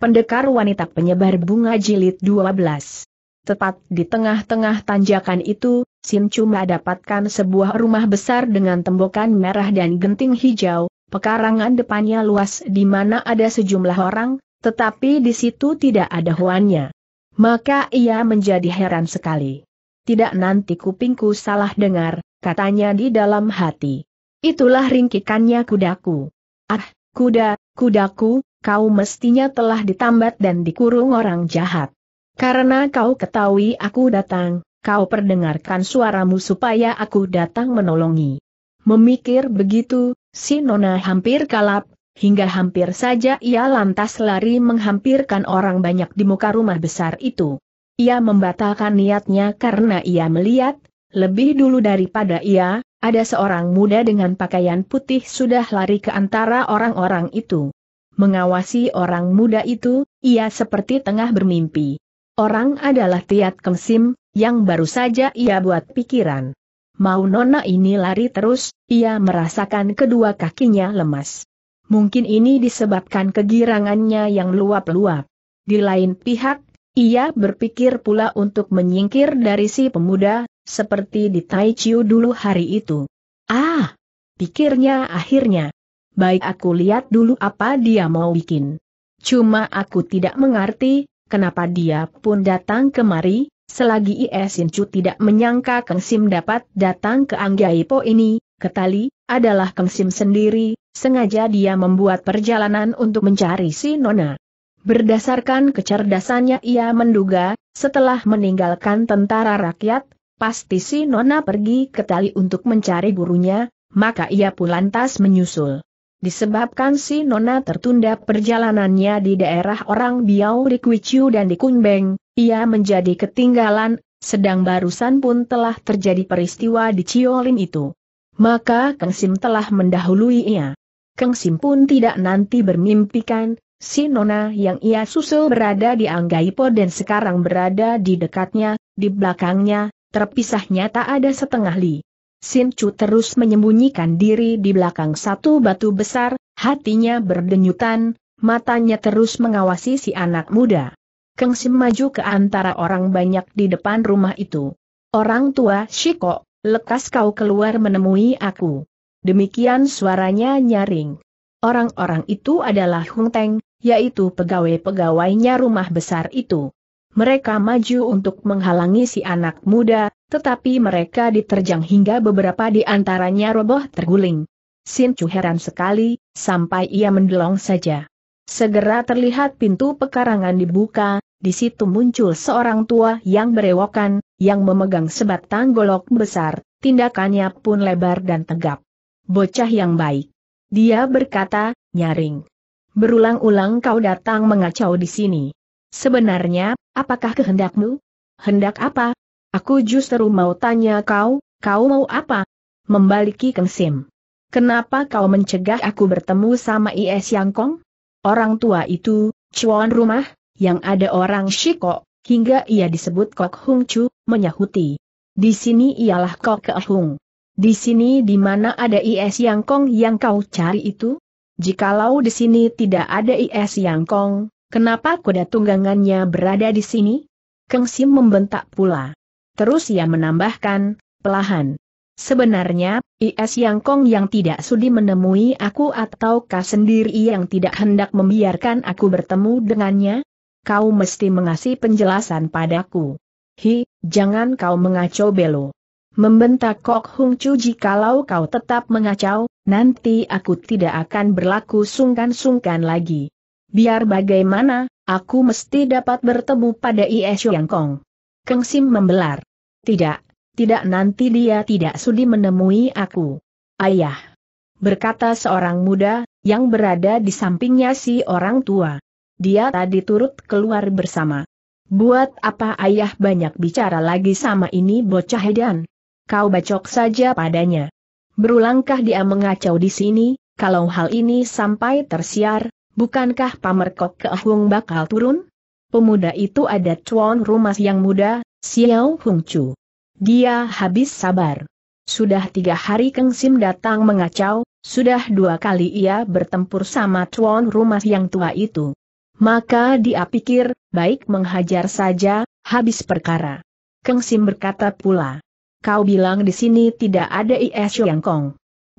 Pendekar wanita penyebar bunga jilid 12. Tepat di tengah-tengah tanjakan itu, Sim cuma dapatkan sebuah rumah besar dengan tembokan merah dan genting hijau, pekarangan depannya luas di mana ada sejumlah orang, tetapi di situ tidak ada huannya. Maka ia menjadi heran sekali. Tidak nanti kupingku salah dengar, katanya di dalam hati. Itulah ringkikannya kudaku. Ah, kuda, kudaku, kau mestinya telah ditambat dan dikurung orang jahat. Karena kau ketahui aku datang, kau perdengarkan suaramu supaya aku datang menolongi. Memikir begitu, si Nona hampir kalap, hingga hampir saja ia lantas lari menghampirkan orang banyak di muka rumah besar itu. Ia membatalkan niatnya karena ia melihat, lebih dulu daripada ia, ada seorang muda dengan pakaian putih sudah lari ke antara orang-orang itu. Mengawasi orang muda itu, ia seperti tengah bermimpi. Orang adalah Tiat Kemsim, yang baru saja ia buat pikiran. Mau Nona ini lari terus, ia merasakan kedua kakinya lemas. Mungkin ini disebabkan kegirangannya yang luap-luap. Di lain pihak, ia berpikir pula untuk menyingkir dari si pemuda, seperti di Tai Chiu dulu hari itu. Ah! Pikirnya akhirnya, baik aku lihat dulu apa dia mau bikin. Cuma aku tidak mengerti, kenapa dia pun datang kemari, selagi Iesin Chu tidak menyangka Kang Sim dapat datang ke Anggaipo ini, ketali, adalah Kang Sim sendiri, sengaja dia membuat perjalanan untuk mencari si Nona. Berdasarkan kecerdasannya ia menduga, setelah meninggalkan tentara rakyat, pasti si Nona pergi ke Tali untuk mencari gurunya, maka ia pun lantas menyusul. Disebabkan si Nona tertunda perjalanannya di daerah orang Biau di Kuiciu dan di Kunbeng, ia menjadi ketinggalan, sedang barusan pun telah terjadi peristiwa di Ciolin itu. Maka Kang Sim telah mendahului ia. Kang Sim pun tidak nanti bermimpikan, si Nona yang ia susul berada di Anggaipo dan sekarang berada di dekatnya, di belakangnya, terpisahnya tak ada setengah li. Sin Chu terus menyembunyikan diri di belakang satu batu besar, hatinya berdenyutan, matanya terus mengawasi si anak muda. Keng Sim maju ke antara orang banyak di depan rumah itu. Orang tua Shiko, lekas kau keluar menemui aku. Demikian suaranya nyaring. Orang-orang itu adalah Hung Teng, yaitu pegawai-pegawainya rumah besar itu. Mereka maju untuk menghalangi si anak muda, tetapi mereka diterjang hingga beberapa di antaranya roboh terguling. Sin Chu heran sekali, sampai ia mendelong saja. Segera terlihat pintu pekarangan dibuka, di situ muncul seorang tua yang berewokan, yang memegang sebatang golok besar, tindakannya pun lebar dan tegap. Bocah yang baik. Dia berkata, nyaring. Berulang-ulang kau datang mengacau di sini. Sebenarnya, apakah kehendakmu? Hendak apa, Aku justru mau tanya kau, kau mau apa? Membaliki Keng Kenapa kau mencegah aku bertemu sama IS Yang Kong? Orang tua itu, cuan rumah, yang ada orang Shiko, hingga ia disebut Kok Hung Chu, menyahuti. Di sini ialah Kok Ke Hung. Di sini di mana ada IS Yang Kong yang kau cari itu? Jikalau di sini tidak ada IS Yang Kong, kenapa kuda tunggangannya berada di sini? Keng membentak pula. Terus ia menambahkan, pelahan. Sebenarnya, IS Yang Kong yang tidak sudi menemui aku ataukah sendiri yang tidak hendak membiarkan aku bertemu dengannya? Kau mesti mengasih penjelasan padaku. Hi, jangan kau mengacau belo. Membentak Kok Hung Chu jikalau kau tetap mengacau, nanti aku tidak akan berlaku sungkan-sungkan lagi. Biar bagaimana, aku mesti dapat bertemu pada IS Yang Kong. Keng Sim membelar. Tidak, tidak nanti dia tidak sudi menemui aku. Ayah, berkata seorang muda, yang berada di sampingnya si orang tua. Dia tadi turut keluar bersama. Buat apa ayah banyak bicara lagi sama ini bocah edan? Kau bacok saja padanya. Berulangkah dia mengacau di sini, kalau hal ini sampai tersiar, bukankah pamerkok keahung bakal turun? Pemuda itu ada cuan rumah yang muda, Xiao Hung Dia habis sabar. Sudah tiga hari Keng Sim datang mengacau, sudah dua kali ia bertempur sama tuan rumah yang tua itu. Maka dia pikir, baik menghajar saja, habis perkara. Keng Sim berkata pula. Kau bilang di sini tidak ada IS Yang Kong.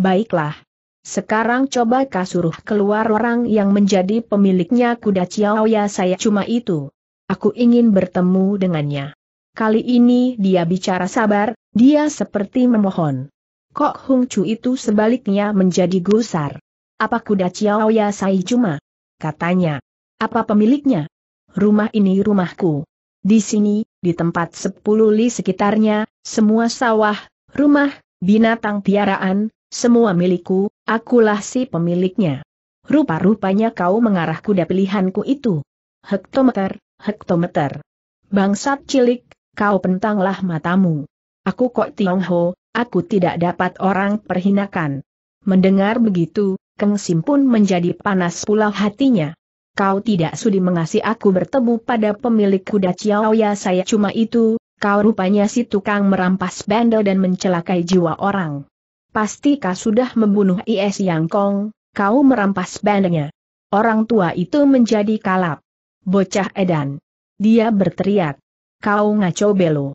Baiklah. Sekarang coba kasuruh keluar orang yang menjadi pemiliknya kuda ya saya cuma itu. Aku ingin bertemu dengannya. Kali ini dia bicara sabar, dia seperti memohon. Kok Hung Chu itu sebaliknya menjadi gusar. Apa kuda Ciao Ya Sai cuma? Katanya. Apa pemiliknya? Rumah ini rumahku. Di sini, di tempat sepuluh li sekitarnya, semua sawah, rumah, binatang piaraan, semua milikku, akulah si pemiliknya. Rupa-rupanya kau mengarah kuda pilihanku itu. Hektometer, hektometer. Bangsat cilik, kau pentanglah matamu. Aku kok Tiong Ho, aku tidak dapat orang perhinakan. Mendengar begitu, Keng Sim pun menjadi panas pula hatinya. Kau tidak sudi mengasihi aku bertemu pada pemilik kuda Ciao ya, saya cuma itu, kau rupanya si tukang merampas bandel dan mencelakai jiwa orang. Pasti kau sudah membunuh Is Yang Kong, kau merampas bandelnya. Orang tua itu menjadi kalap. Bocah edan. Dia berteriak. Kau ngaco belo.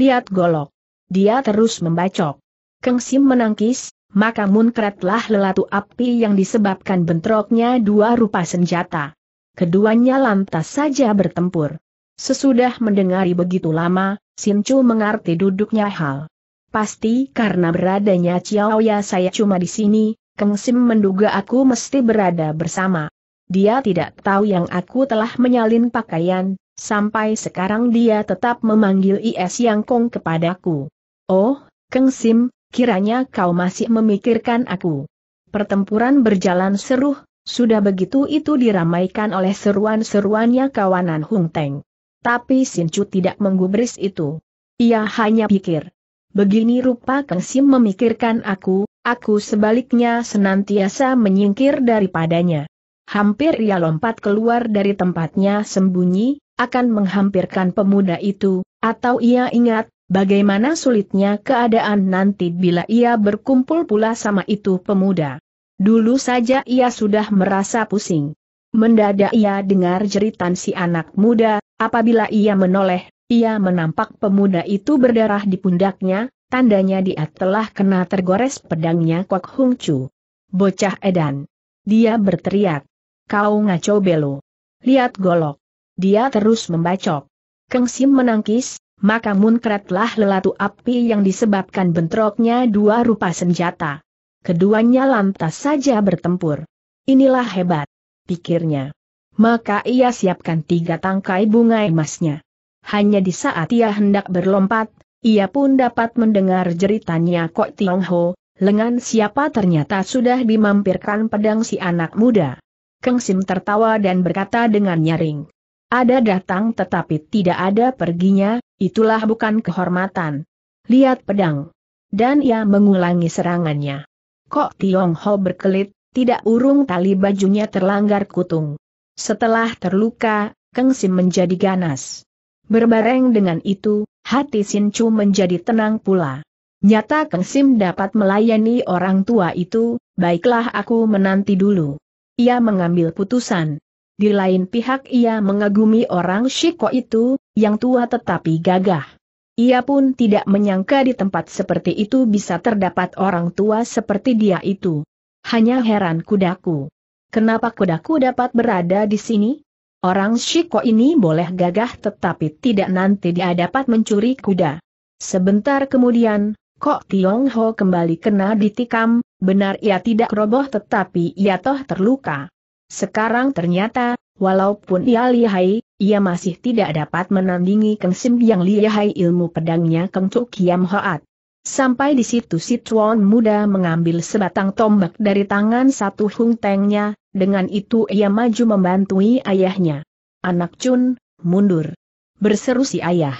Lihat golok. Dia terus membacok. Keng Sim menangkis, maka munkratlah lelatu api yang disebabkan bentroknya dua rupa senjata. Keduanya lantas saja bertempur. Sesudah mendengari begitu lama, Sincu mengerti duduknya hal. Pasti karena beradanya Ciao ya saya cuma di sini, Keng Sim menduga aku mesti berada bersama. Dia tidak tahu yang aku telah menyalin pakaian, Sampai sekarang dia tetap memanggil Is Yang Kong kepadaku. Oh, Keng Sim, kiranya kau masih memikirkan aku. Pertempuran berjalan seru, sudah begitu itu diramaikan oleh seruan-seruannya kawanan Hung Teng. Tapi Chu tidak menggubris itu. Ia hanya pikir. Begini rupa Keng Sim memikirkan aku, aku sebaliknya senantiasa menyingkir daripadanya. Hampir ia lompat keluar dari tempatnya sembunyi, akan menghampirkan pemuda itu, atau ia ingat, bagaimana sulitnya keadaan nanti bila ia berkumpul pula sama itu pemuda. Dulu saja ia sudah merasa pusing. Mendadak ia dengar jeritan si anak muda, apabila ia menoleh, ia menampak pemuda itu berdarah di pundaknya, tandanya dia telah kena tergores pedangnya Kok Hung Chu. Bocah edan. Dia berteriak. Kau ngaco belo. Lihat golok dia terus membacok. Keng Sim menangkis, maka munkratlah lelatu api yang disebabkan bentroknya dua rupa senjata. Keduanya lantas saja bertempur. Inilah hebat, pikirnya. Maka ia siapkan tiga tangkai bunga emasnya. Hanya di saat ia hendak berlompat, ia pun dapat mendengar jeritannya Kok Tiong Ho, lengan siapa ternyata sudah dimampirkan pedang si anak muda. Keng Sim tertawa dan berkata dengan nyaring, ada datang tetapi tidak ada perginya, itulah bukan kehormatan. Lihat pedang. Dan ia mengulangi serangannya. Kok Tiong Ho berkelit, tidak urung tali bajunya terlanggar kutung. Setelah terluka, Keng Sim menjadi ganas. Berbareng dengan itu, hati Sin Chu menjadi tenang pula. Nyata Keng Sim dapat melayani orang tua itu, baiklah aku menanti dulu. Ia mengambil putusan. Di lain pihak ia mengagumi orang Shiko itu, yang tua tetapi gagah. Ia pun tidak menyangka di tempat seperti itu bisa terdapat orang tua seperti dia itu. Hanya heran kudaku. Kenapa kudaku dapat berada di sini? Orang Shiko ini boleh gagah tetapi tidak nanti dia dapat mencuri kuda. Sebentar kemudian, Kok Tiong Ho kembali kena ditikam, benar ia tidak roboh tetapi ia toh terluka. Sekarang ternyata, walaupun ia lihai, ia masih tidak dapat menandingi Keng Sim yang lihai ilmu pedangnya Keng Cuk Kiam Hoat. Sampai di situ si Chuan muda mengambil sebatang tombak dari tangan satu Hung Tengnya, dengan itu ia maju membantui ayahnya. Anak Chun, mundur. Berseru si ayah.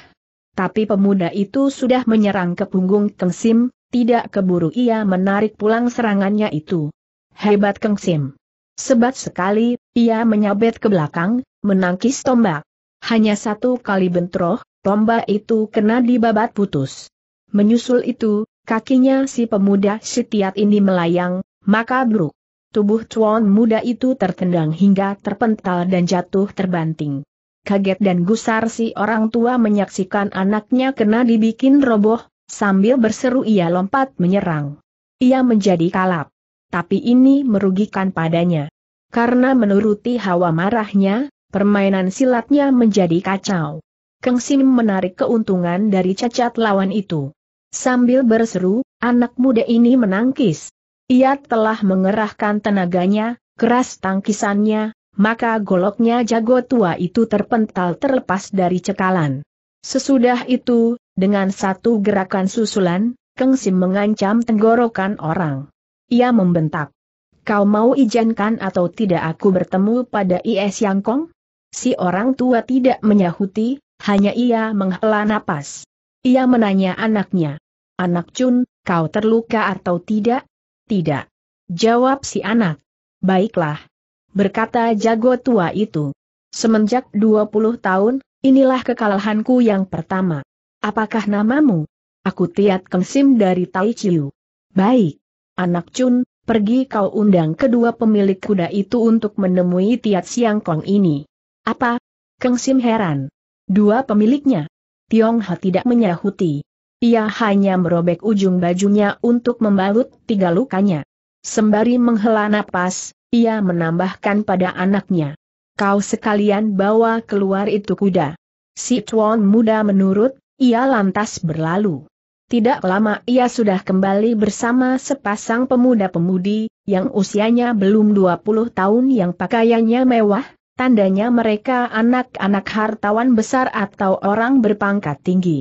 Tapi pemuda itu sudah menyerang ke punggung Keng Sim, tidak keburu ia menarik pulang serangannya itu. Hebat Keng Sim. Sebat sekali, ia menyabet ke belakang, menangkis tombak. Hanya satu kali bentroh, tombak itu kena dibabat putus. Menyusul itu, kakinya si pemuda setiat ini melayang, maka bruk. Tubuh cuan muda itu tertendang hingga terpental dan jatuh terbanting. Kaget dan gusar si orang tua menyaksikan anaknya kena dibikin roboh, sambil berseru ia lompat menyerang. Ia menjadi kalap tapi ini merugikan padanya. Karena menuruti hawa marahnya, permainan silatnya menjadi kacau. Keng Sim menarik keuntungan dari cacat lawan itu. Sambil berseru, anak muda ini menangkis. Ia telah mengerahkan tenaganya, keras tangkisannya, maka goloknya jago tua itu terpental terlepas dari cekalan. Sesudah itu, dengan satu gerakan susulan, Keng Sim mengancam tenggorokan orang. Ia membentak. Kau mau izinkan atau tidak aku bertemu pada IS Yang Kong? Si orang tua tidak menyahuti, hanya ia menghela napas. Ia menanya anaknya. Anak Chun, kau terluka atau tidak? Tidak. Jawab si anak. Baiklah. Berkata jago tua itu. Semenjak 20 tahun, inilah kekalahanku yang pertama. Apakah namamu? Aku Tiat Kengsim dari Tai Taichiu. Baik. Anak Chun, pergi kau undang kedua pemilik kuda itu untuk menemui Tiat Siang Kong ini. Apa? Keng Sim heran. Dua pemiliknya? Tiong Ha tidak menyahuti. Ia hanya merobek ujung bajunya untuk membalut tiga lukanya. Sembari menghela napas, ia menambahkan pada anaknya. Kau sekalian bawa keluar itu kuda. Si Chuan muda menurut, ia lantas berlalu. Tidak lama ia sudah kembali bersama sepasang pemuda-pemudi, yang usianya belum 20 tahun yang pakaiannya mewah, tandanya mereka anak-anak hartawan besar atau orang berpangkat tinggi.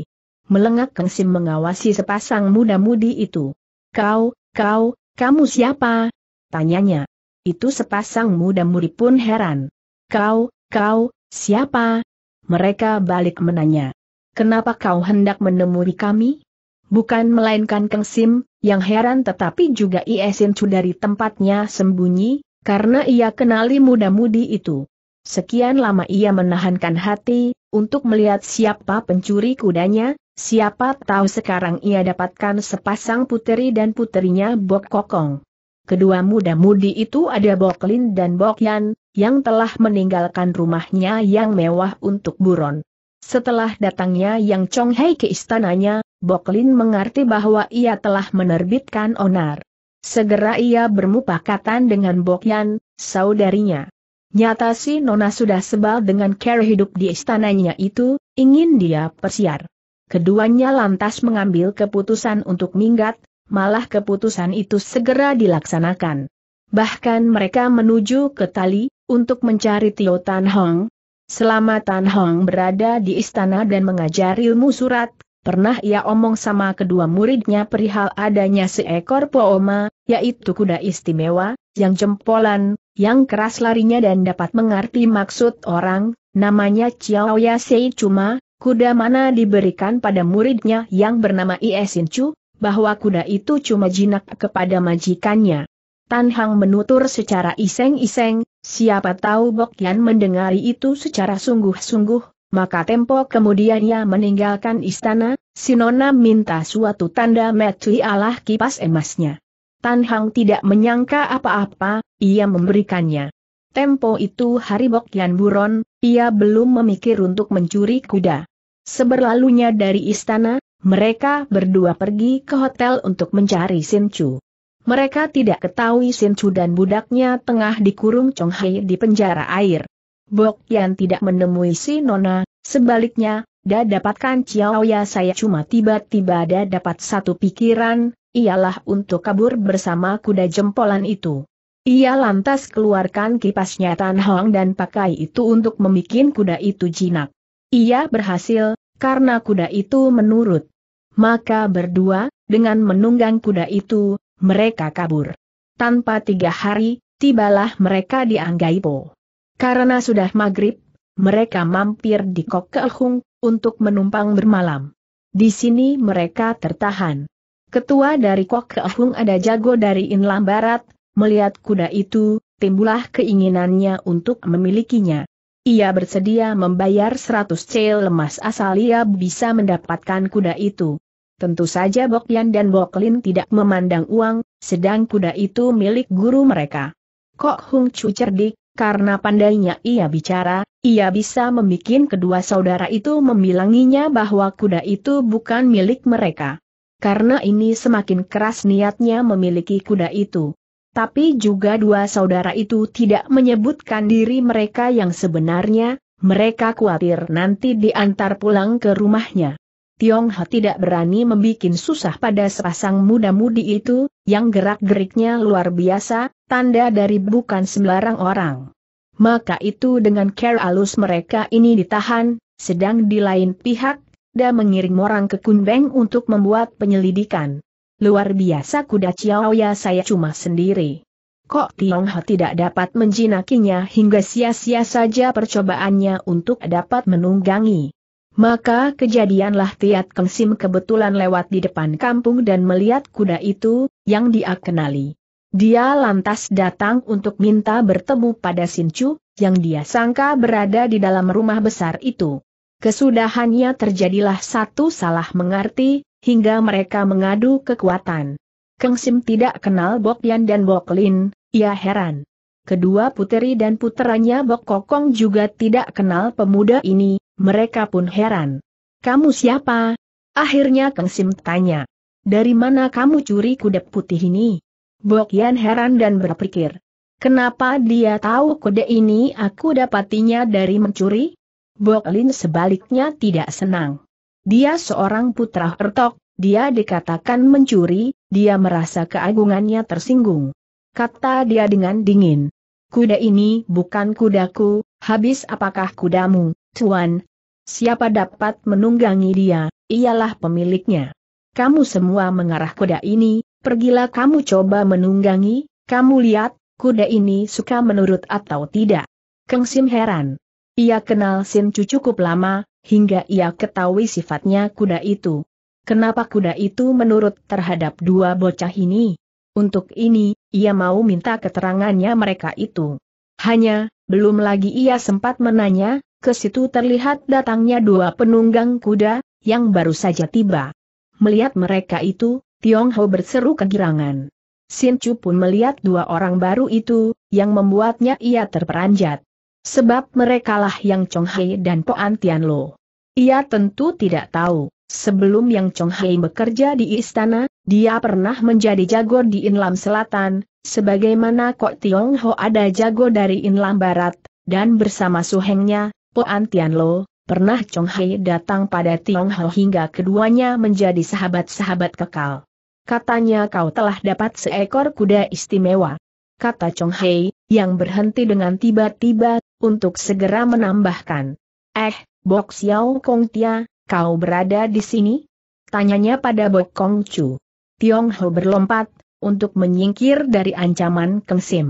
Melengak Kengsim mengawasi sepasang muda-mudi itu. Kau, kau, kamu siapa? Tanyanya. Itu sepasang muda-mudi pun heran. Kau, kau, siapa? Mereka balik menanya. Kenapa kau hendak menemui kami? Bukan melainkan Keng Sim, yang heran tetapi juga Iesin Chu dari tempatnya sembunyi, karena ia kenali muda-mudi itu. Sekian lama ia menahankan hati, untuk melihat siapa pencuri kudanya, siapa tahu sekarang ia dapatkan sepasang puteri dan puterinya Bok Kokong. Kedua muda-mudi itu ada Bok Lin dan Bok Yan, yang telah meninggalkan rumahnya yang mewah untuk buron. Setelah datangnya Yang Chong Hei ke istananya, Boklin mengerti bahwa ia telah menerbitkan onar. Segera ia bermupakatan dengan Bokyan, saudarinya. Nyata si Nona sudah sebal dengan care hidup di istananya itu, ingin dia persiar. Keduanya lantas mengambil keputusan untuk minggat, malah keputusan itu segera dilaksanakan. Bahkan mereka menuju ke Tali, untuk mencari Tio Tan Hong. Selama Tan Hong berada di istana dan mengajar ilmu surat, Pernah ia omong sama kedua muridnya perihal adanya seekor pooma, yaitu kuda istimewa, yang jempolan, yang keras larinya dan dapat mengerti maksud orang, namanya Chiao Yasei cuma, kuda mana diberikan pada muridnya yang bernama Iesin Chu, bahwa kuda itu cuma jinak kepada majikannya. Tan Hang menutur secara iseng-iseng, siapa tahu Bok Yan mendengari itu secara sungguh-sungguh, maka tempo kemudian ia meninggalkan istana, Sinona minta suatu tanda metui alah kipas emasnya. Tan Hang tidak menyangka apa-apa, ia memberikannya. Tempo itu hari Bokian Buron, ia belum memikir untuk mencuri kuda. Seberlalunya dari istana, mereka berdua pergi ke hotel untuk mencari Sin Chu. Mereka tidak ketahui Sin Chu dan budaknya tengah dikurung Chong Hai di penjara air. Bok Yan tidak menemui si Nona, sebaliknya, Da dapatkan Ciao Ya saya cuma tiba-tiba ada dapat satu pikiran, ialah untuk kabur bersama kuda jempolan itu. Ia lantas keluarkan kipasnya Tan Hong dan pakai itu untuk membuat kuda itu jinak. Ia berhasil, karena kuda itu menurut. Maka berdua, dengan menunggang kuda itu, mereka kabur. Tanpa tiga hari, tibalah mereka di Anggaipo. Karena sudah maghrib, mereka mampir di Kok Kokelhung, untuk menumpang bermalam. Di sini mereka tertahan. Ketua dari Kok Kokelhung ada jago dari Inlam Barat, melihat kuda itu, timbulah keinginannya untuk memilikinya. Ia bersedia membayar 100 cel lemas asal ia bisa mendapatkan kuda itu. Tentu saja Bok Yan dan Bok Lin tidak memandang uang, sedang kuda itu milik guru mereka. Kok Hung Chu cerdik, karena pandainya ia bicara, ia bisa membuat kedua saudara itu membilanginya bahwa kuda itu bukan milik mereka. Karena ini semakin keras niatnya memiliki kuda itu. Tapi juga dua saudara itu tidak menyebutkan diri mereka yang sebenarnya, mereka khawatir nanti diantar pulang ke rumahnya. Tiong Ho tidak berani membuat susah pada sepasang muda-mudi itu, yang gerak-geriknya luar biasa, tanda dari bukan sembarang orang. Maka itu dengan care alus mereka ini ditahan, sedang di lain pihak, dan mengirim orang ke Kunbeng untuk membuat penyelidikan. Luar biasa kuda Ciao ya saya cuma sendiri. Kok Tiong Ho tidak dapat menjinakinya hingga sia-sia saja percobaannya untuk dapat menunggangi. Maka kejadianlah Tiat Kengsim kebetulan lewat di depan kampung dan melihat kuda itu, yang dia kenali. Dia lantas datang untuk minta bertemu pada Sinchu, yang dia sangka berada di dalam rumah besar itu. Kesudahannya terjadilah satu salah mengerti, hingga mereka mengadu kekuatan. Kengsim tidak kenal Bok Yan dan Bok Lin, ia heran. Kedua puteri dan puteranya Bok Kokong juga tidak kenal pemuda ini, mereka pun heran. Kamu siapa? Akhirnya Kang Sim tanya. Dari mana kamu curi kuda putih ini? Bok Yan heran dan berpikir. Kenapa dia tahu kuda ini aku dapatinya dari mencuri? Bok Lin sebaliknya tidak senang. Dia seorang putra Hertok, dia dikatakan mencuri, dia merasa keagungannya tersinggung. Kata dia dengan dingin. Kuda ini bukan kudaku, habis apakah kudamu? Tuan, siapa dapat menunggangi dia, ialah pemiliknya. Kamu semua mengarah kuda ini, pergilah kamu coba menunggangi, kamu lihat, kuda ini suka menurut atau tidak. Keng Sim heran. Ia kenal Sin Cu cukup lama, hingga ia ketahui sifatnya kuda itu. Kenapa kuda itu menurut terhadap dua bocah ini? Untuk ini, ia mau minta keterangannya mereka itu. Hanya, belum lagi ia sempat menanya, ke situ terlihat datangnya dua penunggang kuda, yang baru saja tiba. Melihat mereka itu, Tiong Ho berseru kegirangan. Sin Chu pun melihat dua orang baru itu, yang membuatnya ia terperanjat. Sebab merekalah yang Chong Hai dan Po An Tian Lo. Ia tentu tidak tahu, sebelum yang Chong Hai bekerja di istana, dia pernah menjadi jago di Inlam Selatan, sebagaimana kok Tiong Ho ada jago dari Inlam Barat, dan bersama suhengnya, Poan Tianlo, pernah Chong Hai datang pada Tiong Hao hingga keduanya menjadi sahabat-sahabat kekal. Katanya kau telah dapat seekor kuda istimewa. Kata Chong Hai, yang berhenti dengan tiba-tiba, untuk segera menambahkan. Eh, Bok Xiao Kong Tia, kau berada di sini? Tanyanya pada Bok Kong Chu. Tiong Ho berlompat, untuk menyingkir dari ancaman Keng Sim.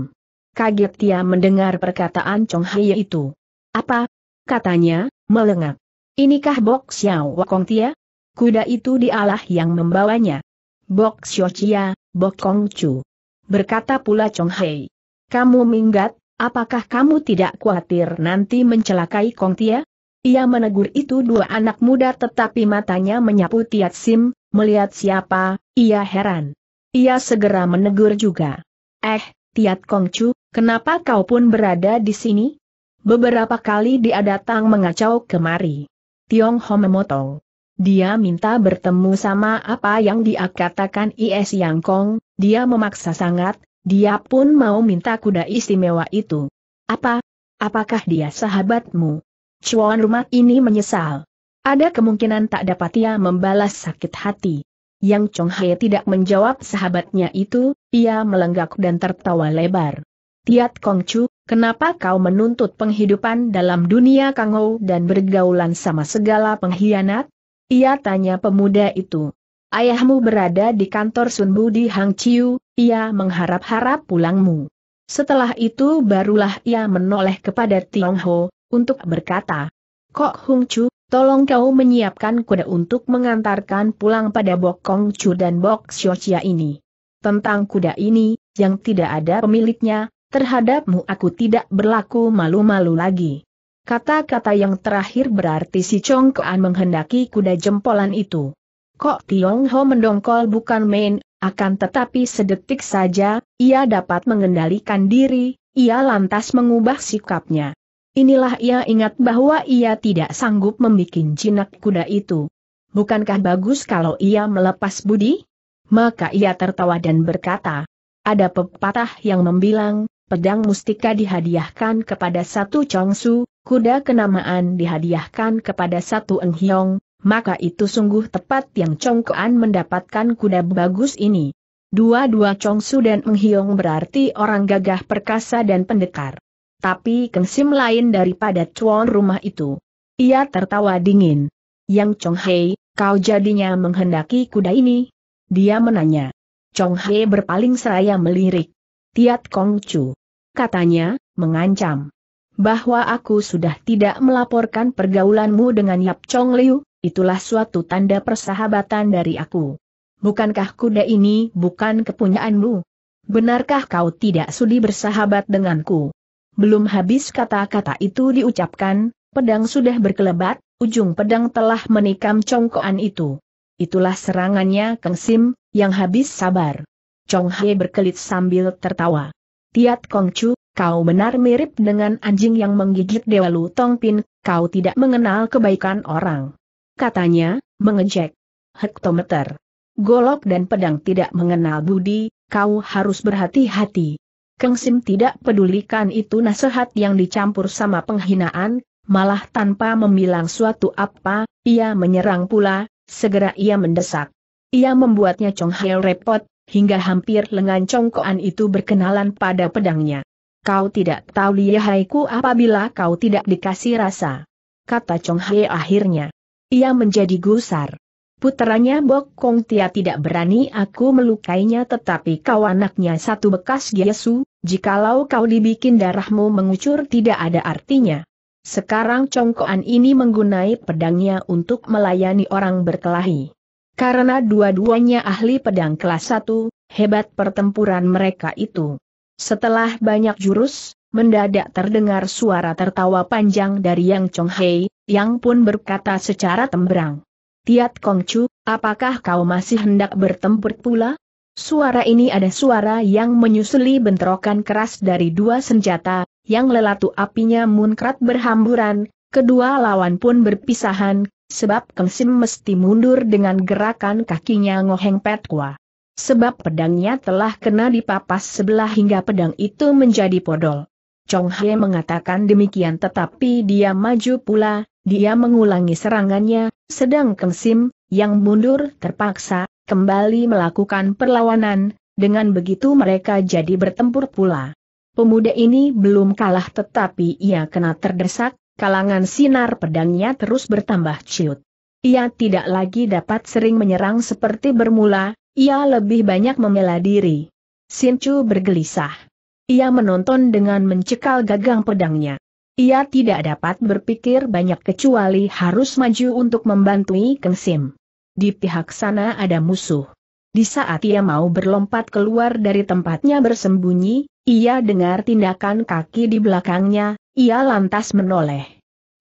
Kaget dia mendengar perkataan Chong Hai itu. Apa, katanya, melengak. Inikah Bok Xiao Wakong Tia? Kuda itu dialah yang membawanya. Bok Xiao Chia, Bok Kong Chu. Berkata pula Chong Hei. Kamu minggat, apakah kamu tidak khawatir nanti mencelakai Kong Tia? Ia menegur itu dua anak muda tetapi matanya menyapu Tiat Sim, melihat siapa, ia heran. Ia segera menegur juga. Eh, Tiat Kong Chu, kenapa kau pun berada di sini? Beberapa kali dia datang mengacau kemari. Tiong Ho memotong. Dia minta bertemu sama apa yang dia katakan IS Yang Kong, dia memaksa sangat, dia pun mau minta kuda istimewa itu. Apa? Apakah dia sahabatmu? Cuan rumah ini menyesal. Ada kemungkinan tak dapat ia membalas sakit hati. Yang Chong Hai tidak menjawab sahabatnya itu, ia melenggak dan tertawa lebar. Tiat Kong Chu. Kenapa kau menuntut penghidupan dalam dunia kangau dan bergaulan sama segala pengkhianat? Ia tanya pemuda itu. Ayahmu berada di kantor Sunbu di Hang Chiu, ia mengharap-harap pulangmu. Setelah itu barulah ia menoleh kepada Tiong Ho, untuk berkata, Kok Hung Chu, tolong kau menyiapkan kuda untuk mengantarkan pulang pada Bok Kong Chu dan Bok Chia ini. Tentang kuda ini, yang tidak ada pemiliknya, Terhadapmu aku tidak berlaku malu-malu lagi. Kata-kata yang terakhir berarti si Chongkoan menghendaki kuda jempolan itu. Kok Tiong Ho mendongkol bukan main, akan tetapi sedetik saja, ia dapat mengendalikan diri, ia lantas mengubah sikapnya. Inilah ia ingat bahwa ia tidak sanggup membuat jinak kuda itu. Bukankah bagus kalau ia melepas budi? Maka ia tertawa dan berkata, ada pepatah yang membilang, pedang mustika dihadiahkan kepada satu Chongsu, kuda kenamaan dihadiahkan kepada satu Eng maka itu sungguh tepat yang Chongkoan mendapatkan kuda bagus ini. Dua-dua Chongsu dan Eng berarti orang gagah perkasa dan pendekar. Tapi kengsim lain daripada cuan rumah itu. Ia tertawa dingin. Yang Chong Hei, kau jadinya menghendaki kuda ini? Dia menanya. Chong Hei berpaling seraya melirik. Tiat Kong Chu katanya, mengancam. Bahwa aku sudah tidak melaporkan pergaulanmu dengan Yap Chong Liu, itulah suatu tanda persahabatan dari aku. Bukankah kuda ini bukan kepunyaanmu? Benarkah kau tidak sudi bersahabat denganku? Belum habis kata-kata itu diucapkan, pedang sudah berkelebat, ujung pedang telah menikam congkoan itu. Itulah serangannya Keng Sim, yang habis sabar. Chong He berkelit sambil tertawa. Tiat Kongcu, kau benar mirip dengan anjing yang menggigit Dewa Lu Tongpin, kau tidak mengenal kebaikan orang. Katanya, mengejek. Hektometer. Golok dan pedang tidak mengenal budi, kau harus berhati-hati. Keng Sim tidak pedulikan itu nasihat yang dicampur sama penghinaan, malah tanpa membilang suatu apa, ia menyerang pula, segera ia mendesak. Ia membuatnya Chong Hai repot, hingga hampir lengan congkoan itu berkenalan pada pedangnya. Kau tidak tahu lihaiku apabila kau tidak dikasih rasa. Kata Chong Hei akhirnya. Ia menjadi gusar. Putranya Bok Kong Tia tidak berani aku melukainya tetapi kau anaknya satu bekas Yesu, jikalau kau dibikin darahmu mengucur tidak ada artinya. Sekarang congkoan ini menggunai pedangnya untuk melayani orang berkelahi. Karena dua-duanya ahli pedang kelas 1, hebat pertempuran mereka itu. Setelah banyak jurus, mendadak terdengar suara tertawa panjang dari Yang Chong Hei, yang pun berkata secara temberang. Tiat Chu, apakah kau masih hendak bertempur pula? Suara ini ada suara yang menyusuli bentrokan keras dari dua senjata, yang lelatu apinya munkrat berhamburan, kedua lawan pun berpisahan, sebab Kang Sim mesti mundur dengan gerakan kakinya Ngoheng Petkwa. Sebab pedangnya telah kena dipapas sebelah hingga pedang itu menjadi podol. Chong He mengatakan demikian tetapi dia maju pula, dia mengulangi serangannya, sedang Keng Sim, yang mundur terpaksa, kembali melakukan perlawanan, dengan begitu mereka jadi bertempur pula. Pemuda ini belum kalah tetapi ia kena terdesak, kalangan sinar pedangnya terus bertambah ciut. Ia tidak lagi dapat sering menyerang seperti bermula, ia lebih banyak membela diri. Chu bergelisah. Ia menonton dengan mencekal gagang pedangnya. Ia tidak dapat berpikir banyak kecuali harus maju untuk membantu Keng Sim. Di pihak sana ada musuh. Di saat ia mau berlompat keluar dari tempatnya bersembunyi, ia dengar tindakan kaki di belakangnya, ia lantas menoleh.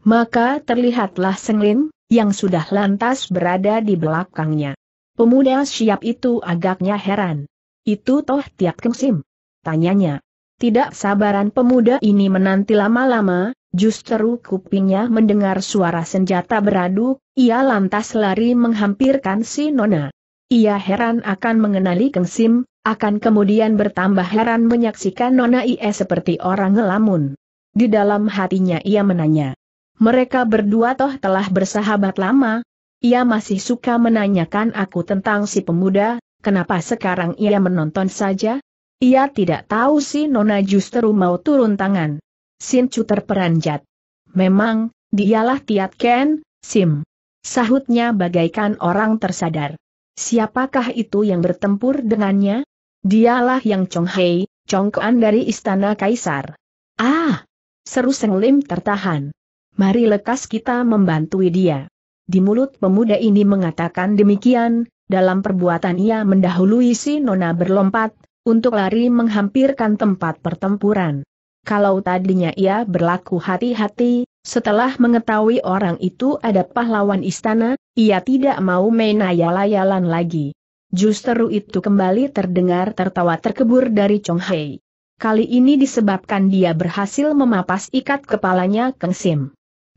Maka terlihatlah Senglin, yang sudah lantas berada di belakangnya. Pemuda siap itu agaknya heran. Itu toh tiap kengsim? Tanyanya. Tidak sabaran pemuda ini menanti lama-lama, justru kupingnya mendengar suara senjata beradu, ia lantas lari menghampirkan si Nona. Ia heran akan mengenali kengsim, akan kemudian bertambah heran menyaksikan Nona Ie seperti orang ngelamun. Di dalam hatinya ia menanya. Mereka berdua toh telah bersahabat lama. Ia masih suka menanyakan aku tentang si pemuda, kenapa sekarang ia menonton saja? Ia tidak tahu si Nona justru mau turun tangan. Chu terperanjat. Memang, dialah Tiat Ken, Sim. Sahutnya bagaikan orang tersadar. Siapakah itu yang bertempur dengannya? Dialah yang Chong Hei, Chong Kuan dari Istana Kaisar. Ah, Seru Seng Lim tertahan. Mari lekas kita membantu dia. Di mulut pemuda ini mengatakan demikian, dalam perbuatan ia mendahului si Nona berlompat, untuk lari menghampirkan tempat pertempuran. Kalau tadinya ia berlaku hati-hati, setelah mengetahui orang itu ada pahlawan istana, ia tidak mau main ayal-ayalan lagi. Justru itu kembali terdengar tertawa terkebur dari Chong Hei. Kali ini disebabkan dia berhasil memapas ikat kepalanya Keng Sim.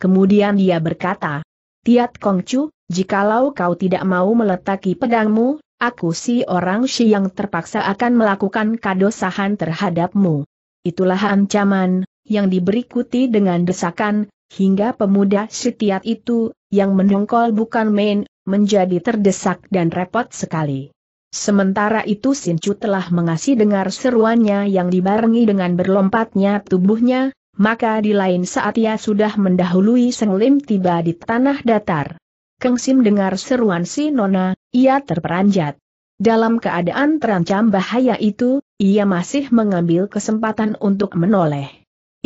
Kemudian dia berkata, Tiat Kongcu, jikalau kau tidak mau meletaki pedangmu, aku si orang si yang terpaksa akan melakukan kadosahan terhadapmu. Itulah ancaman, yang diberikuti dengan desakan, hingga pemuda Tiat itu, yang menongkol bukan main, menjadi terdesak dan repot sekali. Sementara itu Sincu telah mengasih dengar seruannya yang dibarengi dengan berlompatnya tubuhnya, maka di lain saat ia sudah mendahului Seng Lim tiba di tanah datar. Keng Sim dengar seruan si Nona, ia terperanjat. Dalam keadaan terancam bahaya itu, ia masih mengambil kesempatan untuk menoleh.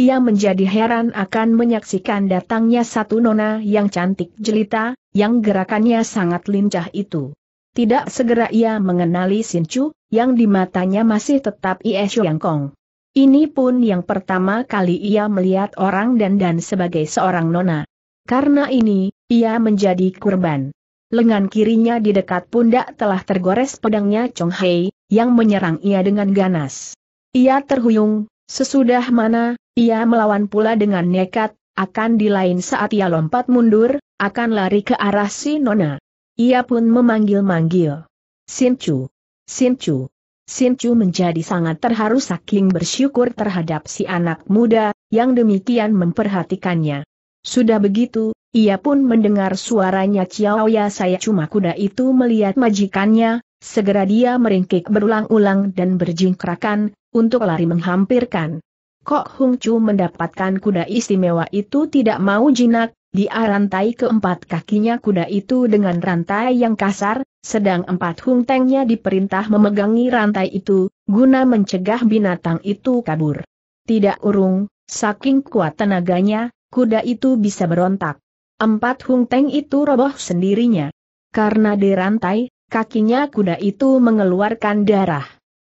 Ia menjadi heran akan menyaksikan datangnya satu nona yang cantik jelita, yang gerakannya sangat lincah itu. Tidak segera ia mengenali Sin Chu, yang di matanya masih tetap Ie Yang Kong. Ini pun yang pertama kali ia melihat orang dan dan sebagai seorang nona. Karena ini, ia menjadi kurban. Lengan kirinya di dekat pundak telah tergores pedangnya Chong Hei, yang menyerang ia dengan ganas. Ia terhuyung, sesudah mana, ia melawan pula dengan nekat, akan di lain saat ia lompat mundur, akan lari ke arah si nona. Ia pun memanggil-manggil. Sincu. Sincu. Sincu menjadi sangat terharu saking bersyukur terhadap si anak muda, yang demikian memperhatikannya. Sudah begitu, ia pun mendengar suaranya Ciao ya saya cuma kuda itu melihat majikannya, segera dia meringkik berulang-ulang dan berjingkrakan, untuk lari menghampirkan. Kok Hung Chu mendapatkan kuda istimewa itu tidak mau jinak, dia rantai keempat kakinya kuda itu dengan rantai yang kasar, sedang empat tengnya diperintah memegangi rantai itu, guna mencegah binatang itu kabur. Tidak urung, saking kuat tenaganya, kuda itu bisa berontak. Empat teng itu roboh sendirinya. Karena dirantai, kakinya kuda itu mengeluarkan darah.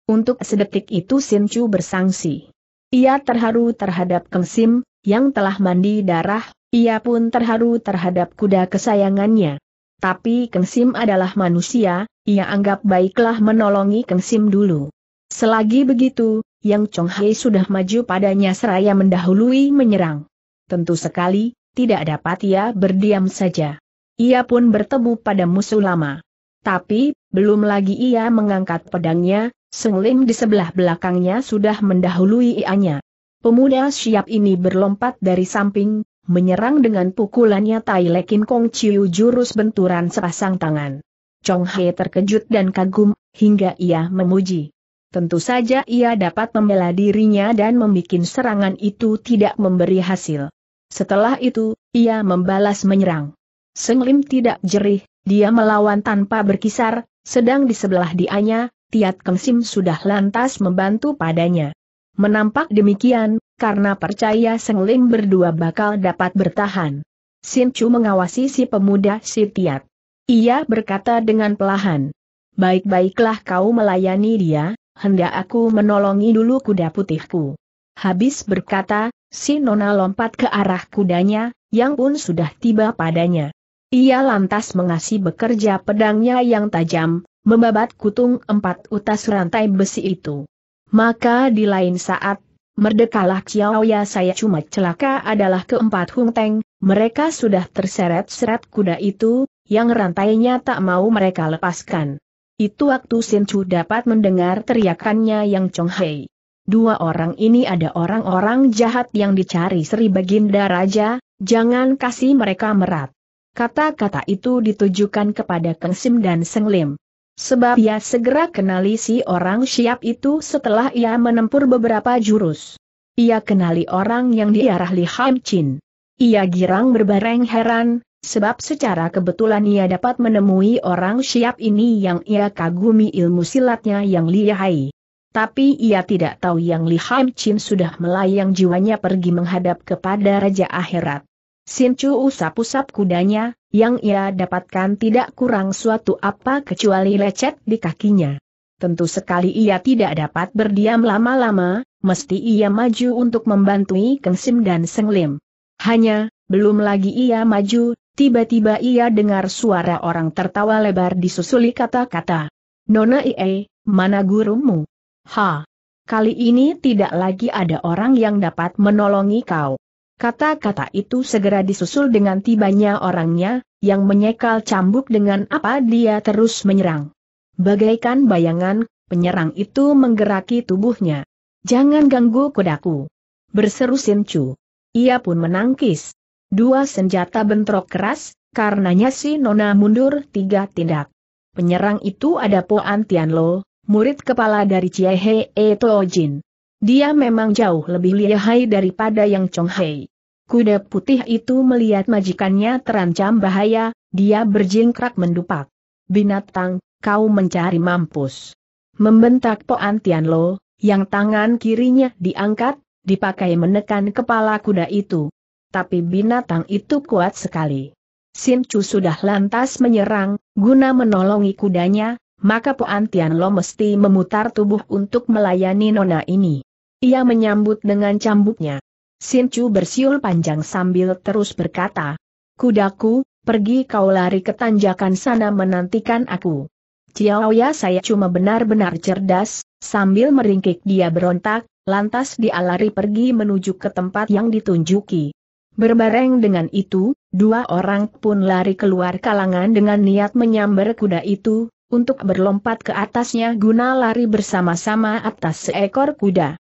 Untuk sedetik itu Sinchu bersangsi. Ia terharu terhadap Keng Sim, yang telah mandi darah, ia pun terharu terhadap kuda kesayangannya. Tapi Kengsim adalah manusia, ia anggap baiklah menolongi Kengsim dulu. Selagi begitu, Yang Chong sudah maju padanya seraya mendahului menyerang. Tentu sekali, tidak dapat ia berdiam saja. Ia pun bertemu pada musuh lama. Tapi, belum lagi ia mengangkat pedangnya, Seng Lim di sebelah belakangnya sudah mendahului ianya. Pemuda siap ini berlompat dari samping, menyerang dengan pukulannya Tai Lekin Kong Chiu jurus benturan sepasang tangan. Chong He terkejut dan kagum, hingga ia memuji. Tentu saja ia dapat membela dirinya dan membuat serangan itu tidak memberi hasil. Setelah itu, ia membalas menyerang. Seng Lim tidak jerih, dia melawan tanpa berkisar, sedang di sebelah dianya, Tiat Kengsim sudah lantas membantu padanya. Menampak demikian, karena percaya Lim berdua bakal dapat bertahan. Sin Chu mengawasi si pemuda si Tiat. Ia berkata dengan pelahan. Baik-baiklah kau melayani dia, hendak aku menolongi dulu kuda putihku. Habis berkata, si Nona lompat ke arah kudanya, yang pun sudah tiba padanya. Ia lantas mengasih bekerja pedangnya yang tajam, membabat kutung empat utas rantai besi itu. Maka di lain saat, Merdekalah Xiao Ya saya cuma celaka adalah keempat Hung Teng, mereka sudah terseret-seret kuda itu, yang rantainya tak mau mereka lepaskan. Itu waktu Sin Chu dapat mendengar teriakannya yang Chong Hei. Dua orang ini ada orang-orang jahat yang dicari Sri Baginda Raja, jangan kasih mereka merat. Kata-kata itu ditujukan kepada Keng Sim dan Seng Lim. Sebab ia segera kenali si orang siap itu setelah ia menempur beberapa jurus. Ia kenali orang yang diarah Li Ham Chin. Ia girang berbareng heran, sebab secara kebetulan ia dapat menemui orang siap ini yang ia kagumi ilmu silatnya yang lihai. Tapi ia tidak tahu yang Li Ham Chin sudah melayang jiwanya pergi menghadap kepada Raja Akhirat. Chu usap-usap kudanya, yang ia dapatkan tidak kurang suatu apa kecuali lecet di kakinya. Tentu sekali ia tidak dapat berdiam lama-lama, mesti ia maju untuk membantui Keng Sim dan Seng Lim. Hanya, belum lagi ia maju, tiba-tiba ia dengar suara orang tertawa lebar disusuli kata-kata. Nona Ie, mana gurumu? Ha! Kali ini tidak lagi ada orang yang dapat menolongi kau. Kata-kata itu segera disusul dengan tibanya orangnya, yang menyekal cambuk dengan apa dia terus menyerang. Bagaikan bayangan, penyerang itu menggeraki tubuhnya. Jangan ganggu kudaku. Berseru Sinchu. Ia pun menangkis. Dua senjata bentrok keras, karenanya si Nona mundur tiga tindak. Penyerang itu ada Poan Tianlo, murid kepala dari Chiehe Etojin. Dia memang jauh lebih lihai daripada yang Chong Hei. Kuda putih itu melihat majikannya terancam bahaya, dia berjingkrak mendupak. Binatang, kau mencari mampus. Membentak Poan Tianlo, yang tangan kirinya diangkat, dipakai menekan kepala kuda itu. Tapi binatang itu kuat sekali. Sin Chu sudah lantas menyerang, guna menolongi kudanya, maka Poan Tianlo mesti memutar tubuh untuk melayani nona ini. Ia menyambut dengan cambuknya. Sincu bersiul panjang sambil terus berkata, Kudaku, pergi kau lari ke tanjakan sana menantikan aku. Ciaoya saya cuma benar-benar cerdas, sambil meringkik dia berontak, lantas dia lari pergi menuju ke tempat yang ditunjuki. Berbareng dengan itu, dua orang pun lari keluar kalangan dengan niat menyambar kuda itu, untuk berlompat ke atasnya guna lari bersama-sama atas seekor kuda.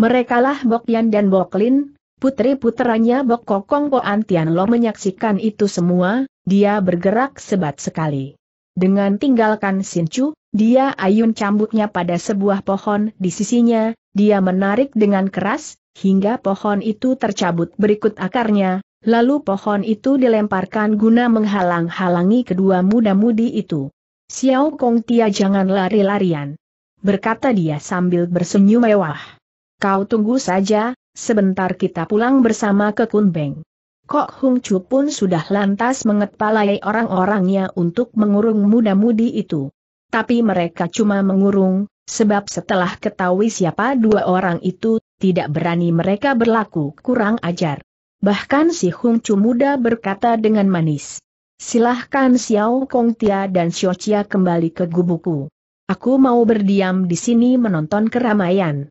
Merekalah Bok Yan dan Bok Lin, putri-puteranya Bok Kokong Po Antian. Lo menyaksikan itu semua, dia bergerak sebat sekali. Dengan tinggalkan Chu, dia ayun cambuknya pada sebuah pohon di sisinya, dia menarik dengan keras, hingga pohon itu tercabut berikut akarnya, lalu pohon itu dilemparkan guna menghalang-halangi kedua muda-mudi itu. Xiao Kong Tia jangan lari-larian. Berkata dia sambil bersenyum mewah. Kau tunggu saja, sebentar kita pulang bersama ke Kunbeng. Kok Hung Chu pun sudah lantas mengepalai orang-orangnya untuk mengurung muda-mudi itu. Tapi mereka cuma mengurung, sebab setelah ketahui siapa dua orang itu, tidak berani mereka berlaku kurang ajar. Bahkan si Hung Chu muda berkata dengan manis. Silahkan Xiao Kong Tia dan Xiao Chia kembali ke gubuku. Aku mau berdiam di sini menonton keramaian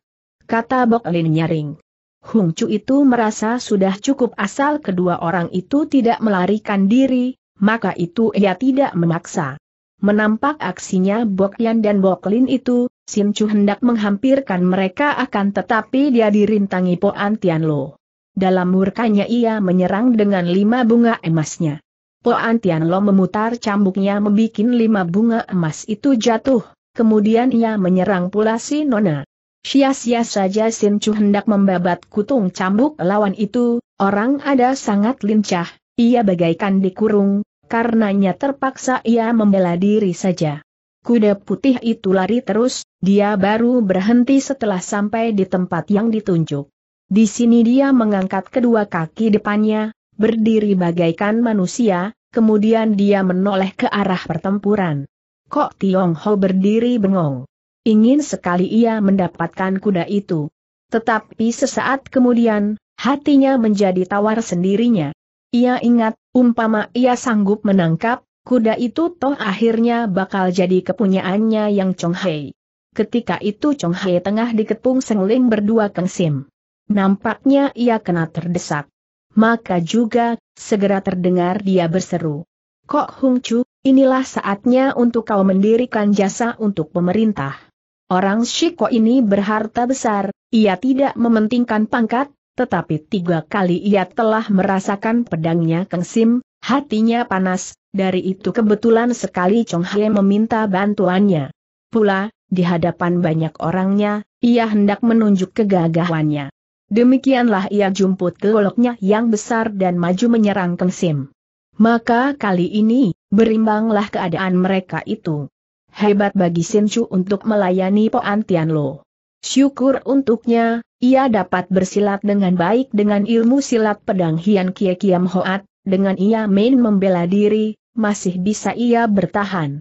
kata Bok Lin nyaring. Hung Chu itu merasa sudah cukup asal kedua orang itu tidak melarikan diri, maka itu ia tidak memaksa. Menampak aksinya Bok Yan dan Bok Lin itu, Sim Chu hendak menghampirkan mereka akan tetapi dia dirintangi Po Antian Lo. Dalam murkanya ia menyerang dengan lima bunga emasnya. Po Antian Lo memutar cambuknya membuat lima bunga emas itu jatuh, kemudian ia menyerang pula si Nona. Sia-sia saja Sin Chu hendak membabat kutung cambuk lawan itu, orang ada sangat lincah, ia bagaikan dikurung, karenanya terpaksa ia membela diri saja. Kuda putih itu lari terus, dia baru berhenti setelah sampai di tempat yang ditunjuk. Di sini dia mengangkat kedua kaki depannya, berdiri bagaikan manusia, kemudian dia menoleh ke arah pertempuran. Kok Tiong Ho berdiri bengong. Ingin sekali ia mendapatkan kuda itu. Tetapi sesaat kemudian, hatinya menjadi tawar sendirinya. Ia ingat, umpama ia sanggup menangkap, kuda itu toh akhirnya bakal jadi kepunyaannya yang Chong Hei. Ketika itu Chong Hei tengah dikepung sengling berdua kengsim. Nampaknya ia kena terdesak. Maka juga, segera terdengar dia berseru. Kok Hung Chu, inilah saatnya untuk kau mendirikan jasa untuk pemerintah. Orang Shiko ini berharta besar, ia tidak mementingkan pangkat, tetapi tiga kali ia telah merasakan pedangnya kengsim, hatinya panas, dari itu kebetulan sekali Chong Hye meminta bantuannya. Pula, di hadapan banyak orangnya, ia hendak menunjuk kegagahannya. Demikianlah ia jumput ke goloknya yang besar dan maju menyerang Kengsim. Maka kali ini, berimbanglah keadaan mereka itu. Hebat bagi Chu untuk melayani Poan lo. Syukur untuknya, ia dapat bersilat dengan baik dengan ilmu silat pedang Hian Kie Kiam Hoat, dengan ia main membela diri, masih bisa ia bertahan.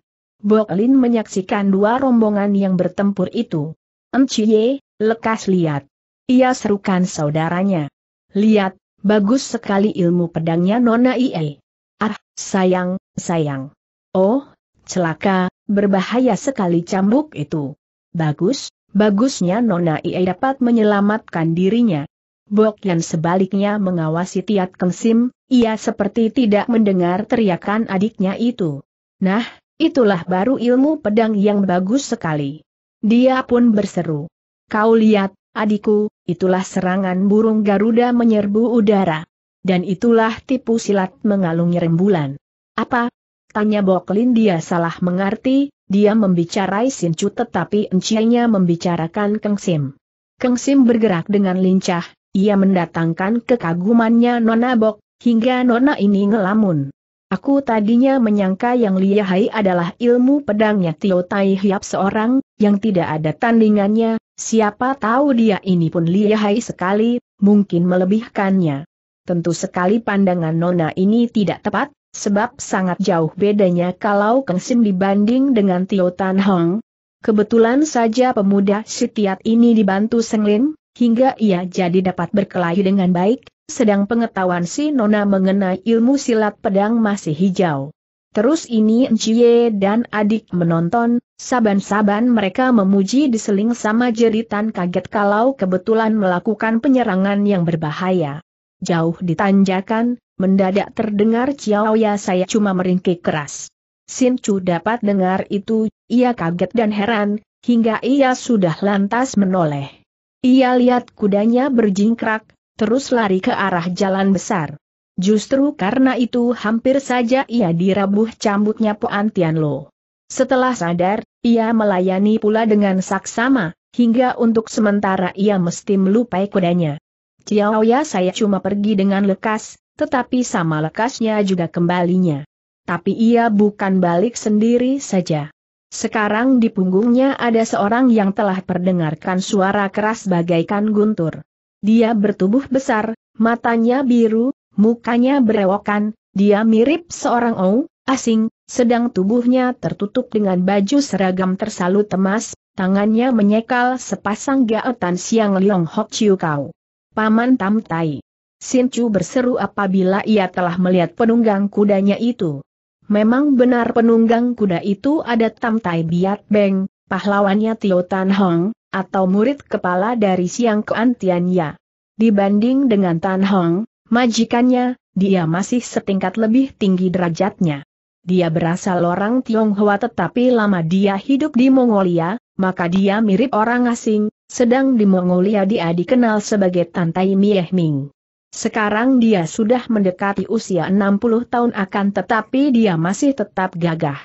Lin menyaksikan dua rombongan yang bertempur itu. Enciye, lekas lihat. Ia serukan saudaranya. Lihat, bagus sekali ilmu pedangnya Nona Ie. Ah, sayang, sayang. Oh, celaka, berbahaya sekali cambuk itu. Bagus, bagusnya Nona Ie dapat menyelamatkan dirinya. Bok yang sebaliknya mengawasi Tiat Kengsim, ia seperti tidak mendengar teriakan adiknya itu. Nah, itulah baru ilmu pedang yang bagus sekali. Dia pun berseru. Kau lihat, adikku, itulah serangan burung Garuda menyerbu udara. Dan itulah tipu silat mengalungi rembulan. Apa, Tanya Boklin dia salah mengerti, dia membicarai Sincu tetapi encinya membicarakan Keng Sim. Keng Sim bergerak dengan lincah, ia mendatangkan kekagumannya Nona Bok, hingga Nona ini ngelamun. Aku tadinya menyangka yang lihai adalah ilmu pedangnya Tio Tai Hiap seorang, yang tidak ada tandingannya, siapa tahu dia ini pun lihai sekali, mungkin melebihkannya. Tentu sekali pandangan Nona ini tidak tepat, Sebab sangat jauh bedanya kalau Kang Sim dibanding dengan Tio Tan Hong. Kebetulan saja pemuda setiat ini dibantu Seng Lin, hingga ia jadi dapat berkelahi dengan baik, sedang pengetahuan si Nona mengenai ilmu silat pedang masih hijau. Terus ini Ncie dan adik menonton, saban-saban mereka memuji diseling sama jeritan kaget kalau kebetulan melakukan penyerangan yang berbahaya. Jauh ditanjakan, Mendadak terdengar Ciao Ya saya cuma meringkik keras. Sin Chu dapat dengar itu, ia kaget dan heran, hingga ia sudah lantas menoleh. Ia lihat kudanya berjingkrak, terus lari ke arah jalan besar. Justru karena itu hampir saja ia dirabuh cambuknya Puan Tian Setelah sadar, ia melayani pula dengan saksama, hingga untuk sementara ia mesti melupai kudanya. Ciao ya saya cuma pergi dengan lekas, tetapi sama lekasnya juga kembalinya. Tapi ia bukan balik sendiri saja. Sekarang di punggungnya ada seorang yang telah perdengarkan suara keras bagaikan guntur. Dia bertubuh besar, matanya biru, mukanya berewokan, dia mirip seorang ou, asing, sedang tubuhnya tertutup dengan baju seragam tersalut temas, tangannya menyekal sepasang gaetan siang Liong Hok Chiu Kau. Paman Tam Tai. Sin Chu berseru apabila ia telah melihat penunggang kudanya itu. Memang benar penunggang kuda itu ada Tamtai Biat Beng, pahlawannya Tio Tan Hong, atau murid kepala dari Siang Kuan Ya. Dibanding dengan Tan Hong, majikannya, dia masih setingkat lebih tinggi derajatnya. Dia berasal orang Tionghoa tetapi lama dia hidup di Mongolia, maka dia mirip orang asing, sedang di Mongolia dia dikenal sebagai Tantai Mieh Ming. Sekarang dia sudah mendekati usia 60 tahun akan tetapi dia masih tetap gagah.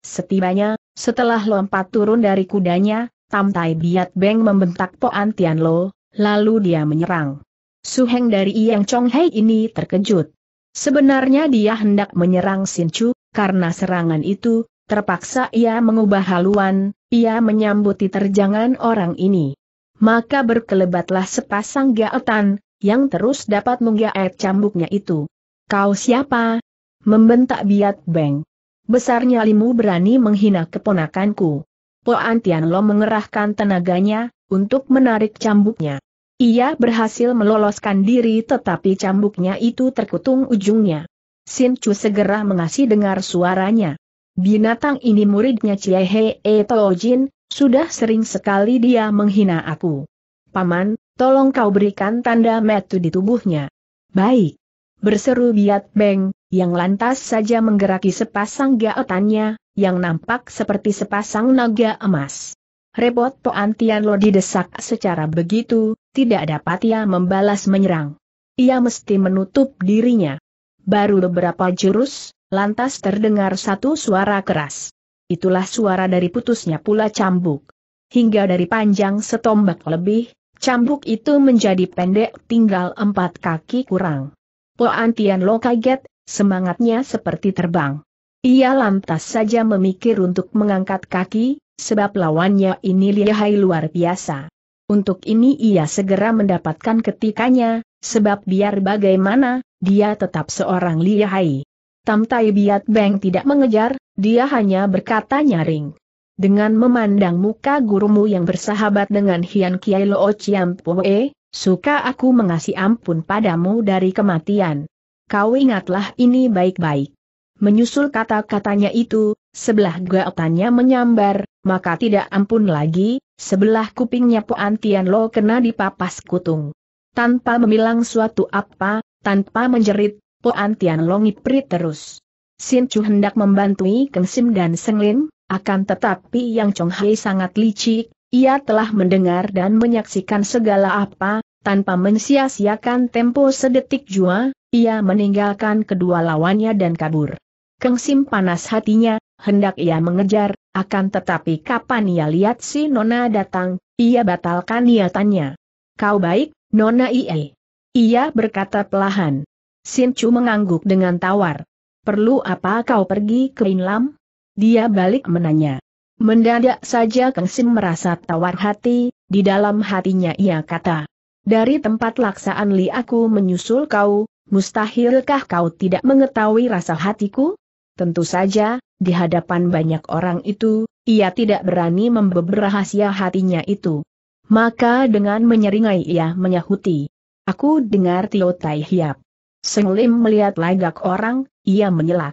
Setibanya, setelah lompat turun dari kudanya, Tam Tai Biat Beng membentak Poan Tian Lo, lalu dia menyerang. Suheng dari Yang Chong Hei ini terkejut. Sebenarnya dia hendak menyerang Sin Chu, karena serangan itu, terpaksa ia mengubah haluan, ia menyambuti terjangan orang ini. Maka berkelebatlah sepasang gaetan, yang terus dapat menggaet cambuknya itu. Kau siapa? Membentak Biat Beng. Besarnya limu berani menghina keponakanku. Antian lo mengerahkan tenaganya, untuk menarik cambuknya. Ia berhasil meloloskan diri tetapi cambuknya itu terkutung ujungnya. Sin Chu segera mengasih dengar suaranya. Binatang ini muridnya Ciehe Etojin. Jin, sudah sering sekali dia menghina aku. Paman, Tolong kau berikan tanda metu di tubuhnya. Baik. Berseru Biat Beng, yang lantas saja menggeraki sepasang gaetannya, yang nampak seperti sepasang naga emas. Repot Poan Lo didesak secara begitu, tidak dapat ia membalas menyerang. Ia mesti menutup dirinya. Baru beberapa jurus, lantas terdengar satu suara keras. Itulah suara dari putusnya pula cambuk. Hingga dari panjang setombak lebih, Cambuk itu menjadi pendek tinggal empat kaki kurang. Poan Antian Lo kaget, semangatnya seperti terbang. Ia lantas saja memikir untuk mengangkat kaki, sebab lawannya ini lihai luar biasa. Untuk ini ia segera mendapatkan ketikanya, sebab biar bagaimana, dia tetap seorang lihai. Tamtai Biat Beng tidak mengejar, dia hanya berkata nyaring dengan memandang muka gurumu yang bersahabat dengan Hian Kiai Lo Chiam Pue, suka aku mengasih ampun padamu dari kematian. Kau ingatlah ini baik-baik. Menyusul kata-katanya itu, sebelah gaotannya menyambar, maka tidak ampun lagi, sebelah kupingnya Poan Tian Lo kena dipapas kutung. Tanpa memilang suatu apa, tanpa menjerit, Poan Tian Lo ngiprit terus. Sin Chu hendak membantui Keng Sim dan Seng Lin, akan tetapi Yang Chong Hai sangat licik, ia telah mendengar dan menyaksikan segala apa, tanpa mensia-siakan tempo sedetik jua, ia meninggalkan kedua lawannya dan kabur. Sim panas hatinya, hendak ia mengejar, akan tetapi kapan ia lihat si Nona datang, ia batalkan niatannya. Kau baik, Nona Ie. Ia berkata pelahan. Chu mengangguk dengan tawar. Perlu apa kau pergi ke Inlam? Dia balik menanya. Mendadak saja Kang Sim merasa tawar hati, di dalam hatinya ia kata. Dari tempat laksaan Li aku menyusul kau, mustahilkah kau tidak mengetahui rasa hatiku? Tentu saja, di hadapan banyak orang itu, ia tidak berani membeber rahasia hatinya itu. Maka dengan menyeringai ia menyahuti. Aku dengar Tio Tai Hiap. Seng Lim melihat lagak orang, ia menyelak.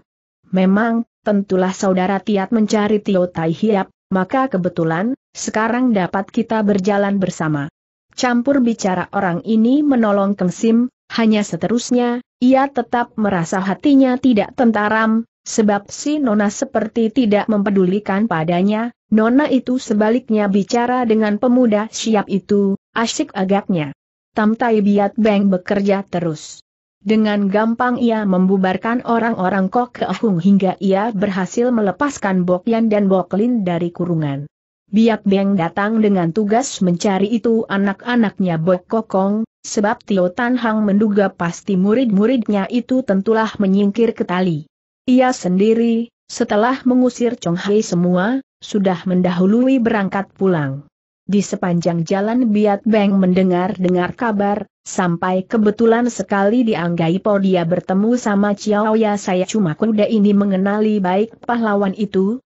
Memang, tentulah saudara Tiat mencari Tio Tai Hiap, maka kebetulan, sekarang dapat kita berjalan bersama. Campur bicara orang ini menolong Keng Sim, hanya seterusnya, ia tetap merasa hatinya tidak tentaram, sebab si Nona seperti tidak mempedulikan padanya, Nona itu sebaliknya bicara dengan pemuda siap itu, asyik agaknya. Tam Tai Biat Beng bekerja terus. Dengan gampang ia membubarkan orang-orang Kok Keahung hingga ia berhasil melepaskan Bok Yan dan Bok Lin dari kurungan. Biak Beng datang dengan tugas mencari itu anak-anaknya Bok Kokong, sebab Tio Tan Hang menduga pasti murid-muridnya itu tentulah menyingkir ke tali. Ia sendiri, setelah mengusir Chong Hai semua, sudah mendahului berangkat pulang. Di sepanjang jalan Biak Beng mendengar-dengar kabar, Sampai kebetulan sekali di Anggaipo dia bertemu sama Chiao Ya saya cuma kuda ini mengenali baik pahlawan itu,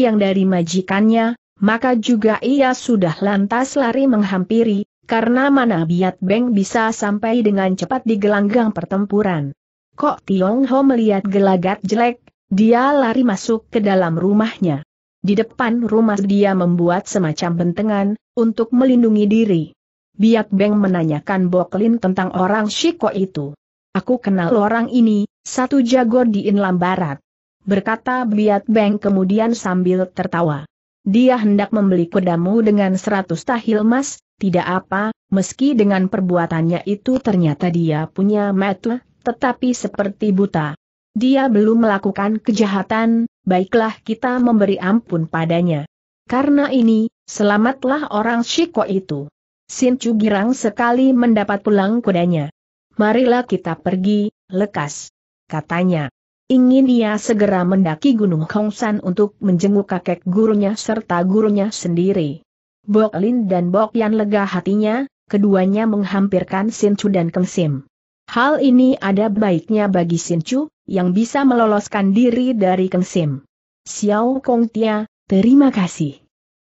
yang dari majikannya, maka juga ia sudah lantas lari menghampiri, karena mana biat Beng bisa sampai dengan cepat di gelanggang pertempuran. Kok Tiong Ho melihat gelagat jelek, dia lari masuk ke dalam rumahnya. Di depan rumah dia membuat semacam bentengan, untuk melindungi diri. Biak Beng menanyakan Boklin tentang orang Shiko itu. Aku kenal orang ini, satu jago di Inlam Barat. Berkata Biak Beng kemudian sambil tertawa. Dia hendak membeli kudamu dengan seratus tahil emas, tidak apa, meski dengan perbuatannya itu ternyata dia punya metu, tetapi seperti buta. Dia belum melakukan kejahatan, baiklah kita memberi ampun padanya. Karena ini, selamatlah orang Shiko itu. Sin Chu girang sekali mendapat pulang kudanya. Marilah kita pergi, lekas. Katanya. Ingin ia segera mendaki Gunung Hongsan untuk menjenguk kakek gurunya serta gurunya sendiri. Bok Lin dan Bok Yan lega hatinya, keduanya menghampirkan Sin Chu dan Keng Sim. Hal ini ada baiknya bagi Sin Chu, yang bisa meloloskan diri dari Keng Sim. Xiao Kong Tia, terima kasih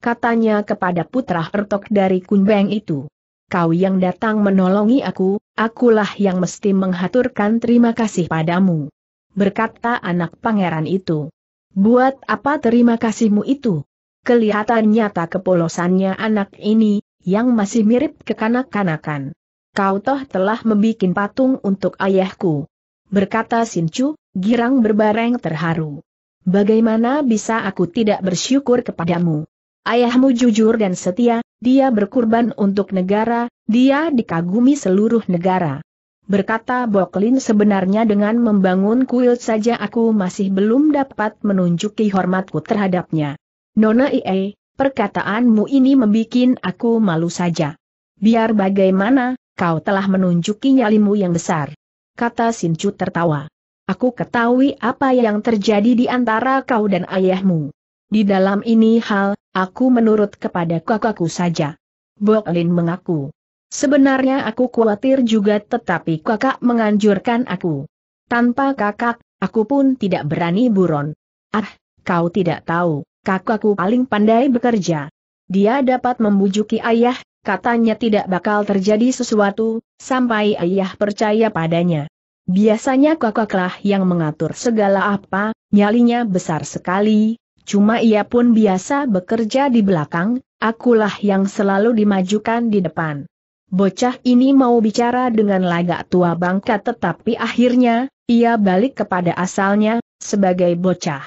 katanya kepada putra Hertok dari Kunbeng itu. Kau yang datang menolongi aku, akulah yang mesti menghaturkan terima kasih padamu. Berkata anak pangeran itu. Buat apa terima kasihmu itu? Kelihatan nyata kepolosannya anak ini, yang masih mirip kekanak-kanakan. Kau toh telah membuat patung untuk ayahku. Berkata Sincu, girang berbareng terharu. Bagaimana bisa aku tidak bersyukur kepadamu? Ayahmu jujur dan setia, dia berkurban untuk negara, dia dikagumi seluruh negara. Berkata Boklin sebenarnya dengan membangun kuil saja aku masih belum dapat menunjuki hormatku terhadapnya. Nona Ie, perkataanmu ini membuat aku malu saja. Biar bagaimana, kau telah menunjuki nyalimu yang besar. Kata Sinchu tertawa. Aku ketahui apa yang terjadi di antara kau dan ayahmu. Di dalam ini hal, aku menurut kepada kakakku saja. Boklin mengaku. Sebenarnya aku khawatir juga tetapi kakak menganjurkan aku. Tanpa kakak, aku pun tidak berani buron. Ah, kau tidak tahu, kakakku paling pandai bekerja. Dia dapat membujuki ayah, katanya tidak bakal terjadi sesuatu, sampai ayah percaya padanya. Biasanya kakaklah yang mengatur segala apa, nyalinya besar sekali, cuma ia pun biasa bekerja di belakang, akulah yang selalu dimajukan di depan. Bocah ini mau bicara dengan lagak tua bangka tetapi akhirnya, ia balik kepada asalnya, sebagai bocah.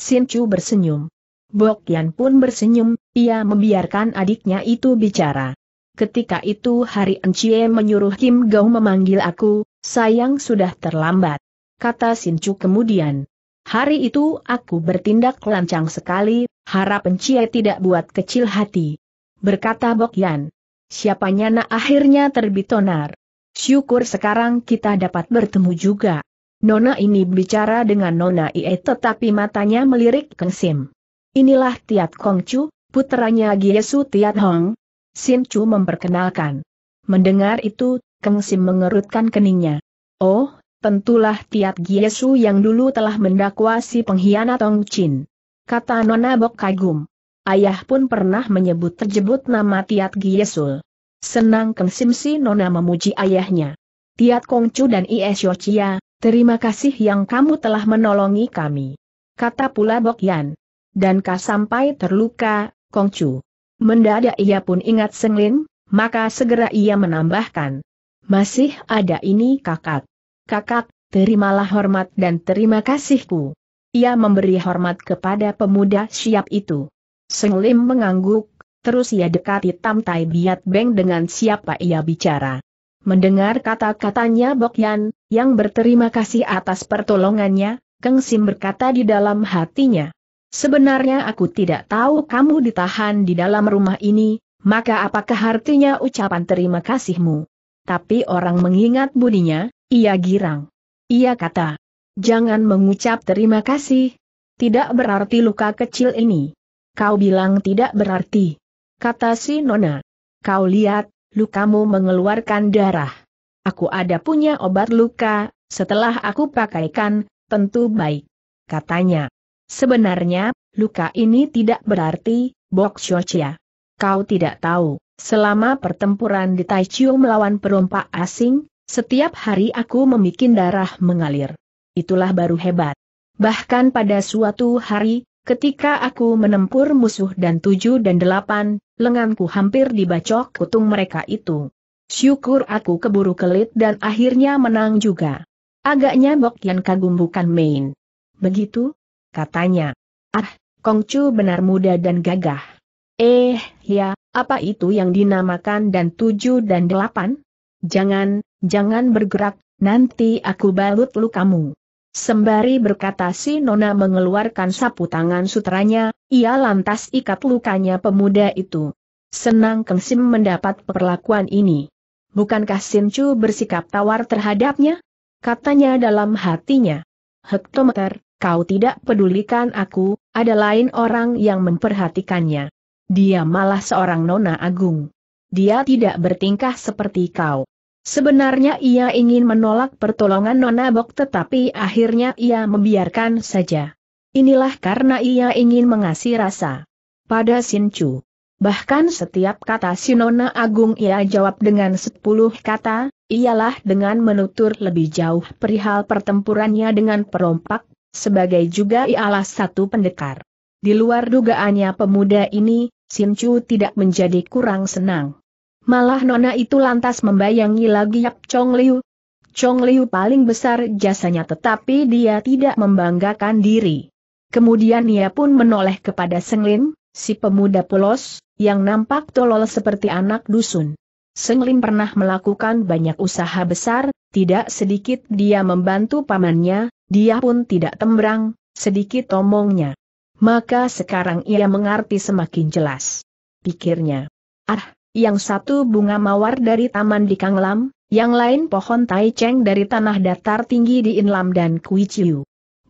Chu bersenyum. Yan pun bersenyum, ia membiarkan adiknya itu bicara. Ketika itu hari Encie menyuruh Kim Gau memanggil aku, sayang sudah terlambat. Kata Chu kemudian. Hari itu aku bertindak lancang sekali, harap pencie tidak buat kecil hati. Berkata Bok Yan. Siapanya nak akhirnya terbitonar. Syukur sekarang kita dapat bertemu juga. Nona ini bicara dengan Nona Ie tetapi matanya melirik Keng Sim. Inilah Tiat Kong Chu, puteranya Giesu Tiat Hong. Sim Chu memperkenalkan. Mendengar itu, Keng Sim mengerutkan keningnya. Oh, tentulah Tiat Giesu yang dulu telah mendakwa si pengkhianat Tong Chin. Kata Nona Bok kagum. Ayah pun pernah menyebut terjebut nama Tiat Giesul. Senang Keng Simsi Nona memuji ayahnya. Tiat Chu dan Ies Yochia, terima kasih yang kamu telah menolongi kami. Kata pula Bok Yan. Dan kah sampai terluka, Kong Chu. Mendadak ia pun ingat Senglin, maka segera ia menambahkan. Masih ada ini kakak kakak, terimalah hormat dan terima kasihku. Ia memberi hormat kepada pemuda siap itu. Seng Lim mengangguk, terus ia dekati Tam Tai Biat Beng dengan siapa ia bicara. Mendengar kata-katanya Bok Yan, yang berterima kasih atas pertolongannya, Keng Sim berkata di dalam hatinya. Sebenarnya aku tidak tahu kamu ditahan di dalam rumah ini, maka apakah artinya ucapan terima kasihmu? Tapi orang mengingat budinya, ia girang. Ia kata, jangan mengucap terima kasih. Tidak berarti luka kecil ini. Kau bilang tidak berarti. Kata si Nona. Kau lihat, lukamu mengeluarkan darah. Aku ada punya obat luka, setelah aku pakaikan, tentu baik. Katanya. Sebenarnya, luka ini tidak berarti, Bok Shochia. Kau tidak tahu, selama pertempuran di Taichung melawan perompak asing, setiap hari aku memikin darah mengalir. Itulah baru hebat. Bahkan pada suatu hari, ketika aku menempur musuh dan tujuh dan delapan, lenganku hampir dibacok kutung mereka itu. Syukur aku keburu kelit dan akhirnya menang juga. Agaknya Bok Yan kagum bukan main. Begitu? Katanya. Ah, Kongcu benar muda dan gagah. Eh, ya, apa itu yang dinamakan dan tujuh dan delapan? Jangan, jangan bergerak, nanti aku balut lukamu. Sembari berkata si Nona mengeluarkan sapu tangan sutranya, ia lantas ikat lukanya pemuda itu. Senang Keng Sim mendapat perlakuan ini. Bukankah Sin Chu bersikap tawar terhadapnya? Katanya dalam hatinya. Hektometer, kau tidak pedulikan aku, ada lain orang yang memperhatikannya. Dia malah seorang nona agung. Dia tidak bertingkah seperti kau. Sebenarnya ia ingin menolak pertolongan Nona Bok tetapi akhirnya ia membiarkan saja. Inilah karena ia ingin mengasih rasa pada Chu. Bahkan setiap kata si Nona Agung ia jawab dengan sepuluh kata, ialah dengan menutur lebih jauh perihal pertempurannya dengan perompak, sebagai juga ialah satu pendekar. Di luar dugaannya pemuda ini, Chu tidak menjadi kurang senang. Malah nona itu lantas membayangi lagi Yap Chong Liu. Chong Liu paling besar jasanya tetapi dia tidak membanggakan diri. Kemudian ia pun menoleh kepada Seng Lin, si pemuda polos, yang nampak tolol seperti anak dusun. Seng Lin pernah melakukan banyak usaha besar, tidak sedikit dia membantu pamannya, dia pun tidak tembrang, sedikit omongnya. Maka sekarang ia mengerti semakin jelas. Pikirnya, ah, yang satu bunga mawar dari taman di Kanglam, yang lain pohon tai Cheng dari tanah datar tinggi di Inlam dan Kui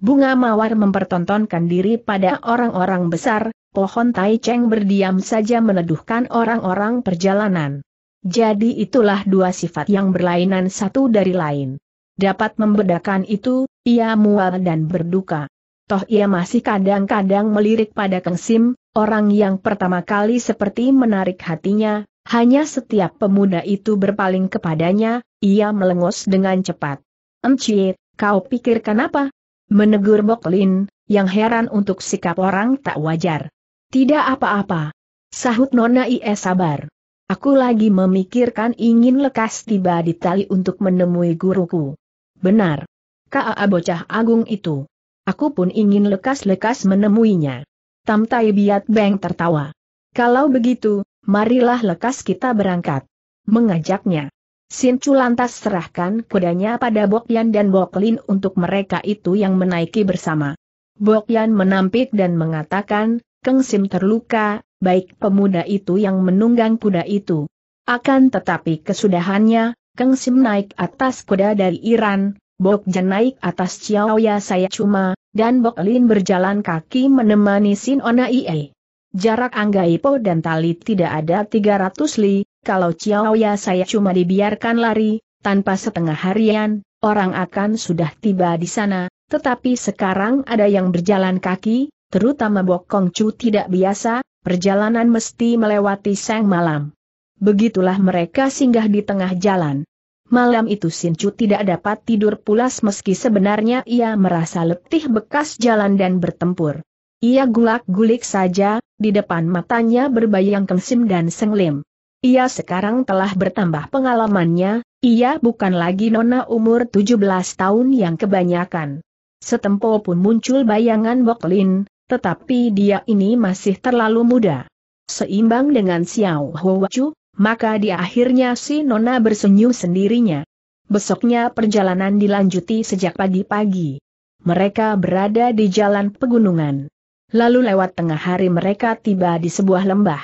Bunga mawar mempertontonkan diri pada orang-orang besar, pohon tai Cheng berdiam saja meneduhkan orang-orang perjalanan. Jadi itulah dua sifat yang berlainan satu dari lain. Dapat membedakan itu, ia mual dan berduka. Toh ia masih kadang-kadang melirik pada Kengsim, orang yang pertama kali seperti menarik hatinya, hanya setiap pemuda itu berpaling kepadanya, ia melengos dengan cepat. Encik, kau pikirkan apa? Menegur Boklin, yang heran untuk sikap orang tak wajar. Tidak apa-apa. Sahut Nona Ie sabar. Aku lagi memikirkan ingin lekas tiba di tali untuk menemui guruku. Benar. Kaa bocah agung itu. Aku pun ingin lekas-lekas menemuinya. Tamtai Biat Beng tertawa. Kalau begitu, marilah lekas kita berangkat. Mengajaknya. Sin Chu lantas serahkan kudanya pada Bok Yan dan Bok Lin untuk mereka itu yang menaiki bersama. Bok Yan menampik dan mengatakan, Keng Sim terluka, baik pemuda itu yang menunggang kuda itu. Akan tetapi kesudahannya, Keng Sim naik atas kuda dari Iran, Bok Jan naik atas Chiaoya saya cuma, dan Bok Lin berjalan kaki menemani Sin Ona Iei. Jarak Anggaipo dan Tali tidak ada 300 li, kalau Chiao Ya saya cuma dibiarkan lari, tanpa setengah harian, orang akan sudah tiba di sana, tetapi sekarang ada yang berjalan kaki, terutama Bokong Chu tidak biasa, perjalanan mesti melewati sang malam. Begitulah mereka singgah di tengah jalan. Malam itu Chu tidak dapat tidur pulas meski sebenarnya ia merasa letih bekas jalan dan bertempur. Ia gulak-gulik saja, di depan matanya berbayang kensim dan senglim. Ia sekarang telah bertambah pengalamannya, ia bukan lagi nona umur 17 tahun yang kebanyakan. Setempo pun muncul bayangan Boklin, tetapi dia ini masih terlalu muda. Seimbang dengan Xiao Huachu, maka di akhirnya si nona bersenyum sendirinya. Besoknya perjalanan dilanjuti sejak pagi-pagi. Mereka berada di jalan pegunungan. Lalu lewat tengah hari mereka tiba di sebuah lembah.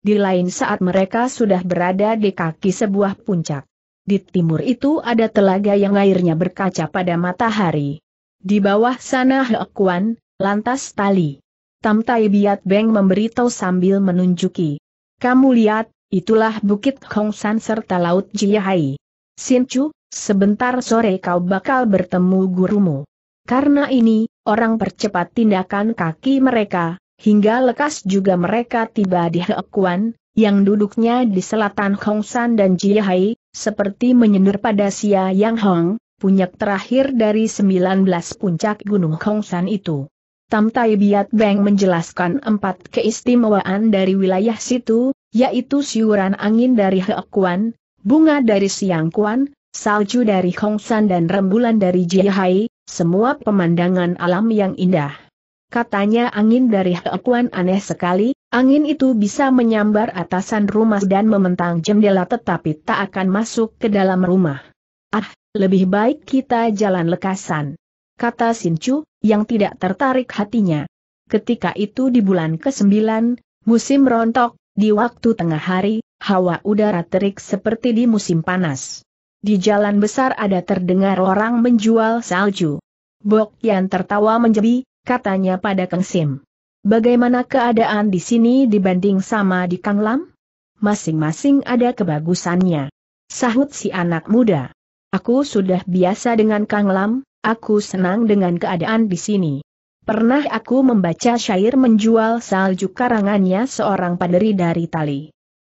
Di lain saat mereka sudah berada di kaki sebuah puncak. Di timur itu ada telaga yang airnya berkaca pada matahari. Di bawah sana Heokuan, lantas tali. Tam Tai Biat Beng memberitahu sambil menunjuki. Kamu lihat, itulah Bukit Hongsan serta Laut Jihai. Sinchu, sebentar sore kau bakal bertemu gurumu. Karena ini, orang percepat tindakan kaki mereka, hingga lekas juga mereka tiba di Hekuan, yang duduknya di selatan Hongsan dan Jihai, seperti menyendur pada Sia Yang Hong, punyak terakhir dari 19 puncak gunung Hongsan itu. Tam Tai Biat Beng menjelaskan empat keistimewaan dari wilayah situ, yaitu siuran angin dari Hekuan, bunga dari Kuan, salju dari Hongsan dan rembulan dari Jihai, semua pemandangan alam yang indah. Katanya angin dari Hekuan aneh sekali, angin itu bisa menyambar atasan rumah dan mementang jendela tetapi tak akan masuk ke dalam rumah. Ah, lebih baik kita jalan lekasan. Kata Sinchu, yang tidak tertarik hatinya. Ketika itu di bulan ke-9, musim rontok, di waktu tengah hari, hawa udara terik seperti di musim panas. Di jalan besar ada terdengar orang menjual salju. Bok Yan tertawa menjadi, katanya pada Kang Sim. Bagaimana keadaan di sini dibanding sama di Kang Lam? Masing-masing ada kebagusannya. Sahut si anak muda. Aku sudah biasa dengan Kang Lam, aku senang dengan keadaan di sini. Pernah aku membaca syair menjual salju karangannya seorang paderi dari tali.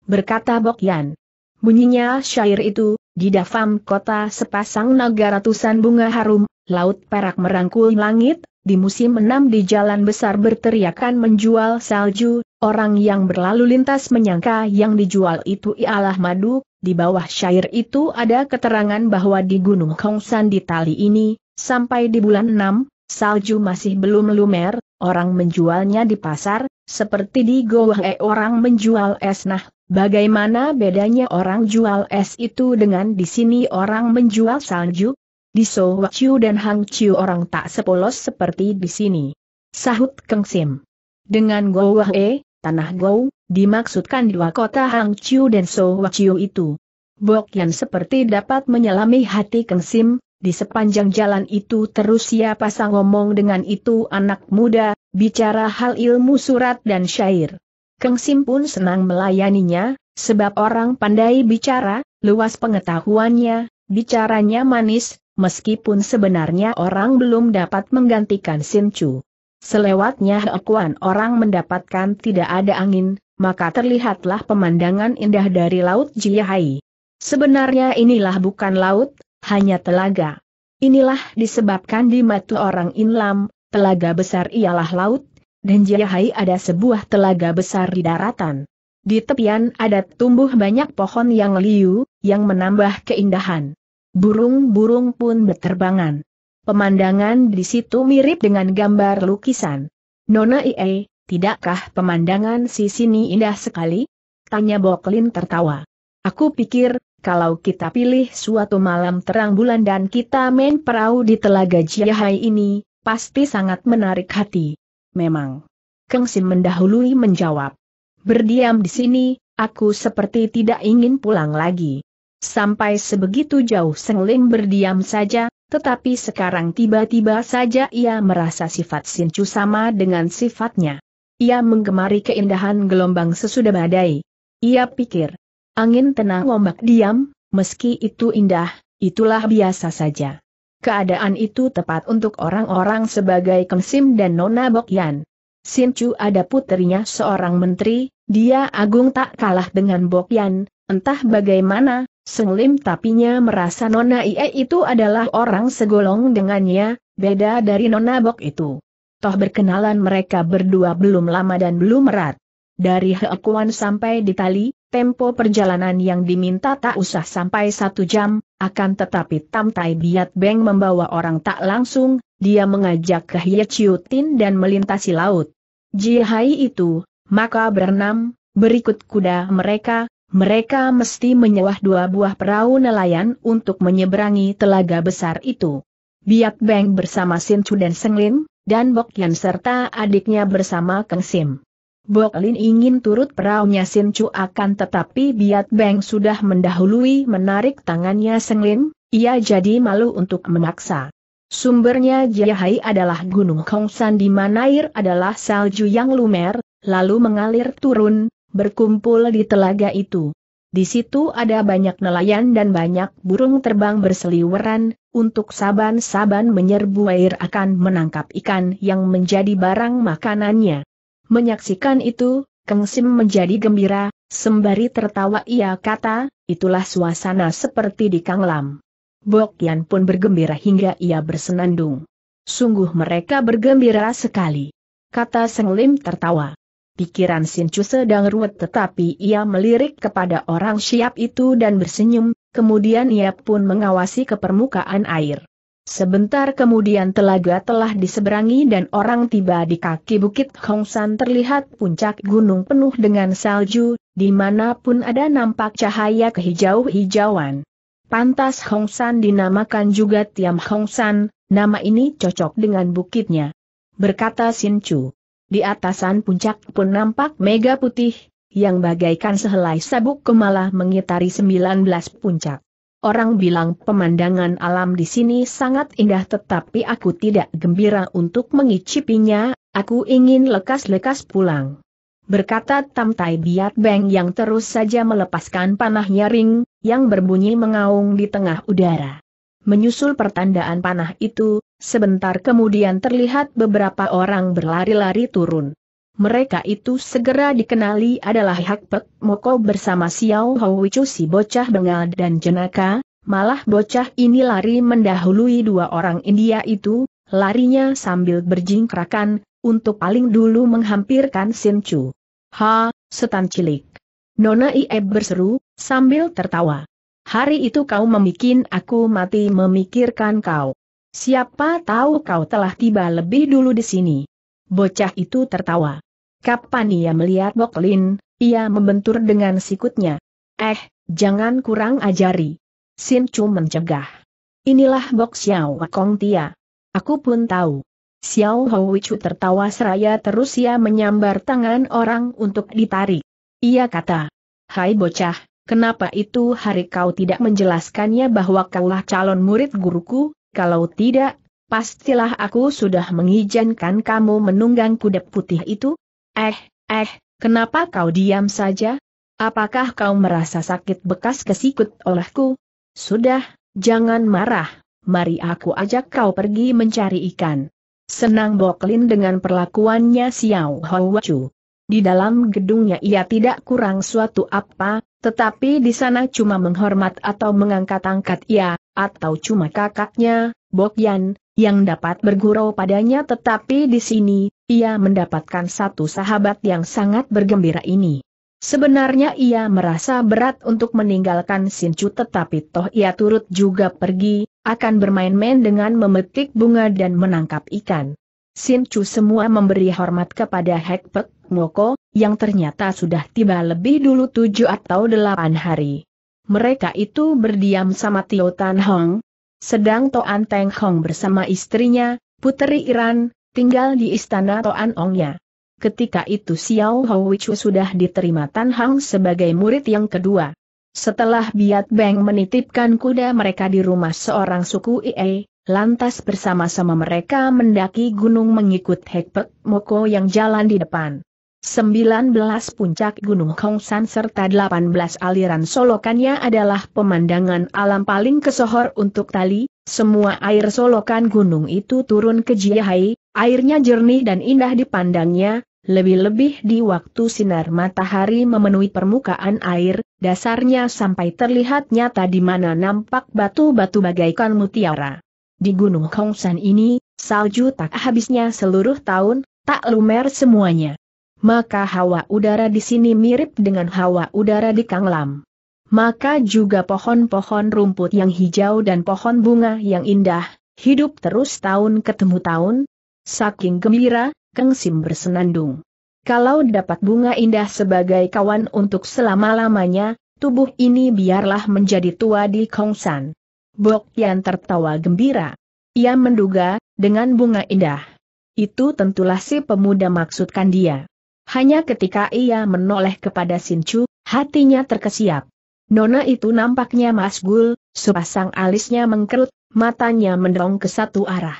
Berkata Bok Yan. Bunyinya syair itu, di dafam kota sepasang naga ratusan bunga harum, laut perak merangkul langit, di musim enam di jalan besar berteriakan menjual salju, orang yang berlalu lintas menyangka yang dijual itu ialah madu, di bawah syair itu ada keterangan bahwa di Gunung Kongsan di tali ini, sampai di bulan enam, salju masih belum lumer, orang menjualnya di pasar, seperti di Goa orang menjual es nah, Bagaimana bedanya orang jual es itu dengan di sini orang menjual salju? Di Chiu dan Hang Hangciu orang tak sepolos seperti di sini. Sahut Keng Sim. Dengan Gohwa-e, Tanah Gou, dimaksudkan dua kota Hang Hangciu dan Chiu itu. Bok yang seperti dapat menyelami hati Keng Sim, di sepanjang jalan itu terus siapa sang ngomong dengan itu anak muda, bicara hal ilmu surat dan syair. Keng Sim pun senang melayaninya, sebab orang pandai bicara, luas pengetahuannya, bicaranya manis, meskipun sebenarnya orang belum dapat menggantikan Sim Chu. Selewatnya Hekuan orang mendapatkan tidak ada angin, maka terlihatlah pemandangan indah dari Laut Jihai. Sebenarnya inilah bukan laut, hanya telaga. Inilah disebabkan di mata orang Inlam, telaga besar ialah laut, dan Jiahai ada sebuah telaga besar di daratan. Di tepian ada tumbuh banyak pohon yang liu, yang menambah keindahan. Burung-burung pun berterbangan. Pemandangan di situ mirip dengan gambar lukisan. Nona Ie, tidakkah pemandangan si sini indah sekali? Tanya Boklin tertawa. Aku pikir, kalau kita pilih suatu malam terang bulan dan kita main perahu di telaga Jiahai ini, pasti sangat menarik hati memang. Sin mendahului menjawab. Berdiam di sini, aku seperti tidak ingin pulang lagi. Sampai sebegitu jauh Seng Ling berdiam saja, tetapi sekarang tiba-tiba saja ia merasa sifat Chu sama dengan sifatnya. Ia menggemari keindahan gelombang sesudah badai. Ia pikir, angin tenang ombak diam, meski itu indah, itulah biasa saja. Keadaan itu tepat untuk orang-orang sebagai Kensim dan Nona Bokyan. Sim Chu ada putrinya seorang menteri, dia agung tak kalah dengan Bokyan, entah bagaimana, Seng Lim tapinya merasa Nona Ie itu adalah orang segolong dengannya, beda dari Nona Bok itu. Toh berkenalan mereka berdua belum lama dan belum erat. Dari Heekuan sampai di Tali, tempo perjalanan yang diminta tak usah sampai satu jam, akan tetapi Tam Tai Biat Beng membawa orang tak langsung, dia mengajak ke Hye Tin dan melintasi laut. Jihai itu, maka berenam, berikut kuda mereka, mereka mesti menyewah dua buah perahu nelayan untuk menyeberangi telaga besar itu. Biat Beng bersama Sin Chu dan Seng Lin, dan Bok Yan serta adiknya bersama Keng Sim. Bok Lin ingin turut perahunya Sin Chu akan tetapi Biat Beng sudah mendahului menarik tangannya Seng Lin, ia jadi malu untuk memaksa. Sumbernya Jiahai adalah Gunung Kongsan di mana air adalah salju yang lumer, lalu mengalir turun, berkumpul di telaga itu. Di situ ada banyak nelayan dan banyak burung terbang berseliweran, untuk saban-saban menyerbu air akan menangkap ikan yang menjadi barang makanannya. Menyaksikan itu, Kang Sim menjadi gembira, sembari tertawa ia kata, itulah suasana seperti di Kanglam. Bok Yan pun bergembira hingga ia bersenandung. Sungguh mereka bergembira sekali. Kata Seng Lim tertawa. Pikiran Sin Chu sedang ruwet tetapi ia melirik kepada orang siap itu dan bersenyum, kemudian ia pun mengawasi ke permukaan air. Sebentar kemudian telaga telah diseberangi dan orang tiba di kaki bukit Hongsan terlihat puncak gunung penuh dengan salju, di mana pun ada nampak cahaya kehijau-hijauan. Pantas Hongsan dinamakan juga Tiam Hongsan, nama ini cocok dengan bukitnya. Berkata Sin Chu. Di atasan puncak pun nampak mega putih, yang bagaikan sehelai sabuk kemala mengitari 19 puncak. Orang bilang pemandangan alam di sini sangat indah tetapi aku tidak gembira untuk mengicipinya, aku ingin lekas-lekas pulang. Berkata Tamtai Biat Beng yang terus saja melepaskan panah ring, yang berbunyi mengaung di tengah udara. Menyusul pertandaan panah itu, sebentar kemudian terlihat beberapa orang berlari-lari turun. Mereka itu segera dikenali adalah Hak Pek Moko bersama Xiao Wicu si bocah bengal dan jenaka, malah bocah ini lari mendahului dua orang India itu, larinya sambil berjingkrakan, untuk paling dulu menghampirkan Sin Chu. Ha, setan cilik. Nona Ieb berseru, sambil tertawa. Hari itu kau memikin aku mati memikirkan kau. Siapa tahu kau telah tiba lebih dulu di sini. Bocah itu tertawa. Kapan ia melihat Boklin, ia membentur dengan sikutnya. Eh, jangan kurang ajari. Sin Chu mencegah. Inilah Bok Xiao Kong Tia. Aku pun tahu. Xiao Houichu Chu tertawa seraya terus ia menyambar tangan orang untuk ditarik. Ia kata, Hai bocah, kenapa itu hari kau tidak menjelaskannya bahwa kaulah calon murid guruku, kalau tidak, pastilah aku sudah mengizinkan kamu menunggang kuda putih itu, Eh, eh, kenapa kau diam saja? Apakah kau merasa sakit bekas kesikut olehku? Sudah, jangan marah, mari aku ajak kau pergi mencari ikan. Senang Boklin dengan perlakuannya Xiao Houachu. Di dalam gedungnya ia tidak kurang suatu apa, tetapi di sana cuma menghormat atau mengangkat-angkat ia, atau cuma kakaknya, yan yang dapat bergurau padanya tetapi di sini, ia mendapatkan satu sahabat yang sangat bergembira ini. Sebenarnya ia merasa berat untuk meninggalkan Sincu tetapi toh ia turut juga pergi, akan bermain-main dengan memetik bunga dan menangkap ikan. Sincu semua memberi hormat kepada Hekpek Moko, yang ternyata sudah tiba lebih dulu tujuh atau delapan hari. Mereka itu berdiam sama Tio Tan Hong, sedang Toan Teng Hong bersama istrinya, Puteri Iran, tinggal di istana Toan Ongnya. Ketika itu Xiao Houwichu sudah diterima Tan Hang sebagai murid yang kedua. Setelah Biat Beng menitipkan kuda mereka di rumah seorang suku Ie, lantas bersama-sama mereka mendaki gunung mengikut Hekpek Moko yang jalan di depan. 19 puncak Gunung Kongsan serta 18 aliran solokannya adalah pemandangan alam paling kesohor untuk tali, semua air solokan gunung itu turun ke Jihai, airnya jernih dan indah dipandangnya, lebih-lebih di waktu sinar matahari memenuhi permukaan air, dasarnya sampai terlihat nyata di mana nampak batu-batu bagaikan mutiara. Di Gunung Kongsan ini, salju tak habisnya seluruh tahun, tak lumer semuanya maka hawa udara di sini mirip dengan hawa udara di Kanglam. Maka juga pohon-pohon rumput yang hijau dan pohon bunga yang indah, hidup terus tahun ketemu tahun. Saking gembira, Kang Sim bersenandung. Kalau dapat bunga indah sebagai kawan untuk selama-lamanya, tubuh ini biarlah menjadi tua di Kongsan. Bok Yan tertawa gembira. Ia menduga, dengan bunga indah. Itu tentulah si pemuda maksudkan dia. Hanya ketika ia menoleh kepada Sinchu, hatinya terkesiap. Nona itu nampaknya masgul, sepasang alisnya mengkerut, matanya mendong ke satu arah.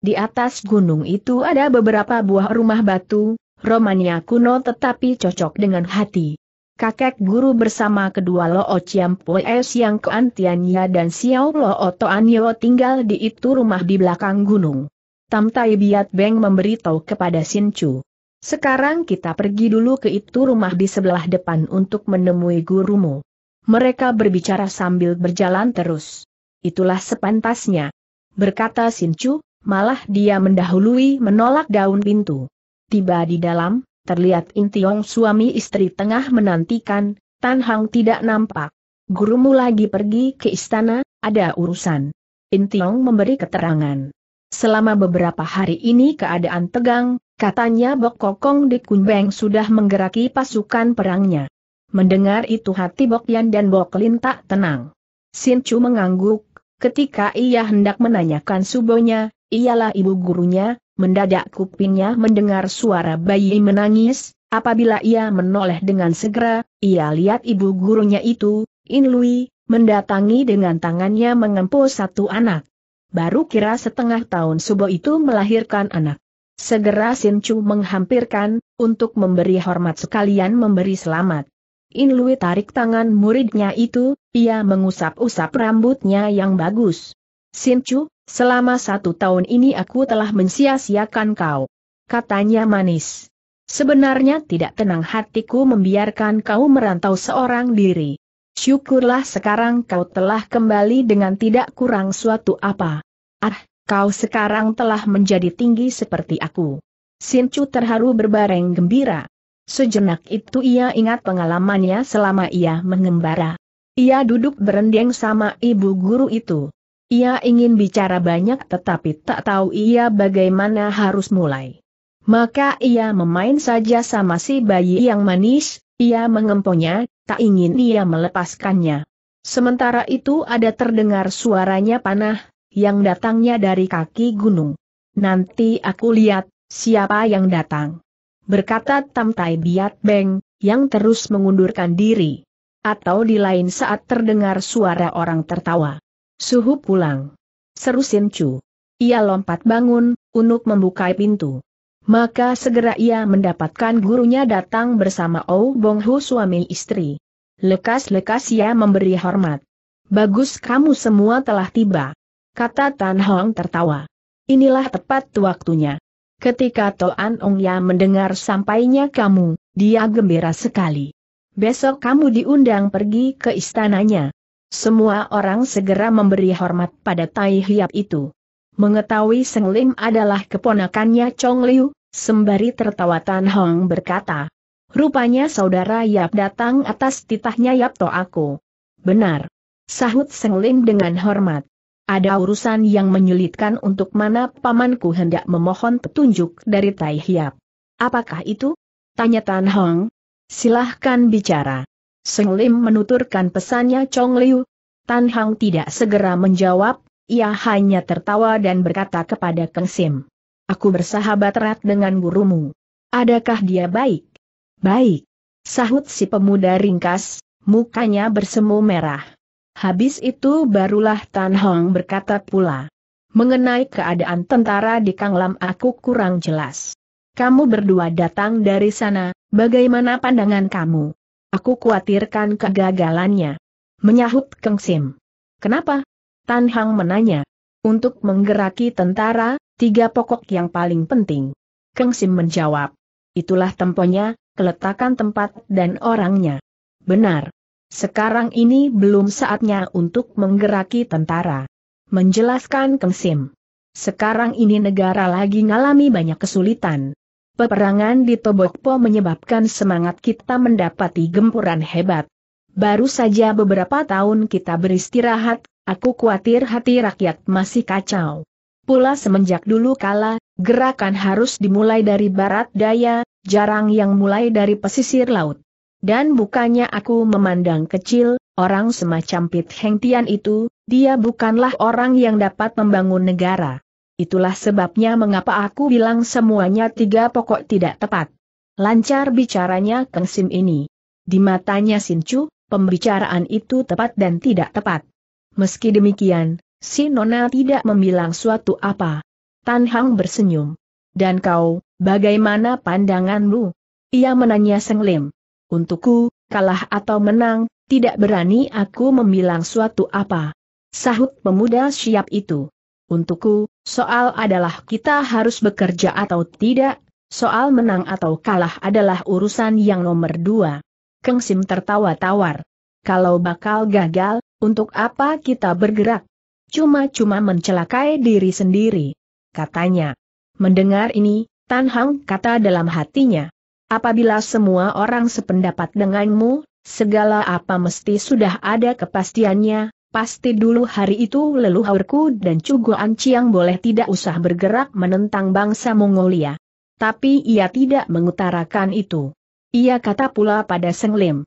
Di atas gunung itu ada beberapa buah rumah batu, romannya kuno tetapi cocok dengan hati. Kakek guru bersama kedua Loo Chiam Poe Siang Koan Tianya dan Xiao Loo Toanyo tinggal di itu rumah di belakang gunung. Tam Tai Biat Beng memberitahu kepada Sin Chu. Sekarang kita pergi dulu ke itu rumah di sebelah depan untuk menemui gurumu. Mereka berbicara sambil berjalan terus. Itulah sepantasnya. Berkata Sinchu, malah dia mendahului menolak daun pintu. Tiba di dalam, terlihat Intiong suami istri tengah menantikan, Tan Hang tidak nampak. Gurumu lagi pergi ke istana, ada urusan. Intiong memberi keterangan. Selama beberapa hari ini keadaan tegang, Katanya Bok Kokong di Kunbeng sudah menggeraki pasukan perangnya. Mendengar itu hati Bok Yan dan Bok Lin tak tenang. Sin Chu mengangguk, ketika ia hendak menanyakan subonya, ialah ibu gurunya, mendadak kupingnya mendengar suara bayi menangis, apabila ia menoleh dengan segera, ia lihat ibu gurunya itu, In Lui, mendatangi dengan tangannya mengempul satu anak. Baru kira setengah tahun Subo itu melahirkan anak. Segera Sin Chu menghampirkan, untuk memberi hormat sekalian memberi selamat. In Lui tarik tangan muridnya itu, ia mengusap-usap rambutnya yang bagus. Sin Chu, selama satu tahun ini aku telah mensia-siakan kau. Katanya manis. Sebenarnya tidak tenang hatiku membiarkan kau merantau seorang diri. Syukurlah sekarang kau telah kembali dengan tidak kurang suatu apa. Ah, kau sekarang telah menjadi tinggi seperti aku. Sincu terharu berbareng gembira. Sejenak itu ia ingat pengalamannya selama ia mengembara. Ia duduk berendeng sama ibu guru itu. Ia ingin bicara banyak tetapi tak tahu ia bagaimana harus mulai. Maka ia memain saja sama si bayi yang manis, ia mengemponya, tak ingin ia melepaskannya. Sementara itu ada terdengar suaranya panah, yang datangnya dari kaki gunung. Nanti aku lihat, siapa yang datang. Berkata Tamtai Biat Beng, yang terus mengundurkan diri. Atau di lain saat terdengar suara orang tertawa. Suhu pulang. Seru Sincu. Ia lompat bangun, untuk membuka pintu. Maka segera ia mendapatkan gurunya datang bersama Oh Bong Hu suami istri. Lekas-lekas ia memberi hormat. Bagus kamu semua telah tiba kata Tan Hong tertawa. Inilah tepat waktunya. Ketika Toan Ong Ya mendengar sampainya kamu, dia gembira sekali. Besok kamu diundang pergi ke istananya. Semua orang segera memberi hormat pada Tai Hiap itu. Mengetahui Seng Lim adalah keponakannya Chong Liu, sembari tertawa Tan Hong berkata. Rupanya saudara Yap datang atas titahnya Yap To aku. Benar. Sahut Seng Lim dengan hormat ada urusan yang menyulitkan untuk mana pamanku hendak memohon petunjuk dari Tai Hiap. Apakah itu? Tanya Tan Hong. Silahkan bicara. Seng Lim menuturkan pesannya Chong Liu. Tan Hong tidak segera menjawab, ia hanya tertawa dan berkata kepada Keng Sim. Aku bersahabat erat dengan gurumu. Adakah dia baik? Baik. Sahut si pemuda ringkas, mukanya bersemu merah. Habis itu barulah Tan Hong berkata pula. Mengenai keadaan tentara di Kanglam aku kurang jelas. Kamu berdua datang dari sana, bagaimana pandangan kamu? Aku khawatirkan kegagalannya. Menyahut Keng Sim. Kenapa? Tan Hong menanya. Untuk menggeraki tentara, tiga pokok yang paling penting. Keng Sim menjawab. Itulah temponya, keletakan tempat dan orangnya. Benar. Sekarang ini belum saatnya untuk menggeraki tentara. Menjelaskan Keng Sim. Sekarang ini negara lagi ngalami banyak kesulitan. Peperangan di Tobokpo menyebabkan semangat kita mendapati gempuran hebat. Baru saja beberapa tahun kita beristirahat, aku khawatir hati rakyat masih kacau. Pula semenjak dulu kala, gerakan harus dimulai dari barat daya, jarang yang mulai dari pesisir laut. Dan bukannya aku memandang kecil, orang semacam Pit Heng Tian itu, dia bukanlah orang yang dapat membangun negara. Itulah sebabnya mengapa aku bilang semuanya tiga pokok tidak tepat. Lancar bicaranya Kang Sim ini. Di matanya Sin Chu, pembicaraan itu tepat dan tidak tepat. Meski demikian, si Nona tidak membilang suatu apa. Tan Hang bersenyum. Dan kau, bagaimana pandanganmu? Ia menanya Seng Lim. Untukku, kalah atau menang, tidak berani aku membilang suatu apa. Sahut pemuda siap itu. Untukku, soal adalah kita harus bekerja atau tidak, soal menang atau kalah adalah urusan yang nomor dua. Keng Sim tertawa tawar. Kalau bakal gagal, untuk apa kita bergerak? Cuma-cuma mencelakai diri sendiri. Katanya. Mendengar ini, Tan Hang kata dalam hatinya. Apabila semua orang sependapat denganmu, segala apa mesti sudah ada kepastiannya, pasti dulu hari itu leluhurku dan Cugo Anciang boleh tidak usah bergerak menentang bangsa Mongolia. Tapi ia tidak mengutarakan itu. Ia kata pula pada Senglim.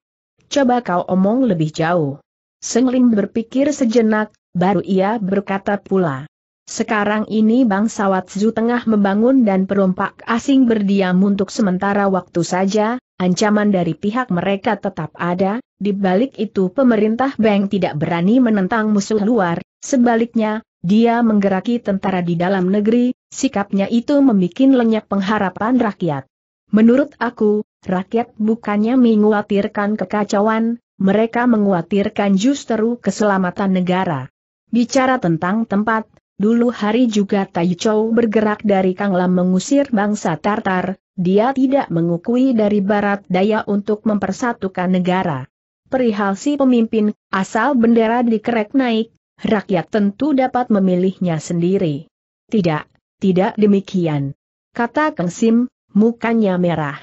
Coba kau omong lebih jauh. Senglim berpikir sejenak, baru ia berkata pula. Sekarang ini bangsawat Zu tengah membangun dan perompak asing berdiam untuk sementara waktu saja, ancaman dari pihak mereka tetap ada, di balik itu pemerintah Beng tidak berani menentang musuh luar, sebaliknya, dia menggeraki tentara di dalam negeri, sikapnya itu membuat lenyap pengharapan rakyat. Menurut aku, rakyat bukannya menguatirkan kekacauan, mereka menguatirkan justru keselamatan negara. Bicara tentang tempat, Dulu hari juga Tai Chou bergerak dari Kanglam mengusir bangsa Tartar, dia tidak mengukui dari barat daya untuk mempersatukan negara. Perihal si pemimpin, asal bendera dikerek naik, rakyat tentu dapat memilihnya sendiri. Tidak, tidak demikian. Kata Kang Sim, mukanya merah.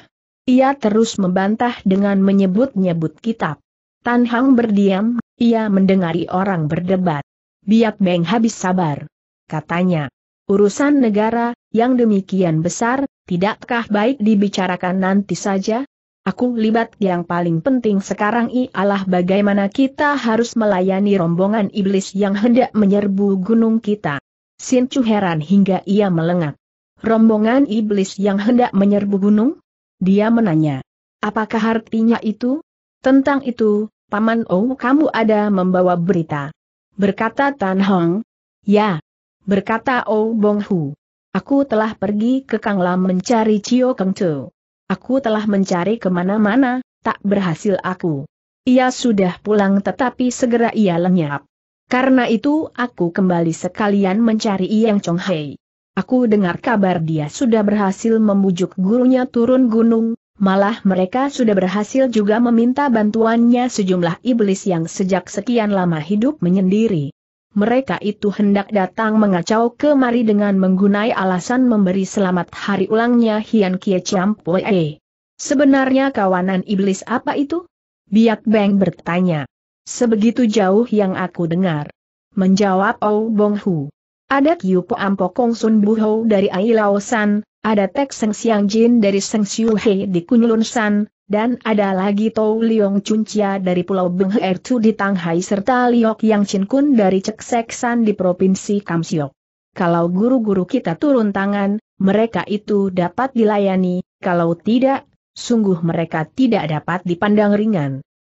Ia terus membantah dengan menyebut-nyebut kitab. Tan Hang berdiam, ia mendengari orang berdebat. Biat Beng habis sabar katanya. Urusan negara, yang demikian besar, tidakkah baik dibicarakan nanti saja? Aku libat yang paling penting sekarang ialah bagaimana kita harus melayani rombongan iblis yang hendak menyerbu gunung kita. Chu heran hingga ia melengat Rombongan iblis yang hendak menyerbu gunung? Dia menanya. Apakah artinya itu? Tentang itu, Paman Oh kamu ada membawa berita. Berkata Tan Hong. Ya, berkata Oh Bong Hu. Aku telah pergi ke Kang Lam mencari Cio Kang Cho. Aku telah mencari kemana-mana, tak berhasil aku. Ia sudah pulang tetapi segera ia lenyap. Karena itu aku kembali sekalian mencari Yang Chong Hei. Aku dengar kabar dia sudah berhasil membujuk gurunya turun gunung, malah mereka sudah berhasil juga meminta bantuannya sejumlah iblis yang sejak sekian lama hidup menyendiri mereka itu hendak datang mengacau kemari dengan menggunai alasan memberi selamat hari ulangnya Hian Kie Chiam Pue. Sebenarnya kawanan iblis apa itu? Biak Beng bertanya. Sebegitu jauh yang aku dengar. Menjawab Ou Bong Hu. Ada Kiu Po Ampo Kong Sun Bu Ho dari Ai Lao San, ada Tek Seng Siang Jin dari Seng Siu He di Kunlun San, dan ada lagi Tou Liong Chuncia dari Pulau Bengher Chu di Tanghai serta Liok Yang Chin Kun dari Cekseksan di Provinsi Kamsiok. Kalau guru-guru kita turun tangan, mereka itu dapat dilayani, kalau tidak, sungguh mereka tidak dapat dipandang ringan.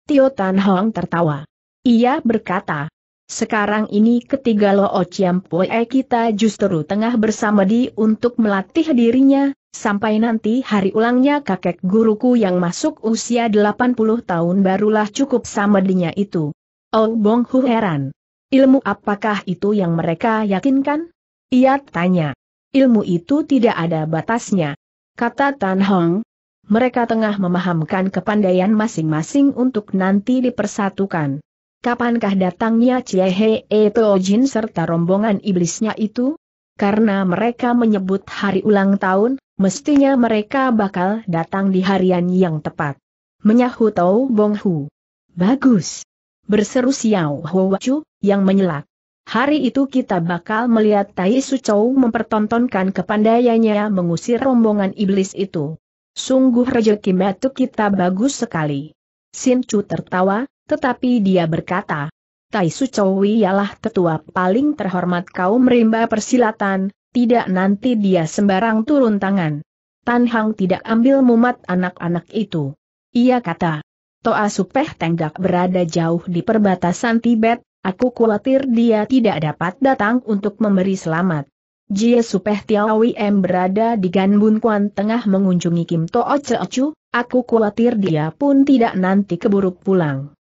Tio Tan Hong tertawa. Ia berkata, sekarang ini ketiga Loo Chiam kita justru tengah bersama di untuk melatih dirinya, sampai nanti hari ulangnya kakek guruku yang masuk usia 80 tahun barulah cukup sama dinya itu. Oh Bong Hu heran. Ilmu apakah itu yang mereka yakinkan? Ia tanya. Ilmu itu tidak ada batasnya. Kata Tan Hong. Mereka tengah memahamkan kepandaian masing-masing untuk nanti dipersatukan. Kapankah datangnya Chiehe Etojin serta rombongan iblisnya itu? Karena mereka menyebut hari ulang tahun, mestinya mereka bakal datang di harian yang tepat. Menyahutau Tau Bong Hu. Bagus. Berseru Xiao Ho yang menyelak. Hari itu kita bakal melihat Tai Su Chou mempertontonkan kepandaiannya mengusir rombongan iblis itu. Sungguh rejeki metu kita bagus sekali. Sin Chu tertawa, tetapi dia berkata, Tai Su Wei ialah tetua paling terhormat kaum rimba persilatan, tidak nanti dia sembarang turun tangan. Tan Hang tidak ambil mumat anak-anak itu. Ia kata, Toa Supeh Tenggak berada jauh di perbatasan Tibet, aku khawatir dia tidak dapat datang untuk memberi selamat. Jie Supeh Tiawi M berada di Ganbun Kuan tengah mengunjungi Kim Toa Ceocu, aku khawatir dia pun tidak nanti keburuk pulang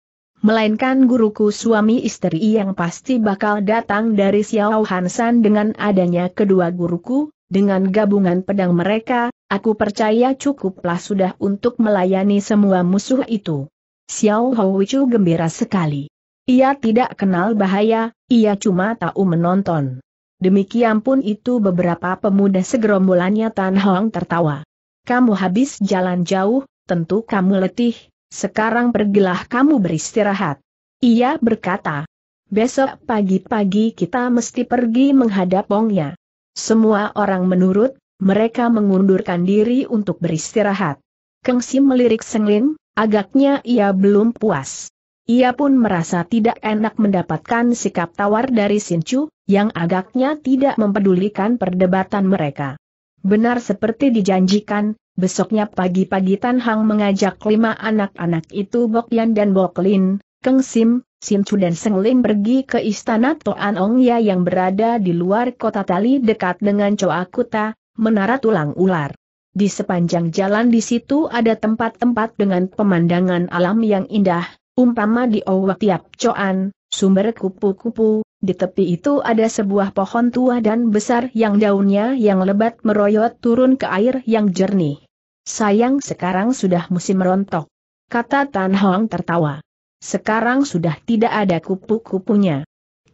melainkan guruku suami istri yang pasti bakal datang dari Xiao Hansan dengan adanya kedua guruku, dengan gabungan pedang mereka, aku percaya cukuplah sudah untuk melayani semua musuh itu. Xiao Houchu gembira sekali. Ia tidak kenal bahaya, ia cuma tahu menonton. Demikian pun itu beberapa pemuda segerombolannya Tan Hong tertawa. Kamu habis jalan jauh, tentu kamu letih, sekarang pergilah kamu beristirahat. Ia berkata. Besok pagi-pagi kita mesti pergi menghadap Wongnya. Semua orang menurut, mereka mengundurkan diri untuk beristirahat. Kengsi melirik Senglin, agaknya ia belum puas. Ia pun merasa tidak enak mendapatkan sikap tawar dari Chu, yang agaknya tidak mempedulikan perdebatan mereka. Benar seperti dijanjikan, Besoknya pagi-pagi Tan Hang mengajak lima anak-anak itu Bok Yan dan Bok Lin, Keng Sim, Sin Chu dan Seng Lim pergi ke istana Toan Ong Ya yang berada di luar kota Tali dekat dengan Coa Kuta, Menara Tulang Ular. Di sepanjang jalan di situ ada tempat-tempat dengan pemandangan alam yang indah, umpama di Owak Tiap Coan, sumber kupu-kupu, di tepi itu ada sebuah pohon tua dan besar yang daunnya yang lebat meroyot turun ke air yang jernih. Sayang sekarang sudah musim rontok. Kata Tan Hong tertawa. Sekarang sudah tidak ada kupu-kupunya.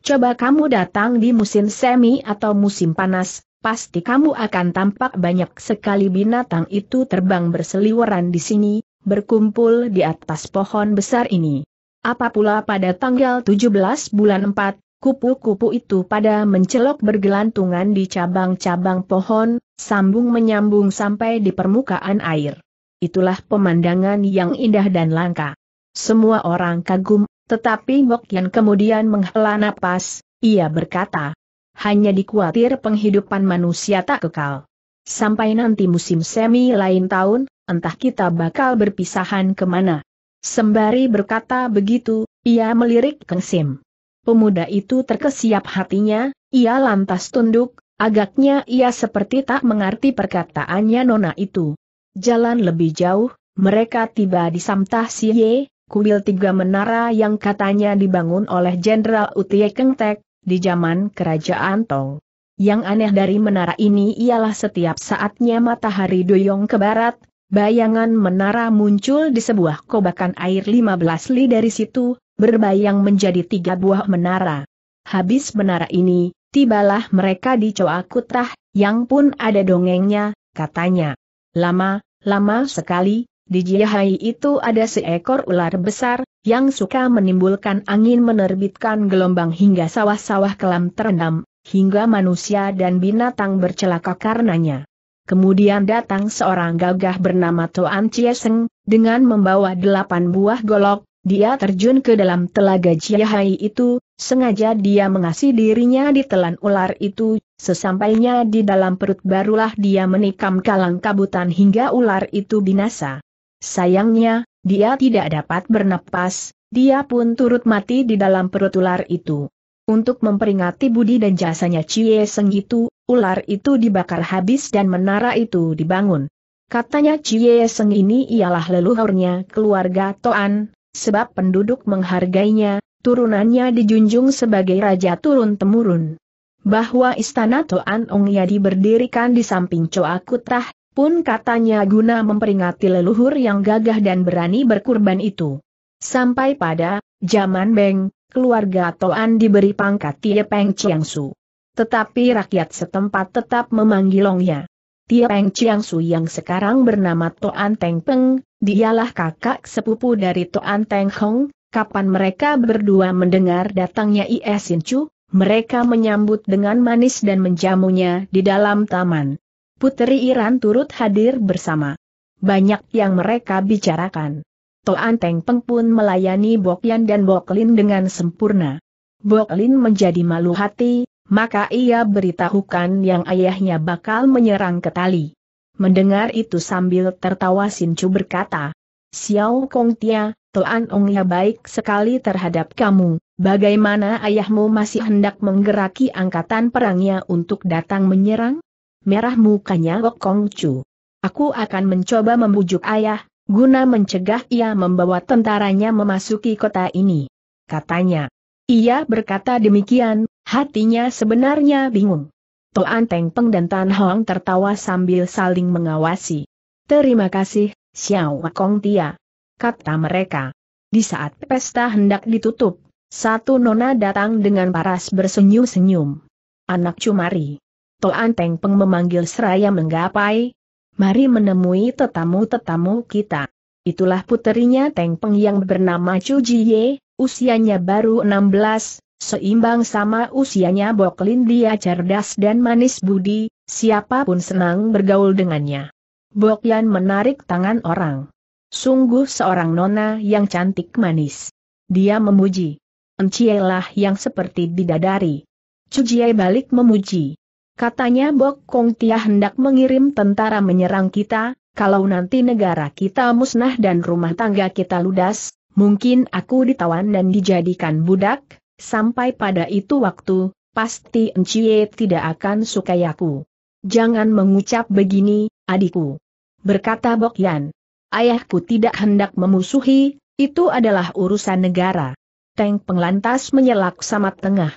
Coba kamu datang di musim semi atau musim panas, pasti kamu akan tampak banyak sekali binatang itu terbang berseliweran di sini, berkumpul di atas pohon besar ini. Apa pula pada tanggal 17 bulan 4, Kupu-kupu itu pada mencelok bergelantungan di cabang-cabang pohon, sambung menyambung sampai di permukaan air. Itulah pemandangan yang indah dan langka. Semua orang kagum, tetapi Mok Yan kemudian menghela napas, ia berkata, hanya dikhawatir penghidupan manusia tak kekal. Sampai nanti musim semi lain tahun, entah kita bakal berpisahan kemana. Sembari berkata begitu, ia melirik Keng Sim. Pemuda itu terkesiap hatinya, ia lantas tunduk, agaknya ia seperti tak mengerti perkataannya nona itu. Jalan lebih jauh, mereka tiba di Samtah Siye, kuil tiga menara yang katanya dibangun oleh Jenderal Utie Kengtek, di zaman Kerajaan Tong. Yang aneh dari menara ini ialah setiap saatnya matahari doyong ke barat, bayangan menara muncul di sebuah kobakan air 15 li dari situ, berbayang menjadi tiga buah menara. Habis menara ini, tibalah mereka di Coa Kutrah, yang pun ada dongengnya, katanya. Lama, lama sekali, di Jihai itu ada seekor ular besar, yang suka menimbulkan angin menerbitkan gelombang hingga sawah-sawah kelam terendam, hingga manusia dan binatang bercelaka karenanya. Kemudian datang seorang gagah bernama Toan Chieseng, dengan membawa delapan buah golok, dia terjun ke dalam telaga Ciahai itu, sengaja dia mengasih dirinya ditelan ular itu, sesampainya di dalam perut barulah dia menikam kalang kabutan hingga ular itu binasa. Sayangnya, dia tidak dapat bernapas, dia pun turut mati di dalam perut ular itu. Untuk memperingati budi dan jasanya Cie Seng itu, ular itu dibakar habis dan menara itu dibangun. Katanya Cie Seng ini ialah leluhurnya keluarga Toan, sebab penduduk menghargainya, turunannya dijunjung sebagai raja turun-temurun. Bahwa istana Toan Ong Yadi diberdirikan di samping Coakutah, pun katanya guna memperingati leluhur yang gagah dan berani berkurban itu. Sampai pada zaman Beng, keluarga Toan diberi pangkat Tie Peng Chiang Su. Tetapi rakyat setempat tetap memanggilongnya. Tie Peng Chiang Su yang sekarang bernama Toan Teng Peng, Dialah kakak sepupu dari Toan Teng Hong, kapan mereka berdua mendengar datangnya Ie Sin Chu, mereka menyambut dengan manis dan menjamunya di dalam taman. Putri Iran turut hadir bersama. Banyak yang mereka bicarakan. Toan Teng Peng pun melayani Bokyan dan Boklin dengan sempurna. Boklin menjadi malu hati, maka ia beritahukan yang ayahnya bakal menyerang ke tali. Mendengar itu sambil tertawa Chu berkata, Xiao Kong Tia, Toan Ong ya baik sekali terhadap kamu, bagaimana ayahmu masih hendak menggeraki angkatan perangnya untuk datang menyerang? Merah mukanya Kong Chu. Aku akan mencoba membujuk ayah, guna mencegah ia membawa tentaranya memasuki kota ini. Katanya. Ia berkata demikian, hatinya sebenarnya bingung. Toan Teng Peng dan Tan Hong tertawa sambil saling mengawasi. Terima kasih, Xiao Kong Tia. Kata mereka. Di saat pesta hendak ditutup, satu nona datang dengan paras bersenyum-senyum. Anak cumari. Toan Teng Peng memanggil seraya menggapai. Mari menemui tetamu-tetamu kita. Itulah puterinya Teng Peng yang bernama Chu Jie, usianya baru 16, Seimbang sama usianya Boklin dia cerdas dan manis budi, siapapun senang bergaul dengannya. Bokyan menarik tangan orang. Sungguh seorang nona yang cantik manis. Dia memuji. Encielah yang seperti didadari. Cujie balik memuji. Katanya Bok Kong Tia hendak mengirim tentara menyerang kita, kalau nanti negara kita musnah dan rumah tangga kita ludas, mungkin aku ditawan dan dijadikan budak, Sampai pada itu waktu, pasti Enciye tidak akan sukai aku. Jangan mengucap begini, adikku. Berkata Bok Yan, Ayahku tidak hendak memusuhi, itu adalah urusan negara. Teng penglantas menyelak sama tengah.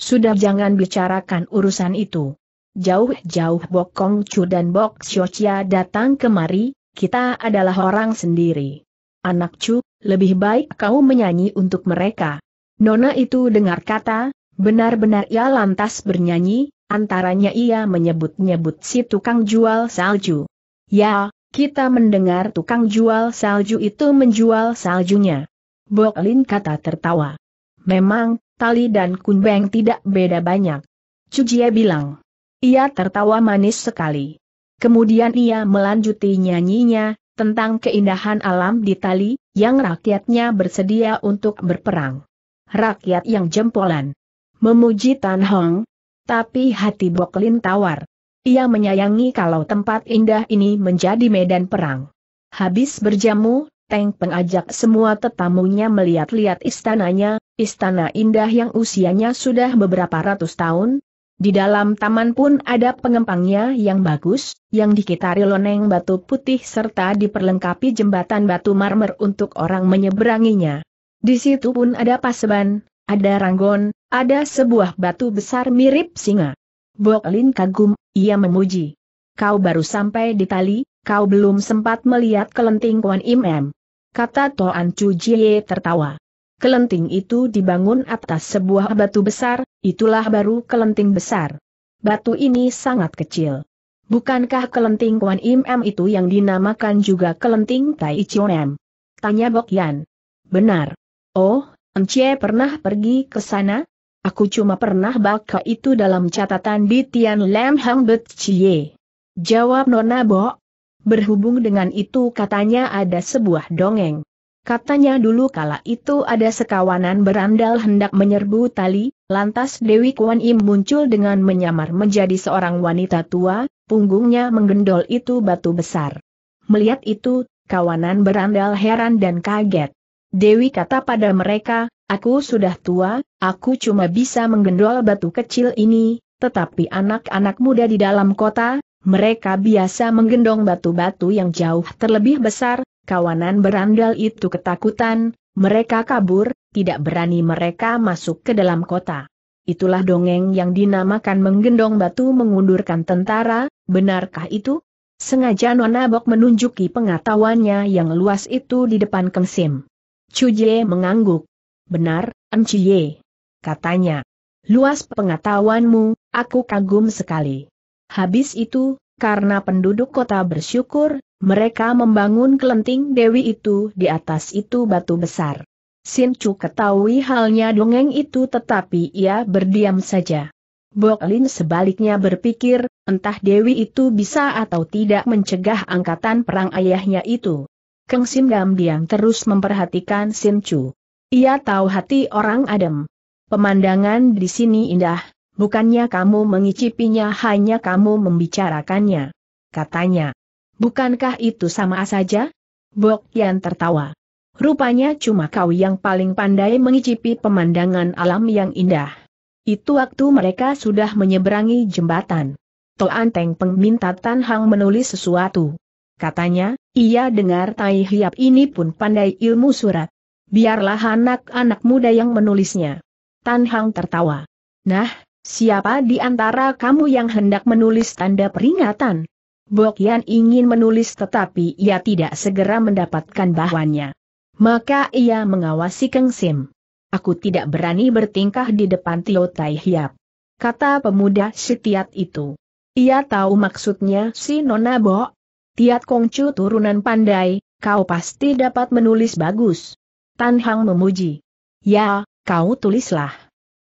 Sudah jangan bicarakan urusan itu. Jauh-jauh Bok Kong Chu dan Bok Xiochia datang kemari, kita adalah orang sendiri. Anak Chu, lebih baik kau menyanyi untuk mereka. Nona itu dengar kata, benar-benar ia lantas bernyanyi, antaranya ia menyebut-nyebut si tukang jual salju. Ya, kita mendengar tukang jual salju itu menjual saljunya. Boklin kata tertawa. Memang, Tali dan Kunbeng tidak beda banyak. Cujie bilang. Ia tertawa manis sekali. Kemudian ia melanjuti nyanyinya, tentang keindahan alam di Tali, yang rakyatnya bersedia untuk berperang rakyat yang jempolan. Memuji Tan Hong, tapi hati Boklin tawar. Ia menyayangi kalau tempat indah ini menjadi medan perang. Habis berjamu, Teng pengajak semua tetamunya melihat-lihat istananya, istana indah yang usianya sudah beberapa ratus tahun, di dalam taman pun ada pengempangnya yang bagus, yang dikitari loneng batu putih serta diperlengkapi jembatan batu marmer untuk orang menyeberanginya. Di situ pun ada paseban, ada ranggon, ada sebuah batu besar mirip singa. Boklin kagum, ia memuji. Kau baru sampai di tali, kau belum sempat melihat kelenting Kuan Im Kata Toan Chu Jie tertawa. Kelenting itu dibangun atas sebuah batu besar, itulah baru kelenting besar. Batu ini sangat kecil. Bukankah kelenting Kuan Im itu yang dinamakan juga kelenting Tai Em? Tanya Bok Yan. Benar. Oh, Encie pernah pergi ke sana? Aku cuma pernah baca itu dalam catatan di Tian Lam Hang Bet Chie. Jawab Nona Bo. Berhubung dengan itu katanya ada sebuah dongeng. Katanya dulu kala itu ada sekawanan berandal hendak menyerbu tali, lantas Dewi Kuan Im muncul dengan menyamar menjadi seorang wanita tua, punggungnya menggendol itu batu besar. Melihat itu, kawanan berandal heran dan kaget. Dewi kata pada mereka, aku sudah tua, aku cuma bisa menggendol batu kecil ini, tetapi anak-anak muda di dalam kota, mereka biasa menggendong batu-batu yang jauh terlebih besar, kawanan berandal itu ketakutan, mereka kabur, tidak berani mereka masuk ke dalam kota. Itulah dongeng yang dinamakan menggendong batu mengundurkan tentara, benarkah itu? Sengaja Nona Bok menunjuki pengetahuannya yang luas itu di depan Kengsim. Cuje mengangguk. Benar, Enciye. Katanya. Luas pengetahuanmu, aku kagum sekali. Habis itu, karena penduduk kota bersyukur, mereka membangun kelenting Dewi itu di atas itu batu besar. Sin Chu ketahui halnya dongeng itu tetapi ia berdiam saja. Lin sebaliknya berpikir, entah Dewi itu bisa atau tidak mencegah angkatan perang ayahnya itu. Kang Sim Dam Diang terus memperhatikan Sim Chu. Ia tahu hati orang adem. Pemandangan di sini indah, bukannya kamu mengicipinya hanya kamu membicarakannya. Katanya. Bukankah itu sama saja? Bok Yan tertawa. Rupanya cuma kau yang paling pandai mengicipi pemandangan alam yang indah. Itu waktu mereka sudah menyeberangi jembatan. Toan Teng Peng minta Tan Hang menulis sesuatu. Katanya, ia dengar Tai Hiap ini pun pandai ilmu surat. Biarlah anak-anak muda yang menulisnya. Tan Hang tertawa. Nah, siapa di antara kamu yang hendak menulis tanda peringatan? Bokian ingin menulis tetapi ia tidak segera mendapatkan bahannya. Maka ia mengawasi Keng Sim. Aku tidak berani bertingkah di depan Tio Tai Hiap. Kata pemuda setiat itu. Ia tahu maksudnya si Nona Bo, Tiat Kongcu turunan pandai, kau pasti dapat menulis bagus. Tan Hang memuji. Ya, kau tulislah.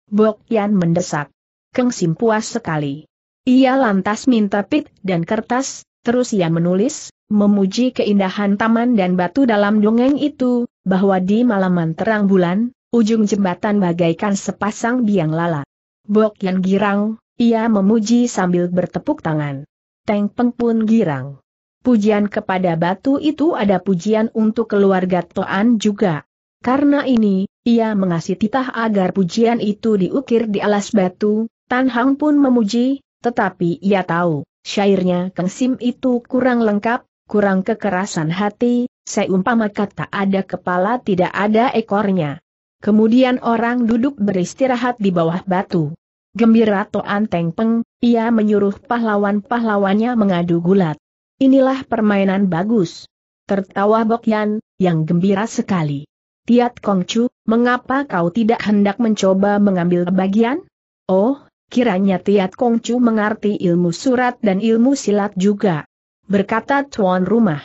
Bok Yan mendesak. Keng Sim puas sekali. Ia lantas minta pit dan kertas, terus ia menulis, memuji keindahan taman dan batu dalam dongeng itu, bahwa di malaman terang bulan, ujung jembatan bagaikan sepasang biang lala. Bok Yan girang, ia memuji sambil bertepuk tangan. Teng Peng pun girang. Pujian kepada batu itu ada pujian untuk keluarga Toan juga. Karena ini, ia mengasih titah agar pujian itu diukir di alas batu, Tan Hang pun memuji, tetapi ia tahu, syairnya Kang Sim itu kurang lengkap, kurang kekerasan hati, seumpama kata ada kepala tidak ada ekornya. Kemudian orang duduk beristirahat di bawah batu. Gembira Toan Teng Peng, ia menyuruh pahlawan-pahlawannya mengadu gulat. Inilah permainan bagus. Tertawa Bokyan, yang gembira sekali. Tiat Kongcu, mengapa kau tidak hendak mencoba mengambil bagian? Oh, kiranya Tiat Kongcu mengerti ilmu surat dan ilmu silat juga. Berkata tuan rumah.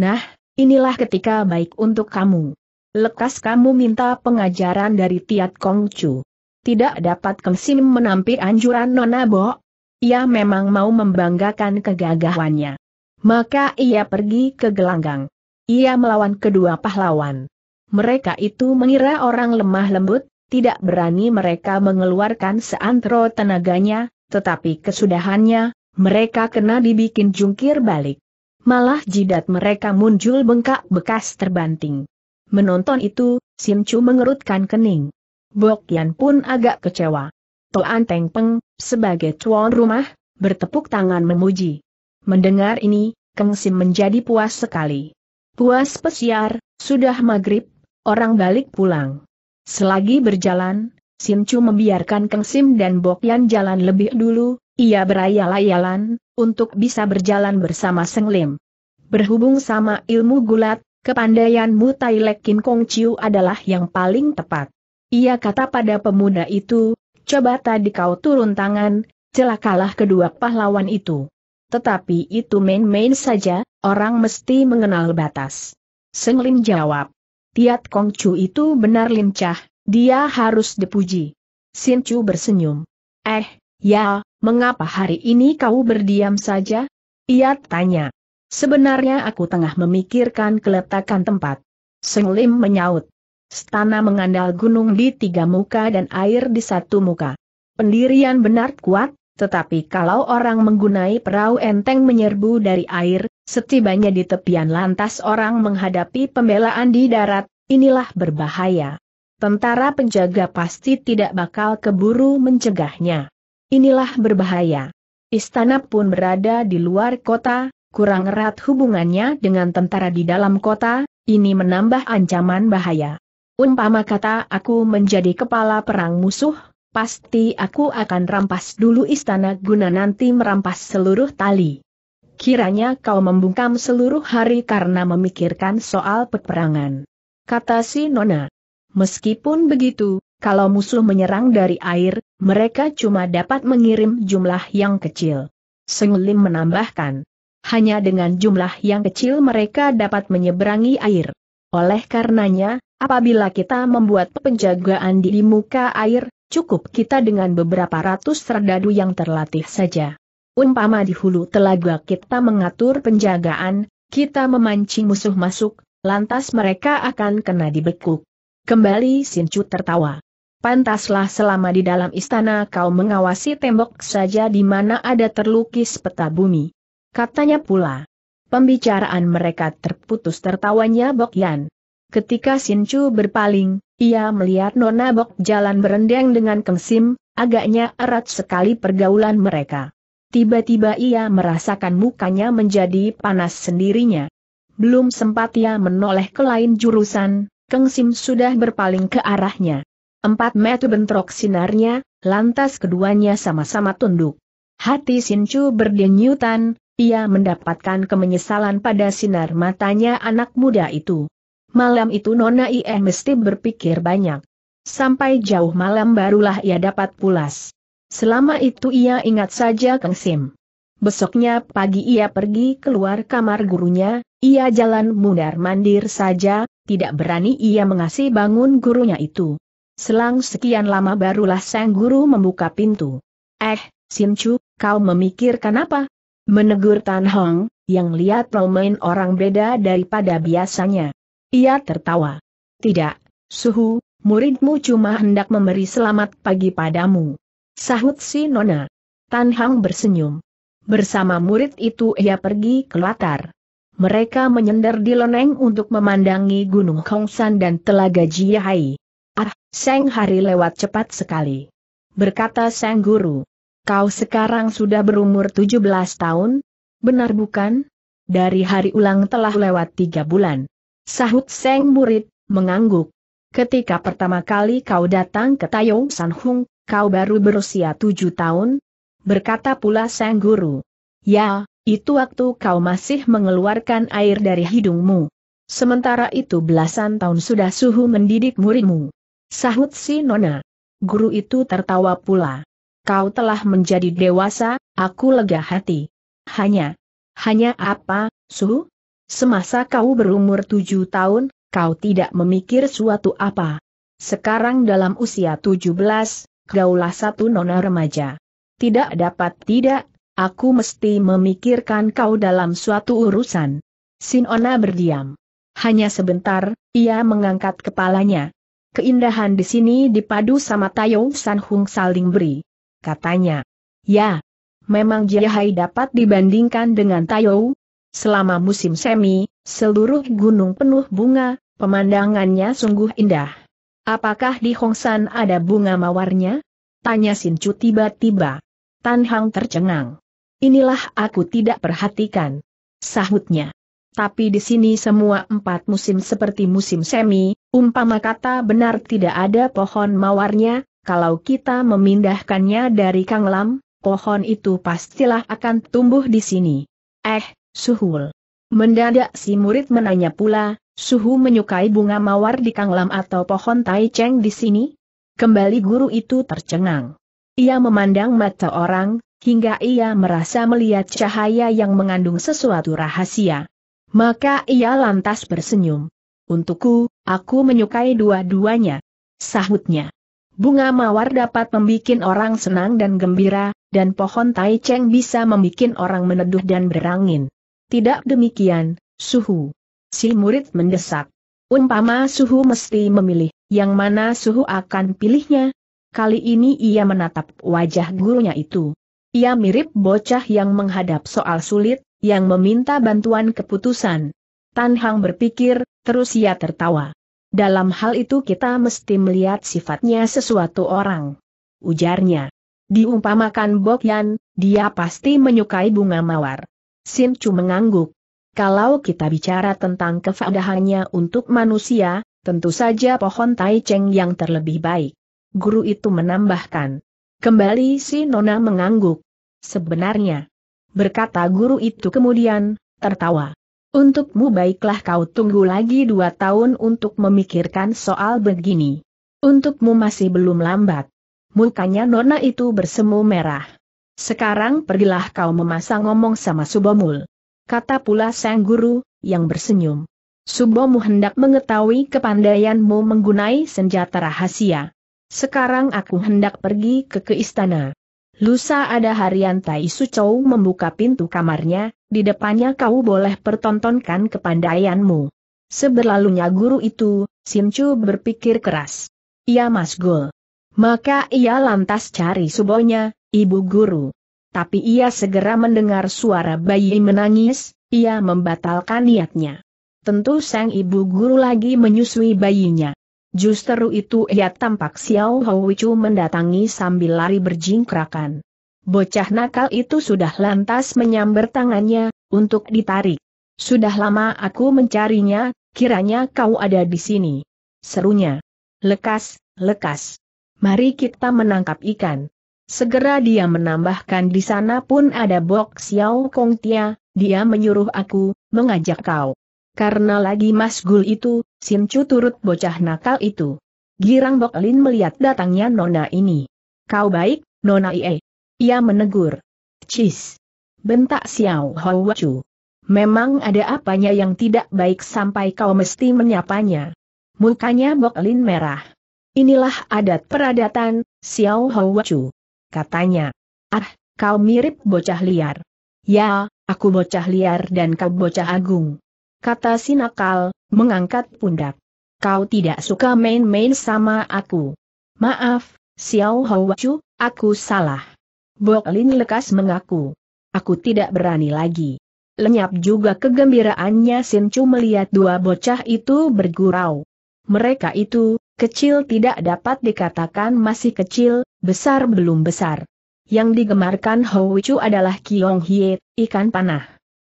Nah, inilah ketika baik untuk kamu. Lekas kamu minta pengajaran dari Tiat Kongcu. Tidak dapat Kengsim menampik anjuran Nona Bo. Ia memang mau membanggakan kegagahannya. Maka ia pergi ke gelanggang. Ia melawan kedua pahlawan. Mereka itu mengira orang lemah lembut, tidak berani mereka mengeluarkan seantero tenaganya, tetapi kesudahannya, mereka kena dibikin jungkir balik. Malah jidat mereka muncul bengkak bekas terbanting. Menonton itu, Sim Chu mengerutkan kening. Bokian pun agak kecewa. Toan Teng Peng, sebagai tuan rumah, bertepuk tangan memuji. Mendengar ini, Keng Sim menjadi puas sekali. Puas pesiar, sudah maghrib, orang balik pulang. Selagi berjalan, Sim Chu membiarkan Keng Sim dan Bok Yan jalan lebih dulu, ia berayal-ayalan, untuk bisa berjalan bersama Seng Lim. Berhubung sama ilmu gulat, kepandaian Mutai Lekin Kong Chiu adalah yang paling tepat. Ia kata pada pemuda itu, coba tadi kau turun tangan, celakalah kedua pahlawan itu. Tetapi itu main-main saja, orang mesti mengenal batas. Seng Lim jawab. Tiat Kong Chu itu benar lincah, dia harus dipuji. Sin Chu bersenyum. Eh, ya, mengapa hari ini kau berdiam saja? Ia tanya. Sebenarnya aku tengah memikirkan keletakan tempat. Seng Lim menyaut. Stana mengandal gunung di tiga muka dan air di satu muka. Pendirian benar kuat, tetapi kalau orang menggunai perahu enteng menyerbu dari air, setibanya di tepian lantas orang menghadapi pembelaan di darat, inilah berbahaya. Tentara penjaga pasti tidak bakal keburu mencegahnya. Inilah berbahaya. Istana pun berada di luar kota, kurang erat hubungannya dengan tentara di dalam kota, ini menambah ancaman bahaya. Umpama kata aku menjadi kepala perang musuh, pasti aku akan rampas dulu istana guna nanti merampas seluruh tali. Kiranya kau membungkam seluruh hari karena memikirkan soal peperangan. Kata si Nona. Meskipun begitu, kalau musuh menyerang dari air, mereka cuma dapat mengirim jumlah yang kecil. Senglim menambahkan. Hanya dengan jumlah yang kecil mereka dapat menyeberangi air. Oleh karenanya, apabila kita membuat penjagaan di muka air, Cukup kita dengan beberapa ratus serdadu yang terlatih saja. Umpama di hulu telaga kita mengatur penjagaan, kita memancing musuh masuk, lantas mereka akan kena dibekuk. Kembali Sincu tertawa. Pantaslah selama di dalam istana kau mengawasi tembok saja di mana ada terlukis peta bumi. Katanya pula. Pembicaraan mereka terputus tertawanya Bok Yan. Ketika Sincu berpaling, ia melihat Nona Bok jalan berendeng dengan Kengsim, agaknya erat sekali pergaulan mereka. Tiba-tiba ia merasakan mukanya menjadi panas sendirinya. Belum sempat ia menoleh ke lain jurusan, Kengsim sudah berpaling ke arahnya. Empat metu bentrok sinarnya, lantas keduanya sama-sama tunduk. Hati sinchu berdenyutan, ia mendapatkan kemenyesalan pada sinar matanya anak muda itu. Malam itu Nona Ie mesti berpikir banyak. Sampai jauh malam barulah ia dapat pulas. Selama itu ia ingat saja Kang Sim. Besoknya pagi ia pergi keluar kamar gurunya, ia jalan mundar-mandir saja, tidak berani ia mengasih bangun gurunya itu. Selang sekian lama barulah sang guru membuka pintu. Eh, Sim Chu, kau memikirkan apa? Menegur Tan Hong, yang lihat main orang beda daripada biasanya. Ia tertawa. Tidak, Suhu, muridmu cuma hendak memberi selamat pagi padamu. Sahut si Nona. Tan Hang bersenyum. Bersama murid itu ia pergi ke latar. Mereka menyender di loneng untuk memandangi Gunung Kongsan dan Telaga Jiahai. Ah, Seng hari lewat cepat sekali. Berkata Seng Guru. Kau sekarang sudah berumur 17 tahun? Benar bukan? Dari hari ulang telah lewat tiga bulan. Sahut Seng murid, mengangguk. Ketika pertama kali kau datang ke Tayong San Hung, kau baru berusia tujuh tahun? Berkata pula Seng Guru. Ya, itu waktu kau masih mengeluarkan air dari hidungmu. Sementara itu belasan tahun sudah suhu mendidik muridmu. Sahut si Nona. Guru itu tertawa pula. Kau telah menjadi dewasa, aku lega hati. Hanya. Hanya apa, suhu? Semasa kau berumur tujuh tahun, kau tidak memikir suatu apa. Sekarang dalam usia tujuh belas, gaulah satu nona remaja. Tidak dapat tidak, aku mesti memikirkan kau dalam suatu urusan. Sinona berdiam. Hanya sebentar, ia mengangkat kepalanya. Keindahan di sini dipadu sama Tayo San Hung saling beri. Katanya. Ya. Memang Jiahai dapat dibandingkan dengan Tayo, Selama musim semi, seluruh gunung penuh bunga, pemandangannya sungguh indah. Apakah di Hongsan ada bunga mawarnya? Tanya Chu tiba-tiba. Tan Hang tercengang. Inilah aku tidak perhatikan. Sahutnya. Tapi di sini semua empat musim seperti musim semi, umpama kata benar tidak ada pohon mawarnya, kalau kita memindahkannya dari Kang Lam, pohon itu pastilah akan tumbuh di sini. Eh, Suhul. Mendadak si murid menanya pula, Suhu menyukai bunga mawar di kanglam atau pohon tai ceng di sini? Kembali guru itu tercengang. Ia memandang mata orang, hingga ia merasa melihat cahaya yang mengandung sesuatu rahasia. Maka ia lantas bersenyum. Untukku, aku menyukai dua-duanya. Sahutnya. Bunga mawar dapat membuat orang senang dan gembira, dan pohon tai ceng bisa membuat orang meneduh dan berangin. Tidak demikian, suhu. Si murid mendesak. Umpama suhu mesti memilih, yang mana suhu akan pilihnya? Kali ini ia menatap wajah gurunya itu. Ia mirip bocah yang menghadap soal sulit, yang meminta bantuan keputusan. Tan Hang berpikir, terus ia tertawa. Dalam hal itu kita mesti melihat sifatnya sesuatu orang. Ujarnya. Diumpamakan Yan, dia pasti menyukai bunga mawar. Sim Chu mengangguk. Kalau kita bicara tentang kefadahannya untuk manusia, tentu saja pohon tai cheng yang terlebih baik. Guru itu menambahkan. Kembali si Nona mengangguk. Sebenarnya, berkata guru itu kemudian, tertawa. Untukmu baiklah kau tunggu lagi dua tahun untuk memikirkan soal begini. Untukmu masih belum lambat. Mukanya Nona itu bersemu merah. Sekarang pergilah kau memasang ngomong sama Subomul. Kata pula sang guru, yang bersenyum. Subomu hendak mengetahui kepandaianmu menggunai senjata rahasia. Sekarang aku hendak pergi ke ke istana. Lusa ada harian Tai Sucou membuka pintu kamarnya, di depannya kau boleh pertontonkan kepandaianmu. Seberlalunya guru itu, simcu berpikir keras. Ia masgul. Maka ia lantas cari subonya, Ibu Guru. Tapi ia segera mendengar suara bayi menangis, ia membatalkan niatnya. Tentu sang ibu guru lagi menyusui bayinya. Justru itu ia tampak Xiao Houichu mendatangi sambil lari berjingkrakan. Bocah nakal itu sudah lantas menyambar tangannya, untuk ditarik. Sudah lama aku mencarinya, kiranya kau ada di sini. Serunya. Lekas, lekas. Mari kita menangkap ikan. Segera dia menambahkan di sana pun ada Bok Xiao Kong Tia, dia menyuruh aku, mengajak kau. Karena lagi Mas Gul itu, Sin Chu turut bocah nakal itu. Girang Bok Lin melihat datangnya Nona ini. Kau baik, Nona Ie. Ia menegur. Cis. Bentak Xiao Hou Chu. Memang ada apanya yang tidak baik sampai kau mesti menyapanya. Mukanya Bok Lin merah. Inilah adat peradatan, Xiao Hou Chu katanya. Ah, kau mirip bocah liar. Ya, aku bocah liar dan kau bocah agung. Kata si nakal, mengangkat pundak. Kau tidak suka main-main sama aku. Maaf, Xiao Houachu, aku salah. Bok Lin lekas mengaku. Aku tidak berani lagi. Lenyap juga kegembiraannya Sin Chu melihat dua bocah itu bergurau. Mereka itu, kecil tidak dapat dikatakan masih kecil, besar belum besar. Yang digemarkan Houchu adalah Kiong Hie, ikan panah.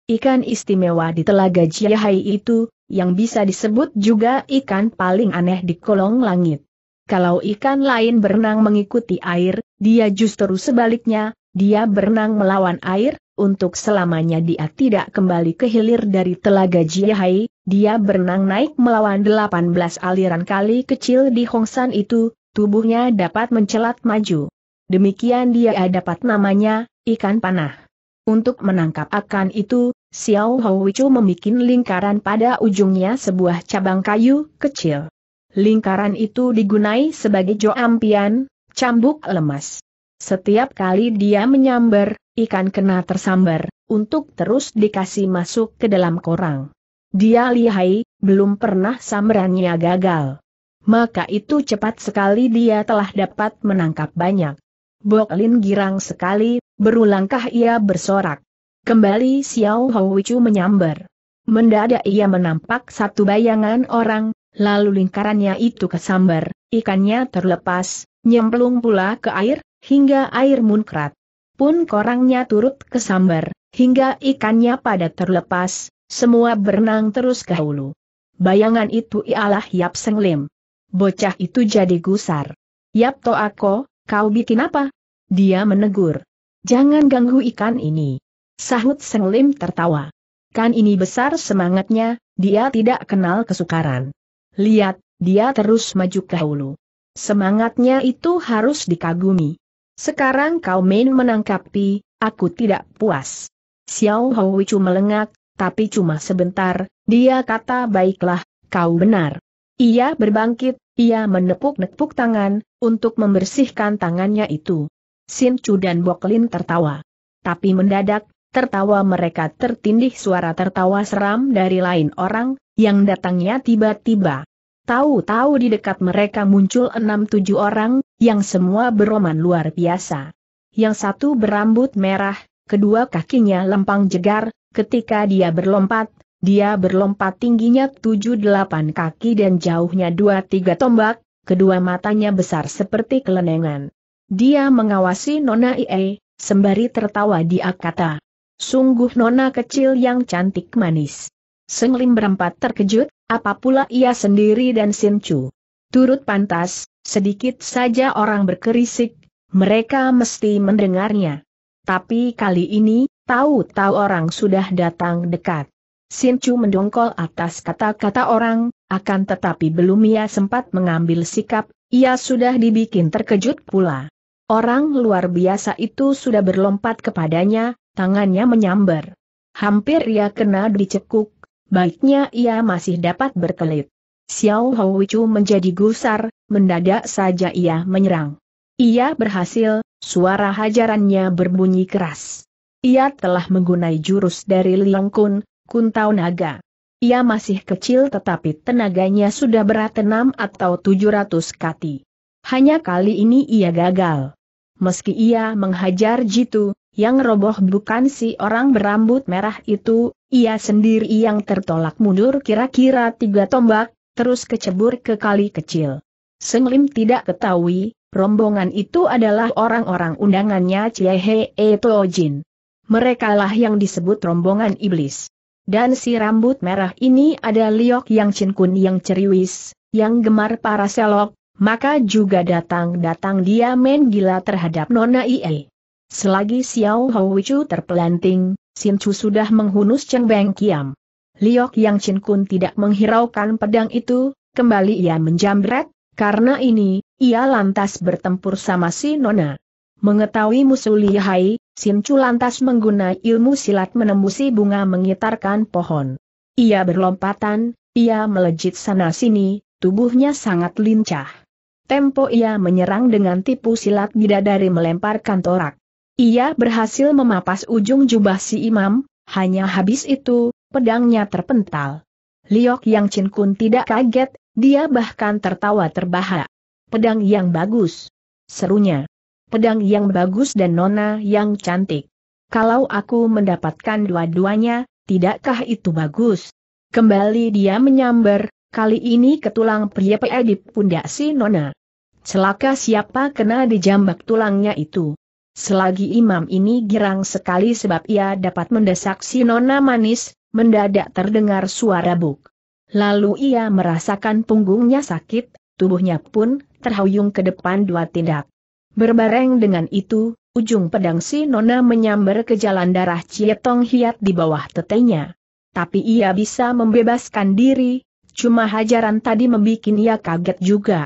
Ikan istimewa di telaga Jiahai itu, yang bisa disebut juga ikan paling aneh di kolong langit. Kalau ikan lain berenang mengikuti air, dia justru sebaliknya, dia berenang melawan air, untuk selamanya dia tidak kembali ke hilir dari telaga Jiahai, dia berenang naik melawan 18 aliran kali kecil di Hongsan itu, tubuhnya dapat mencelat maju. Demikian dia dapat namanya, ikan panah. Untuk menangkap akan itu, Xiao Houwichu membuat lingkaran pada ujungnya sebuah cabang kayu kecil. Lingkaran itu digunai sebagai joampian, cambuk lemas. Setiap kali dia menyambar, ikan kena tersambar, untuk terus dikasih masuk ke dalam korang. Dia lihai, belum pernah sambarannya gagal maka itu cepat sekali dia telah dapat menangkap banyak. Boklin girang sekali, berulangkah ia bersorak. Kembali Xiao Houchu menyambar. Mendadak ia menampak satu bayangan orang, lalu lingkarannya itu kesambar, ikannya terlepas, nyemplung pula ke air, hingga air munkrat. Pun korangnya turut kesambar, hingga ikannya pada terlepas, semua berenang terus ke hulu. Bayangan itu ialah Yap Seng Lim. Bocah itu jadi gusar. Yap to aku, kau bikin apa? Dia menegur. Jangan ganggu ikan ini. Sahut Seng Lim tertawa. Kan ini besar semangatnya, dia tidak kenal kesukaran. Lihat, dia terus maju ke hulu. Semangatnya itu harus dikagumi. Sekarang kau main menangkapi, aku tidak puas. Xiao cuma melengak, tapi cuma sebentar, dia kata baiklah, kau benar. Ia berbangkit, ia menepuk-nepuk tangan, untuk membersihkan tangannya itu. Sin Chu dan Boklin tertawa. Tapi mendadak, tertawa mereka tertindih suara tertawa seram dari lain orang, yang datangnya tiba-tiba. Tahu-tahu di dekat mereka muncul enam tujuh orang, yang semua beroman luar biasa. Yang satu berambut merah, kedua kakinya lempang jegar, ketika dia berlompat, dia berlompat tingginya tujuh delapan kaki dan jauhnya dua tiga tombak, kedua matanya besar seperti kelenengan. Dia mengawasi Nona Ie, sembari tertawa di kata. Sungguh Nona kecil yang cantik manis. Senglim berempat terkejut, apa pula ia sendiri dan Sincu. Turut pantas, sedikit saja orang berkerisik, mereka mesti mendengarnya. Tapi kali ini, tahu-tahu orang sudah datang dekat. Sin Chu mendongkol atas kata-kata orang, akan tetapi belum ia sempat mengambil sikap, ia sudah dibikin terkejut pula. Orang luar biasa itu sudah berlompat kepadanya, tangannya menyambar. Hampir ia kena dicekuk, baiknya ia masih dapat berkelit. Xiao Houichu menjadi gusar, mendadak saja ia menyerang. Ia berhasil, suara hajarannya berbunyi keras. Ia telah menggunai jurus dari Liang Kun, Kuntau Naga. Ia masih kecil tetapi tenaganya sudah berat enam atau tujuh ratus kati. Hanya kali ini ia gagal. Meski ia menghajar Jitu, yang roboh bukan si orang berambut merah itu, ia sendiri yang tertolak mundur kira-kira tiga tombak, terus kecebur ke kali kecil. Senglim tidak ketahui, rombongan itu adalah orang-orang undangannya Chiehe Jin. Merekalah yang disebut rombongan iblis. Dan si rambut merah ini ada Liok Yang cinkun yang ceriwis, yang gemar para selok, maka juga datang-datang dia main gila terhadap Nona Ie. Selagi Xiao Houichu terpelanting, Sin Chu sudah menghunus Cheng Beng Kiam. Liok Yang Chin tidak menghiraukan pedang itu, kembali ia menjambret, karena ini, ia lantas bertempur sama si Nona. Mengetahui musuh lihai, Chu lantas menggunakan ilmu silat menembusi bunga mengitarkan pohon. Ia berlompatan, ia melejit sana-sini, tubuhnya sangat lincah. Tempo ia menyerang dengan tipu silat bidadari melemparkan torak. Ia berhasil memapas ujung jubah si imam, hanya habis itu, pedangnya terpental. Liok Yang Chin Kun tidak kaget, dia bahkan tertawa terbahak. Pedang yang bagus. Serunya pedang yang bagus dan nona yang cantik. Kalau aku mendapatkan dua-duanya, tidakkah itu bagus? Kembali dia menyambar, kali ini ketulang pria-pria di pundak si nona. Celaka siapa kena dijambak tulangnya itu. Selagi imam ini girang sekali sebab ia dapat mendesak si nona manis, mendadak terdengar suara buk. Lalu ia merasakan punggungnya sakit, tubuhnya pun terhuyung ke depan dua tindak. Berbareng dengan itu, ujung pedang si Nona menyambar ke jalan darah Cietong Hiat di bawah tetenya. Tapi ia bisa membebaskan diri, cuma hajaran tadi membuat ia kaget juga.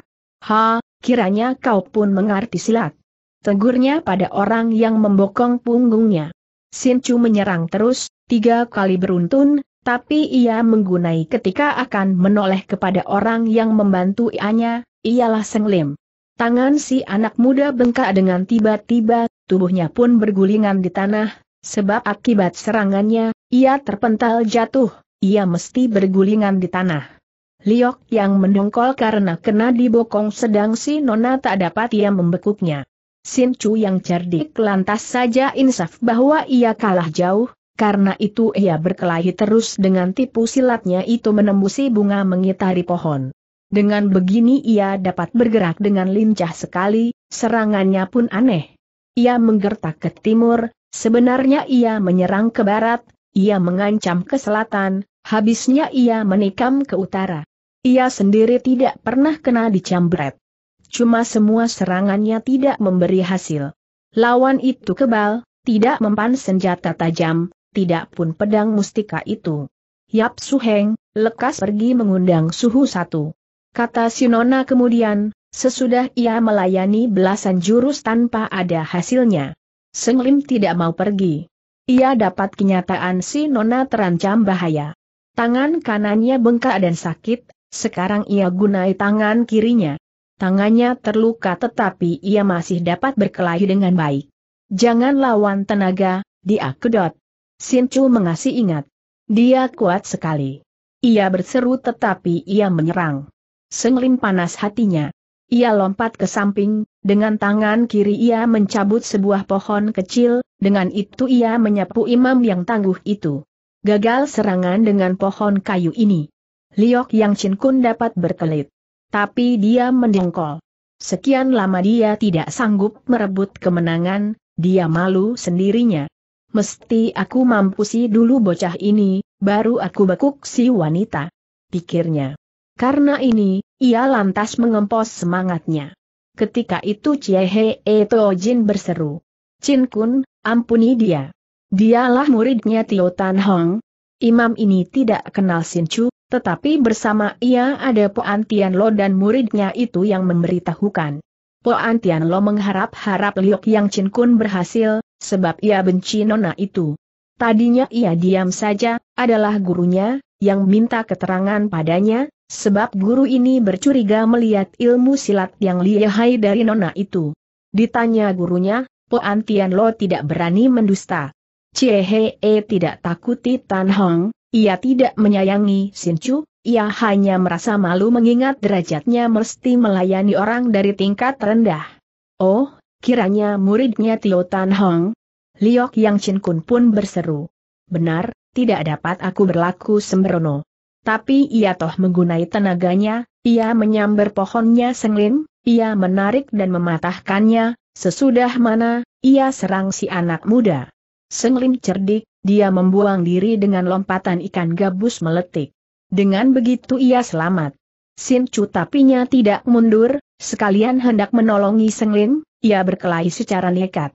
Ha, kiranya kau pun mengerti silat. Tegurnya pada orang yang membokong punggungnya. Sincu menyerang terus, tiga kali beruntun, tapi ia menggunai ketika akan menoleh kepada orang yang membantu ianya, ialah lim. Tangan si anak muda bengkak dengan tiba-tiba, tubuhnya pun bergulingan di tanah, sebab akibat serangannya, ia terpental jatuh, ia mesti bergulingan di tanah. Liok yang mendongkol karena kena dibokong sedang si nona tak dapat ia membekuknya. Sin Chu yang cerdik lantas saja insaf bahwa ia kalah jauh, karena itu ia berkelahi terus dengan tipu silatnya itu menembusi bunga mengitari pohon. Dengan begini ia dapat bergerak dengan lincah sekali, serangannya pun aneh. Ia menggertak ke timur, sebenarnya ia menyerang ke barat, ia mengancam ke selatan, habisnya ia menikam ke utara. Ia sendiri tidak pernah kena dicambret. Cuma semua serangannya tidak memberi hasil. Lawan itu kebal, tidak mempan senjata tajam, tidak pun pedang mustika itu. Yap Suheng, lekas pergi mengundang suhu satu. Kata Sinona kemudian, sesudah ia melayani belasan jurus tanpa ada hasilnya. Senglim tidak mau pergi. Ia dapat kenyataan si Nona terancam bahaya. Tangan kanannya bengkak dan sakit, sekarang ia gunai tangan kirinya. Tangannya terluka tetapi ia masih dapat berkelahi dengan baik. Jangan lawan tenaga, dia kedot. Chu mengasih ingat. Dia kuat sekali. Ia berseru tetapi ia menyerang. Senglim panas hatinya. Ia lompat ke samping, dengan tangan kiri ia mencabut sebuah pohon kecil, dengan itu ia menyapu imam yang tangguh itu. Gagal serangan dengan pohon kayu ini. Liok Yang Chin Kun dapat berkelit. Tapi dia mendengkol. Sekian lama dia tidak sanggup merebut kemenangan, dia malu sendirinya. Mesti aku mampusi dulu bocah ini, baru aku bekuk si wanita. Pikirnya. Karena ini, ia lantas mengempos semangatnya. Ketika itu Chiehe e Jin berseru. Chin Kun, ampuni dia. Dialah muridnya Tio Tan Hong. Imam ini tidak kenal Sin Chu, tetapi bersama ia ada Po Tian Lo dan muridnya itu yang memberitahukan. Po Tian Lo mengharap-harap Liok Yang Chin Kun berhasil, sebab ia benci nona itu. Tadinya ia diam saja, adalah gurunya, yang minta keterangan padanya, Sebab guru ini bercuriga melihat ilmu silat yang lihai dari nona itu. Ditanya gurunya, Po Tian Lo tidak berani mendusta. Cie e tidak takuti Tan Hong, ia tidak menyayangi Sin Chu, ia hanya merasa malu mengingat derajatnya mesti melayani orang dari tingkat rendah. Oh, kiranya muridnya Tio Tan Hong. Liok Yang Chin Kun pun berseru. Benar, tidak dapat aku berlaku sembrono tapi ia toh menggunai tenaganya, ia menyambar pohonnya senglin, ia menarik dan mematahkannya, sesudah mana, ia serang si anak muda. Senglin cerdik, dia membuang diri dengan lompatan ikan gabus meletik. Dengan begitu ia selamat. Sin Chu tapinya tidak mundur, sekalian hendak menolongi Senglin, ia berkelahi secara nekat.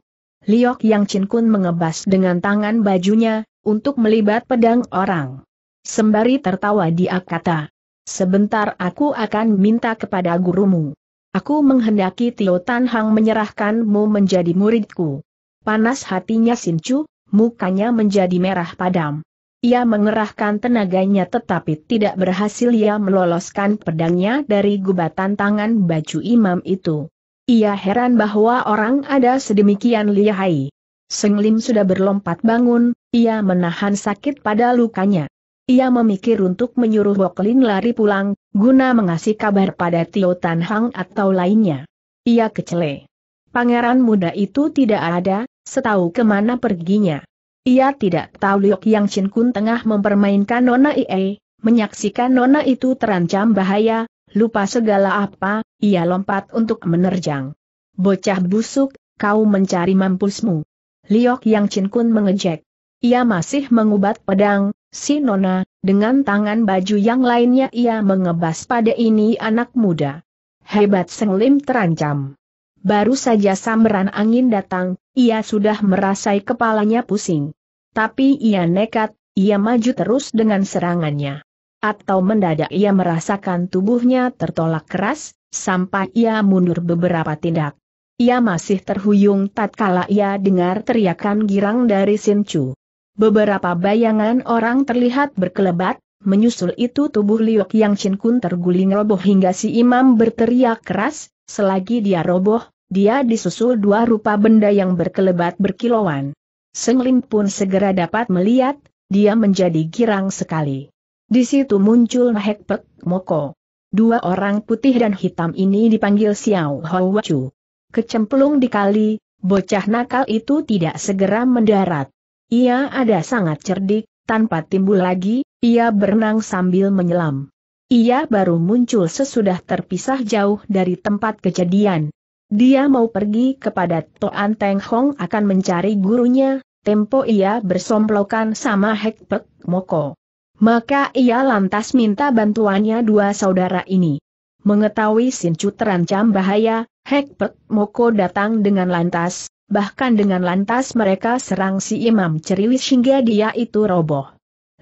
Liok Yang Chin Kun mengebas dengan tangan bajunya, untuk melibat pedang orang. Sembari tertawa dia kata, sebentar aku akan minta kepada gurumu. Aku menghendaki Tio Tan Hang menyerahkanmu menjadi muridku. Panas hatinya Sincu, mukanya menjadi merah padam. Ia mengerahkan tenaganya tetapi tidak berhasil ia meloloskan pedangnya dari gubatan tangan baju imam itu. Ia heran bahwa orang ada sedemikian lihai. Senglim sudah berlompat bangun, ia menahan sakit pada lukanya. Ia memikir untuk menyuruh Woklin lari pulang, guna mengasih kabar pada Tio Tan Hang atau lainnya. Ia kecele. Pangeran muda itu tidak ada, setahu kemana perginya. Ia tidak tahu Liok Yang Chin Kun tengah mempermainkan Nona Ie, menyaksikan Nona itu terancam bahaya, lupa segala apa, ia lompat untuk menerjang. Bocah busuk, kau mencari mampusmu. Liok Yang Chin Kun mengejek. Ia masih mengubat pedang, Si Nona, dengan tangan baju yang lainnya ia mengebas pada ini anak muda. Hebat Senglim terancam. Baru saja samberan angin datang, ia sudah merasai kepalanya pusing. Tapi ia nekat, ia maju terus dengan serangannya. Atau mendadak ia merasakan tubuhnya tertolak keras, sampai ia mundur beberapa tindak. Ia masih terhuyung tatkala ia dengar teriakan girang dari Sinchu. Beberapa bayangan orang terlihat berkelebat, menyusul itu tubuh Liok Yang Chin Kun terguling roboh hingga si imam berteriak keras, selagi dia roboh, dia disusul dua rupa benda yang berkelebat berkilauan. Seng Lim pun segera dapat melihat, dia menjadi girang sekali. Di situ muncul Mahek Pek Moko. Dua orang putih dan hitam ini dipanggil Xiao Hou Kecemplung di kali, bocah nakal itu tidak segera mendarat. Ia ada sangat cerdik, tanpa timbul lagi, ia berenang sambil menyelam. Ia baru muncul sesudah terpisah jauh dari tempat kejadian. Dia mau pergi kepada Toan Teng Hong akan mencari gurunya, tempo ia bersomplokan sama Hek Pek Moko. Maka ia lantas minta bantuannya dua saudara ini. Mengetahui Sincu terancam bahaya, Hek Pek Moko datang dengan lantas, bahkan dengan lantas mereka serang si Imam Ceriwis hingga dia itu roboh.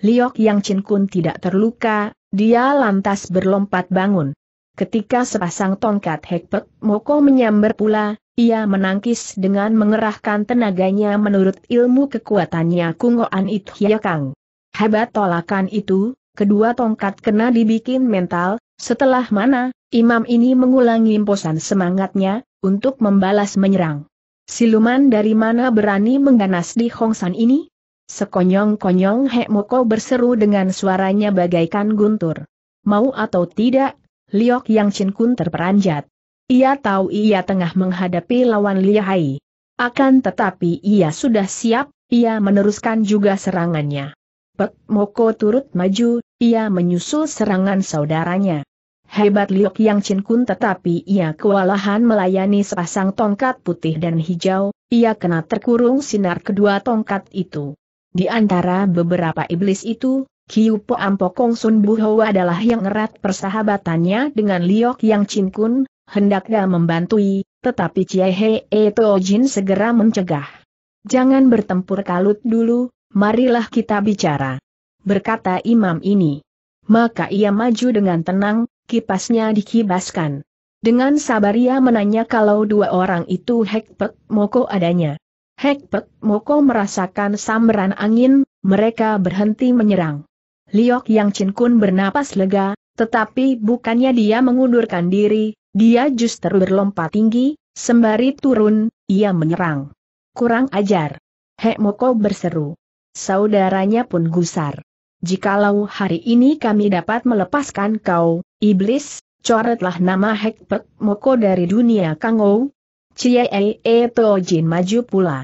Liok Yang Chin Kun tidak terluka, dia lantas berlompat bangun. Ketika sepasang tongkat Hekpek Moko menyambar pula, ia menangkis dengan mengerahkan tenaganya menurut ilmu kekuatannya Kungoan It Kang. Hebat tolakan itu, kedua tongkat kena dibikin mental, setelah mana, imam ini mengulangi imposan semangatnya, untuk membalas menyerang. Siluman dari mana berani mengganas di Hongsan ini? Sekonyong-konyong Moko berseru dengan suaranya bagaikan guntur. Mau atau tidak, Liok Yang Chin Kun terperanjat. Ia tahu ia tengah menghadapi lawan Liahai. Akan tetapi ia sudah siap, ia meneruskan juga serangannya. Pek Moko turut maju, ia menyusul serangan saudaranya. Hebat Liok Yang Chin Kun tetapi ia kewalahan melayani sepasang tongkat putih dan hijau, ia kena terkurung sinar kedua tongkat itu. Di antara beberapa iblis itu, Kiu Po Kong Sun Buho adalah yang erat persahabatannya dengan Liok Yang Chin Kun, hendaknya membantui, tetapi Cie He e Jin segera mencegah. Jangan bertempur kalut dulu, marilah kita bicara. Berkata imam ini. Maka ia maju dengan tenang, kipasnya dikibaskan. Dengan sabar ia menanya kalau dua orang itu Hekpek Moko adanya. Hekpek Moko merasakan samberan angin, mereka berhenti menyerang. Liok Yang Chin bernapas lega, tetapi bukannya dia mengundurkan diri, dia justru berlompat tinggi, sembari turun, ia menyerang. Kurang ajar. Hek Moko berseru. Saudaranya pun gusar jikalau hari ini kami dapat melepaskan kau, iblis, coretlah nama Hekpek Moko dari dunia Kangou. Cie E, e Tojin maju pula.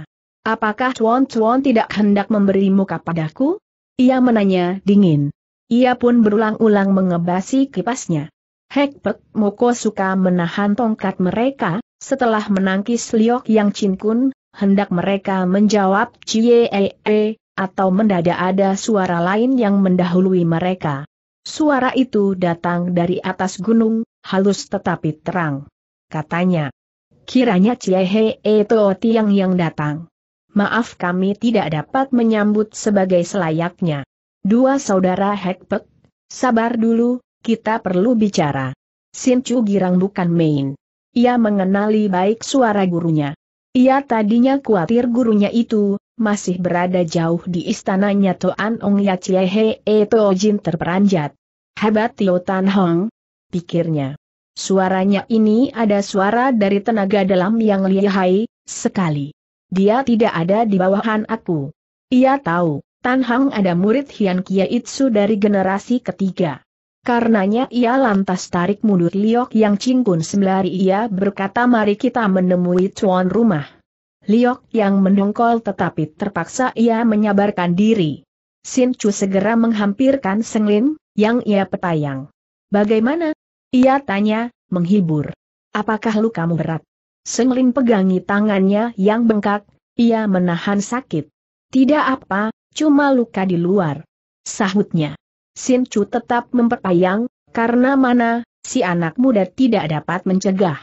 Apakah Tuan Tuan tidak hendak memberi muka padaku? Ia menanya dingin. Ia pun berulang-ulang mengebasi kipasnya. Hekpek Moko suka menahan tongkat mereka, setelah menangkis Liok Yang Cinkun, hendak mereka menjawab Cie E, e atau mendadak ada suara lain yang mendahului mereka. Suara itu datang dari atas gunung, halus tetapi terang. Katanya, kiranya Ciehe Eto Tiang yang datang. Maaf kami tidak dapat menyambut sebagai selayaknya. Dua saudara Hekpek, sabar dulu, kita perlu bicara. Sin Chu girang bukan main. Ia mengenali baik suara gurunya. Ia tadinya khawatir gurunya itu, masih berada jauh di istananya Toan Ong Ya He E Jin terperanjat. Hebat Tio Tan Hong, pikirnya. Suaranya ini ada suara dari tenaga dalam yang lihai, sekali. Dia tidak ada di bawahan aku. Ia tahu, Tan Hong ada murid Hian Kia Itsu dari generasi ketiga. Karenanya ia lantas tarik mundur Liok Yang Cingkun sembari ia berkata mari kita menemui tuan rumah. Liok yang mendongkol tetapi terpaksa ia menyabarkan diri. Sin Chu segera menghampirkan Seng Lin, yang ia petayang. Bagaimana? Ia tanya, menghibur. Apakah lukamu berat? Seng Lin pegangi tangannya yang bengkak, ia menahan sakit. Tidak apa, cuma luka di luar. Sahutnya. Sin Chu tetap memperpayang, karena mana, si anak muda tidak dapat mencegah.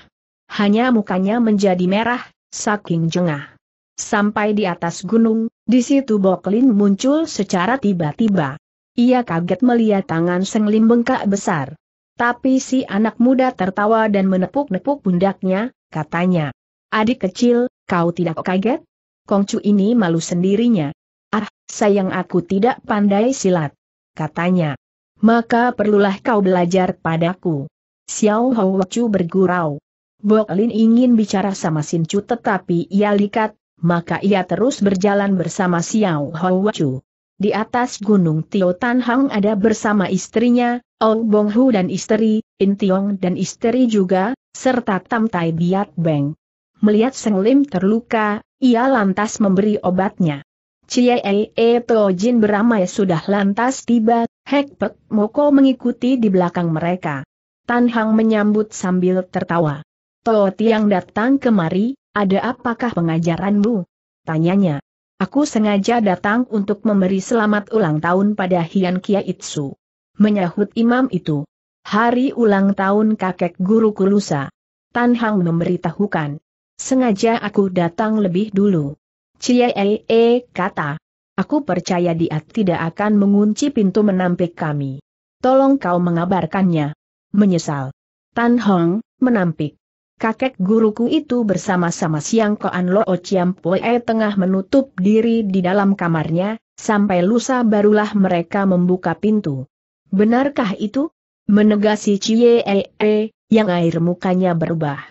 Hanya mukanya menjadi merah, saking jengah. Sampai di atas gunung, di situ Boklin muncul secara tiba-tiba. Ia kaget melihat tangan Senglim bengkak besar. Tapi si anak muda tertawa dan menepuk-nepuk pundaknya, katanya. Adik kecil, kau tidak kaget? Kongcu ini malu sendirinya. Ah, sayang aku tidak pandai silat. Katanya. Maka perlulah kau belajar padaku. Xiao Hou Chu bergurau. Bok Lin ingin bicara sama Sin Chu tetapi ia likat, maka ia terus berjalan bersama Xiao Hou Chu. Di atas gunung Tio Tan Hang ada bersama istrinya, Ou Bong Hu dan istri, In Tiong dan istri juga, serta Tam Tai Biat Beng. Melihat Seng Lim terluka, ia lantas memberi obatnya. Cie E, e Tojin beramai sudah lantas tiba, Hek Pek Moko mengikuti di belakang mereka. Tan Hang menyambut sambil tertawa. Teo Tiang datang kemari, ada apakah pengajaranmu? Tanyanya. Aku sengaja datang untuk memberi selamat ulang tahun pada Hian Kia Itsu. Menyahut imam itu. Hari ulang tahun kakek guru Kulusa. Tan Hang memberitahukan. Sengaja aku datang lebih dulu. Cie -e, e kata. Aku percaya dia tidak akan mengunci pintu menampik kami. Tolong kau mengabarkannya. Menyesal. Tan Hong, menampik kakek guruku itu bersama-sama Siang An Lo Chiang Poe e tengah menutup diri di dalam kamarnya, sampai lusa barulah mereka membuka pintu. Benarkah itu? Menegasi Cie e, e, yang air mukanya berubah.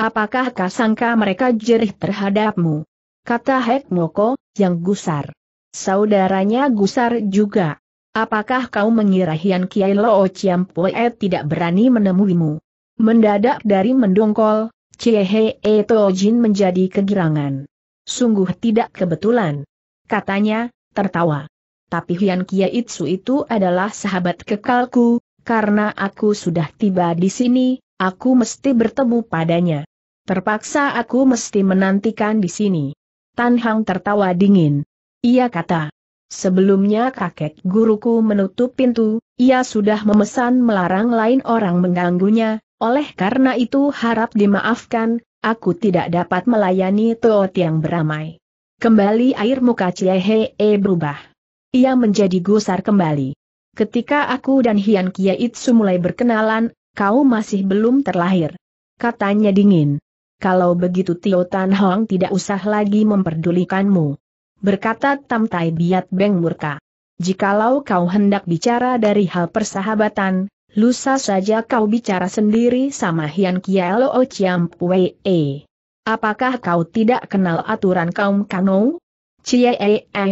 Apakah kasangka mereka jerih terhadapmu? Kata Hek Moko, yang gusar. Saudaranya gusar juga. Apakah kau mengira Hian Kiai Lo Chiang Poe e tidak berani menemuimu? Mendadak dari mendongkol, Ciehe Etojin menjadi kegirangan. Sungguh tidak kebetulan. Katanya, tertawa. Tapi Hian Kia Itsu itu adalah sahabat kekalku, karena aku sudah tiba di sini, aku mesti bertemu padanya. Terpaksa aku mesti menantikan di sini. Tan Hang tertawa dingin. Ia kata, sebelumnya kakek guruku menutup pintu, ia sudah memesan melarang lain orang mengganggunya, oleh karena itu harap dimaafkan, aku tidak dapat melayani Toot yang beramai. Kembali air muka Ciehe e, berubah. Ia menjadi gusar kembali. Ketika aku dan Hian Itsu mulai berkenalan, kau masih belum terlahir. Katanya dingin. Kalau begitu Tio Tan Hong tidak usah lagi memperdulikanmu. Berkata Tam Tai Biat Beng murka. Jikalau kau hendak bicara dari hal persahabatan, Lusa saja kau bicara sendiri sama Hian Kielo Chiam Pue. Apakah kau tidak kenal aturan kaum Kano? Cie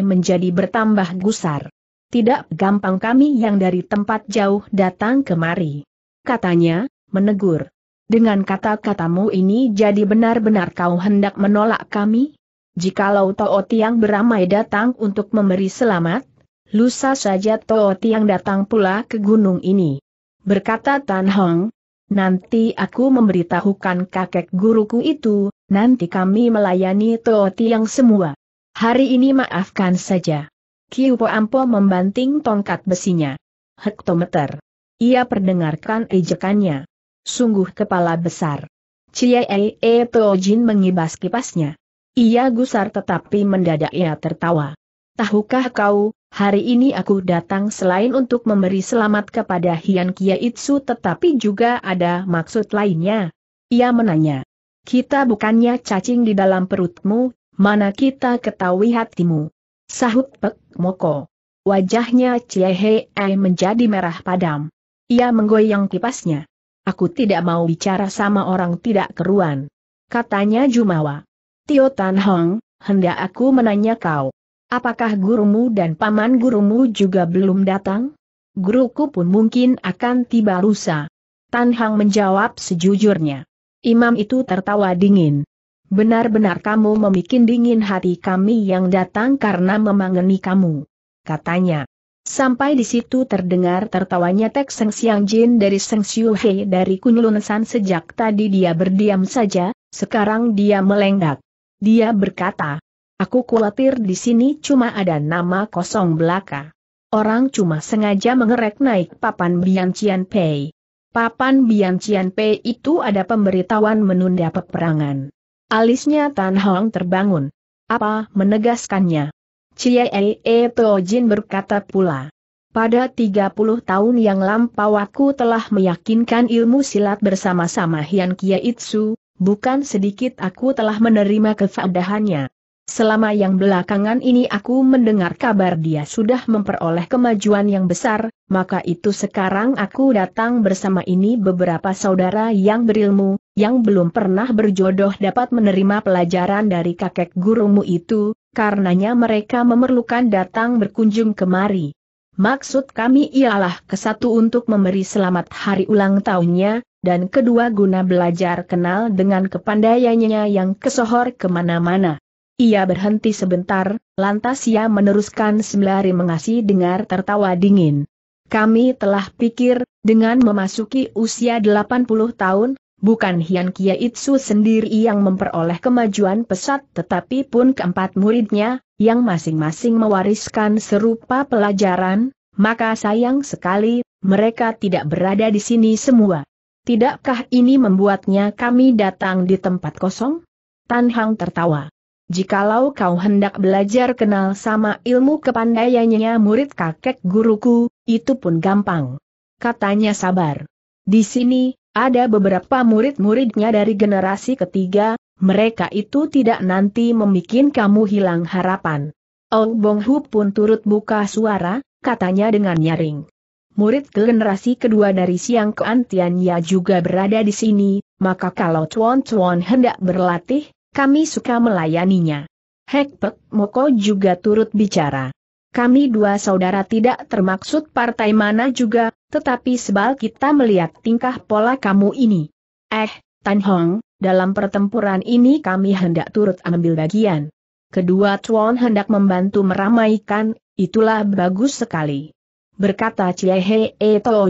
menjadi bertambah gusar. Tidak gampang kami yang dari tempat jauh datang kemari. Katanya, menegur. Dengan kata-katamu ini jadi benar-benar kau hendak menolak kami? Jikalau Tao Tiang beramai datang untuk memberi selamat, lusa saja Tao Tiang datang pula ke gunung ini. Berkata Tan Hong, nanti aku memberitahukan kakek guruku itu, nanti kami melayani Tooti yang semua. Hari ini maafkan saja. Kiupo Ampo membanting tongkat besinya. Hektometer. Ia perdengarkan ejekannya. Sungguh kepala besar. Cie E Jin mengibas kipasnya. Ia gusar tetapi mendadak ia tertawa. Tahukah kau, Hari ini aku datang selain untuk memberi selamat kepada Hian Kia Itsu tetapi juga ada maksud lainnya. Ia menanya. Kita bukannya cacing di dalam perutmu, mana kita ketahui hatimu. Sahut Pek Moko. Wajahnya Ciehe menjadi merah padam. Ia menggoyang kipasnya. Aku tidak mau bicara sama orang tidak keruan. Katanya Jumawa. Tio Tan Hong, hendak aku menanya kau. Apakah gurumu dan paman gurumu juga belum datang? Guruku pun mungkin akan tiba lusa. Tan Hang menjawab sejujurnya. Imam itu tertawa dingin. Benar-benar kamu memikin dingin hati kami yang datang karena memangeni kamu. Katanya. Sampai di situ terdengar tertawanya Tek Seng Siang Jin dari Seng Siu He dari Kunlun San sejak tadi dia berdiam saja, sekarang dia melenggak. Dia berkata, Aku khawatir di sini cuma ada nama kosong belaka. Orang cuma sengaja mengerek naik papan Biancian Pei. Papan Biancian Pei itu ada pemberitahuan menunda peperangan. Alisnya Tan Hong terbangun. Apa menegaskannya? Cie E Jin berkata pula. Pada 30 tahun yang lampau aku telah meyakinkan ilmu silat bersama-sama Hian Kia Itsu, bukan sedikit aku telah menerima kefadahannya. Selama yang belakangan ini aku mendengar kabar dia sudah memperoleh kemajuan yang besar, maka itu sekarang aku datang bersama ini beberapa saudara yang berilmu, yang belum pernah berjodoh dapat menerima pelajaran dari kakek gurumu itu, karenanya mereka memerlukan datang berkunjung kemari. Maksud kami ialah kesatu untuk memberi selamat hari ulang tahunnya, dan kedua guna belajar kenal dengan kepandaiannya yang kesohor kemana-mana. Ia berhenti sebentar, lantas ia meneruskan sembari mengasi dengar tertawa dingin. Kami telah pikir, dengan memasuki usia 80 tahun, bukan Hian Kia Itsu sendiri yang memperoleh kemajuan pesat tetapi pun keempat muridnya, yang masing-masing mewariskan serupa pelajaran, maka sayang sekali, mereka tidak berada di sini semua. Tidakkah ini membuatnya kami datang di tempat kosong? Tan Hang tertawa jikalau kau hendak belajar kenal sama ilmu kepandaiannya ya, murid kakek guruku, itu pun gampang. Katanya sabar. Di sini, ada beberapa murid-muridnya dari generasi ketiga, mereka itu tidak nanti membuat kamu hilang harapan. Oh Bong Hu pun turut buka suara, katanya dengan nyaring. Murid generasi kedua dari Siang Keantian ya juga berada di sini, maka kalau Chuan Chuan hendak berlatih, kami suka melayaninya. Hekpek Moko juga turut bicara. Kami dua saudara tidak termaksud partai mana juga, tetapi sebal kita melihat tingkah pola kamu ini. Eh, Tan Hong, dalam pertempuran ini kami hendak turut ambil bagian. Kedua Chuan hendak membantu meramaikan, itulah bagus sekali. Berkata Cie Hee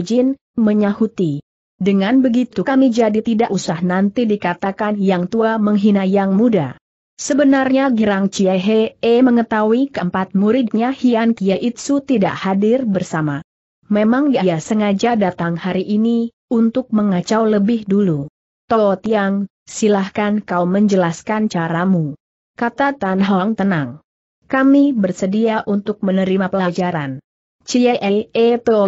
Jin, menyahuti. Dengan begitu kami jadi tidak usah nanti dikatakan yang tua menghina yang muda. Sebenarnya Girang Chiehe e, mengetahui keempat muridnya Hian Kie Itsu tidak hadir bersama. Memang dia sengaja datang hari ini, untuk mengacau lebih dulu. Tao Tiang, silahkan kau menjelaskan caramu. Kata Tan Hong tenang. Kami bersedia untuk menerima pelajaran. Cie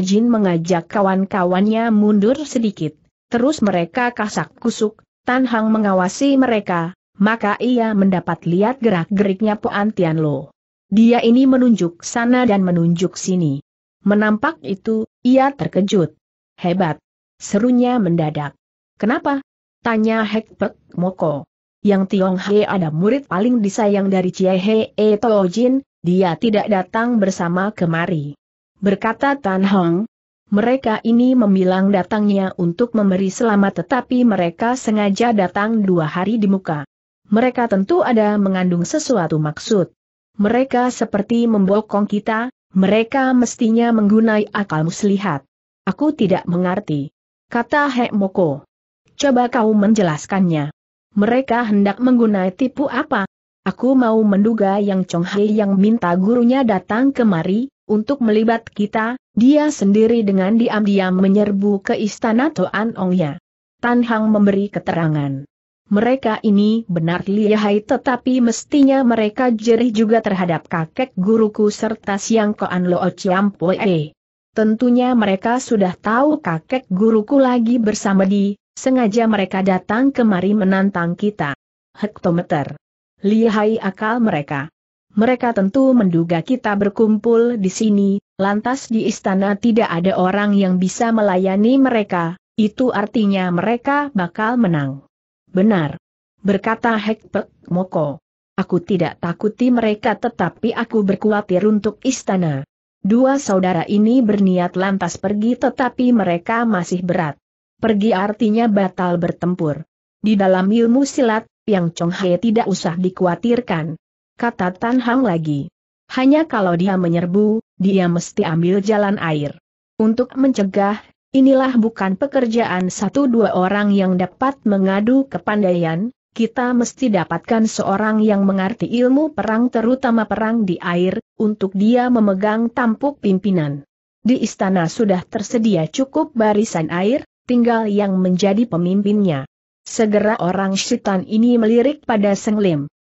Jin mengajak kawan-kawannya mundur sedikit. Terus mereka kasak kusuk, Tan Hang mengawasi mereka, maka ia mendapat lihat gerak-geriknya Poan Tian Lo. Dia ini menunjuk sana dan menunjuk sini. Menampak itu, ia terkejut. Hebat. Serunya mendadak. Kenapa? Tanya Hek Pek Moko. Yang Tiong He ada murid paling disayang dari Cie He Tojin, dia tidak datang bersama kemari. Berkata Tan Hong, mereka ini membilang datangnya untuk memberi selamat tetapi mereka sengaja datang dua hari di muka. Mereka tentu ada mengandung sesuatu maksud. Mereka seperti membokong kita, mereka mestinya menggunai akal muslihat. Aku tidak mengerti. Kata Hek Moko. Coba kau menjelaskannya. Mereka hendak menggunai tipu apa? Aku mau menduga yang Chong Hai yang minta gurunya datang kemari, untuk melibat kita, dia sendiri dengan diam-diam menyerbu ke istana Toan Ongya. Tan Hang memberi keterangan. Mereka ini benar lihai tetapi mestinya mereka jerih juga terhadap kakek guruku serta siang koan Loo ciampoe. Tentunya mereka sudah tahu kakek guruku lagi bersama di, sengaja mereka datang kemari menantang kita. Hektometer. Lihai akal mereka mereka tentu menduga kita berkumpul di sini, lantas di istana tidak ada orang yang bisa melayani mereka, itu artinya mereka bakal menang. Benar. Berkata Hekpek Moko. Aku tidak takuti mereka tetapi aku berkhawatir untuk istana. Dua saudara ini berniat lantas pergi tetapi mereka masih berat. Pergi artinya batal bertempur. Di dalam ilmu silat, Yang Chong Hai tidak usah dikhawatirkan kata Tan Hang lagi. Hanya kalau dia menyerbu, dia mesti ambil jalan air. Untuk mencegah, inilah bukan pekerjaan satu dua orang yang dapat mengadu kepandaian, kita mesti dapatkan seorang yang mengerti ilmu perang terutama perang di air, untuk dia memegang tampuk pimpinan. Di istana sudah tersedia cukup barisan air, tinggal yang menjadi pemimpinnya. Segera orang syaitan ini melirik pada Seng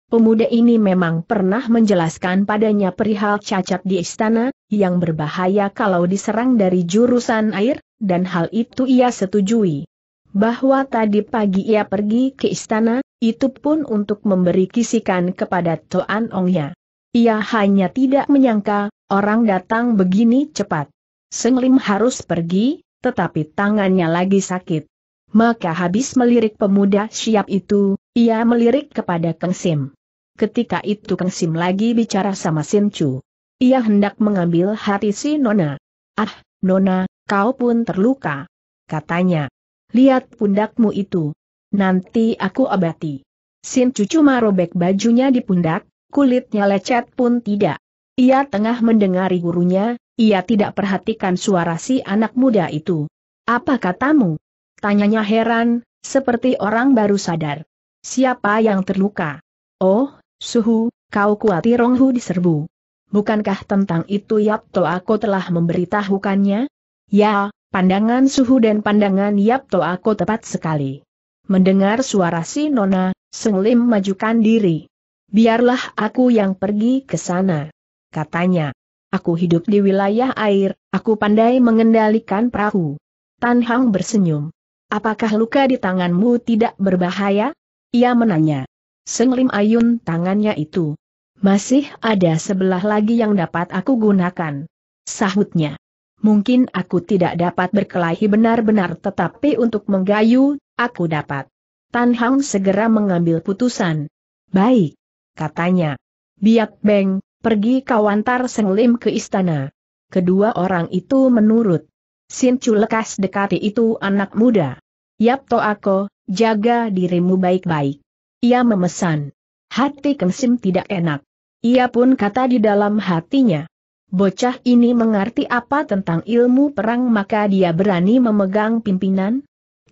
Pemuda ini memang pernah menjelaskan padanya perihal cacat di istana, yang berbahaya kalau diserang dari jurusan air, dan hal itu ia setujui. Bahwa tadi pagi ia pergi ke istana, itu pun untuk memberi kisikan kepada Toan Ongnya. Ia hanya tidak menyangka, orang datang begini cepat. Senglim harus pergi, tetapi tangannya lagi sakit. Maka habis melirik pemuda siap itu, ia melirik kepada Kang Sim. Ketika itu Kang Sim lagi bicara sama Sim Chu. Ia hendak mengambil hati si Nona. Ah, Nona, kau pun terluka. Katanya. Lihat pundakmu itu. Nanti aku abati. Sim Chu cuma robek bajunya di pundak, kulitnya lecet pun tidak. Ia tengah mendengari gurunya, ia tidak perhatikan suara si anak muda itu. Apa katamu? Tanyanya heran, seperti orang baru sadar. Siapa yang terluka? Oh, Suhu, kau kuatir Ronghu diserbu. Bukankah tentang itu Yapto Ako telah memberitahukannya? Ya, pandangan Suhu dan pandangan Yapto Ako tepat sekali. Mendengar suara si Nona, Senglim majukan diri. Biarlah aku yang pergi ke sana. Katanya, aku hidup di wilayah air, aku pandai mengendalikan perahu. Tan Hang bersenyum. Apakah luka di tanganmu tidak berbahaya? Ia menanya. Senglim Ayun tangannya itu. Masih ada sebelah lagi yang dapat aku gunakan. Sahutnya. Mungkin aku tidak dapat berkelahi benar-benar tetapi untuk menggayu, aku dapat. Tan Hang segera mengambil putusan. Baik. Katanya. Biak Beng, pergi kawantar Senglim ke istana. Kedua orang itu menurut. Sin Chu lekas dekati itu anak muda. Yap to aku, Jaga dirimu baik-baik. Ia memesan. Hati Kengsim tidak enak. Ia pun kata di dalam hatinya. Bocah ini mengerti apa tentang ilmu perang maka dia berani memegang pimpinan?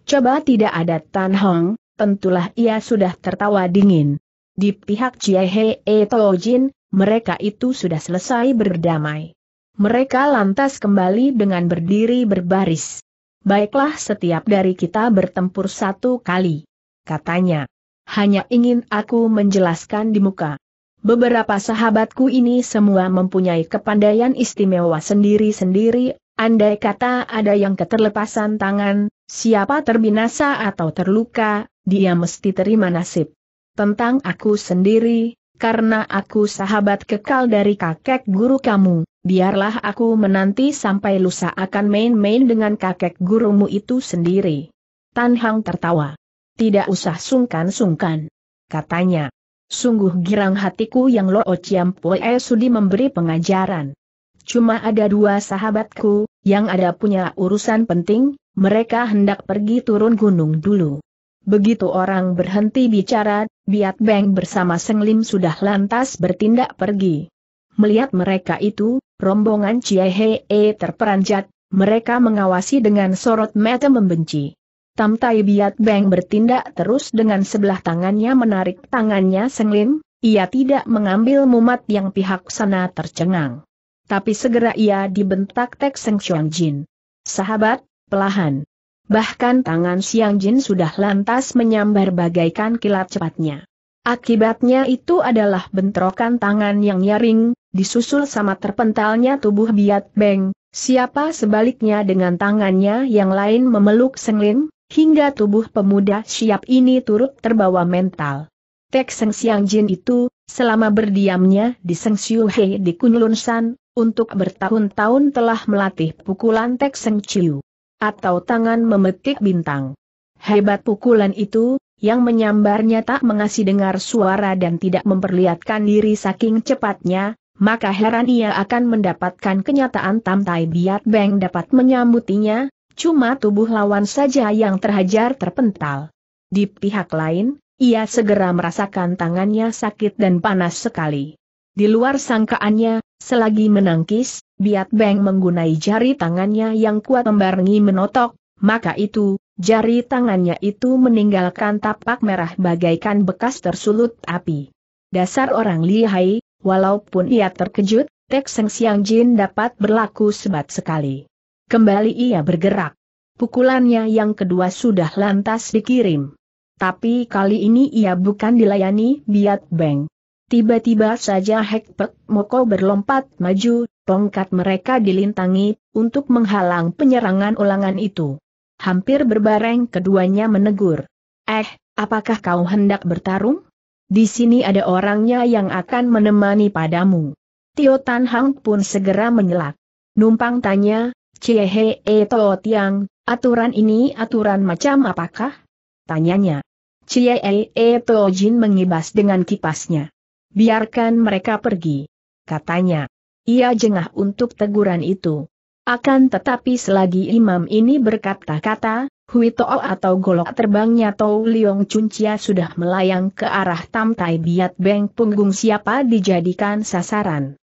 Coba tidak ada Tan Hong, tentulah ia sudah tertawa dingin. Di pihak Chiahe E Tojin, mereka itu sudah selesai berdamai. Mereka lantas kembali dengan berdiri berbaris baiklah setiap dari kita bertempur satu kali. Katanya, hanya ingin aku menjelaskan di muka. Beberapa sahabatku ini semua mempunyai kepandaian istimewa sendiri-sendiri, andai kata ada yang keterlepasan tangan, siapa terbinasa atau terluka, dia mesti terima nasib. Tentang aku sendiri, karena aku sahabat kekal dari kakek guru kamu, biarlah aku menanti sampai lusa akan main-main dengan kakek gurumu itu sendiri. Tan Hang tertawa. Tidak usah sungkan-sungkan. Katanya. Sungguh girang hatiku yang lo Chiam Poe sudi memberi pengajaran. Cuma ada dua sahabatku, yang ada punya urusan penting, mereka hendak pergi turun gunung dulu. Begitu orang berhenti bicara, Biat Beng bersama Senglim sudah lantas bertindak pergi. Melihat mereka itu, rombongan Chiehee terperanjat, mereka mengawasi dengan sorot mata membenci. Tam Tai Biat Beng bertindak terus dengan sebelah tangannya menarik tangannya Senglim, ia tidak mengambil mumat yang pihak sana tercengang. Tapi segera ia dibentak Tek Seng Chuan Jin. Sahabat, pelahan. Bahkan tangan Siang Jin sudah lantas menyambar bagaikan kilat cepatnya. Akibatnya itu adalah bentrokan tangan yang nyaring, disusul sama terpentalnya tubuh Biat Beng, siapa sebaliknya dengan tangannya yang lain memeluk Senglin, hingga tubuh pemuda siap ini turut terbawa mental. Tek Seng Siang Jin itu, selama berdiamnya di Seng Siu Hei di Kunlun San, untuk bertahun-tahun telah melatih pukulan Tek Seng Chiu atau tangan memetik bintang. Hebat pukulan itu, yang menyambarnya tak mengasih dengar suara dan tidak memperlihatkan diri saking cepatnya, maka heran ia akan mendapatkan kenyataan Tamtai Biat Beng dapat menyambutinya, cuma tubuh lawan saja yang terhajar terpental. Di pihak lain, ia segera merasakan tangannya sakit dan panas sekali. Di luar sangkaannya, selagi menangkis, Biat Beng menggunai jari tangannya yang kuat membarengi menotok, maka itu, jari tangannya itu meninggalkan tapak merah bagaikan bekas tersulut api. Dasar orang lihai, Walaupun ia terkejut, Tek Seng Siang Jin dapat berlaku sebat sekali. Kembali ia bergerak. Pukulannya yang kedua sudah lantas dikirim. Tapi kali ini ia bukan dilayani Biat Beng. Tiba-tiba saja Hek Pek Moko berlompat maju, tongkat mereka dilintangi, untuk menghalang penyerangan ulangan itu. Hampir berbareng keduanya menegur. Eh, apakah kau hendak bertarung? Di sini ada orangnya yang akan menemani padamu. Tio Tan Hang pun segera menyelak. Numpang tanya, Ciehe E Tio Tiang, aturan ini aturan macam apakah? Tanyanya. Ciehe E Tio Jin mengibas dengan kipasnya. Biarkan mereka pergi. Katanya. Ia jengah untuk teguran itu. Akan tetapi selagi imam ini berkata-kata, Hui atau golok terbangnya Tau Liong Chia sudah melayang ke arah Tam Tai Biat Beng Punggung siapa dijadikan sasaran.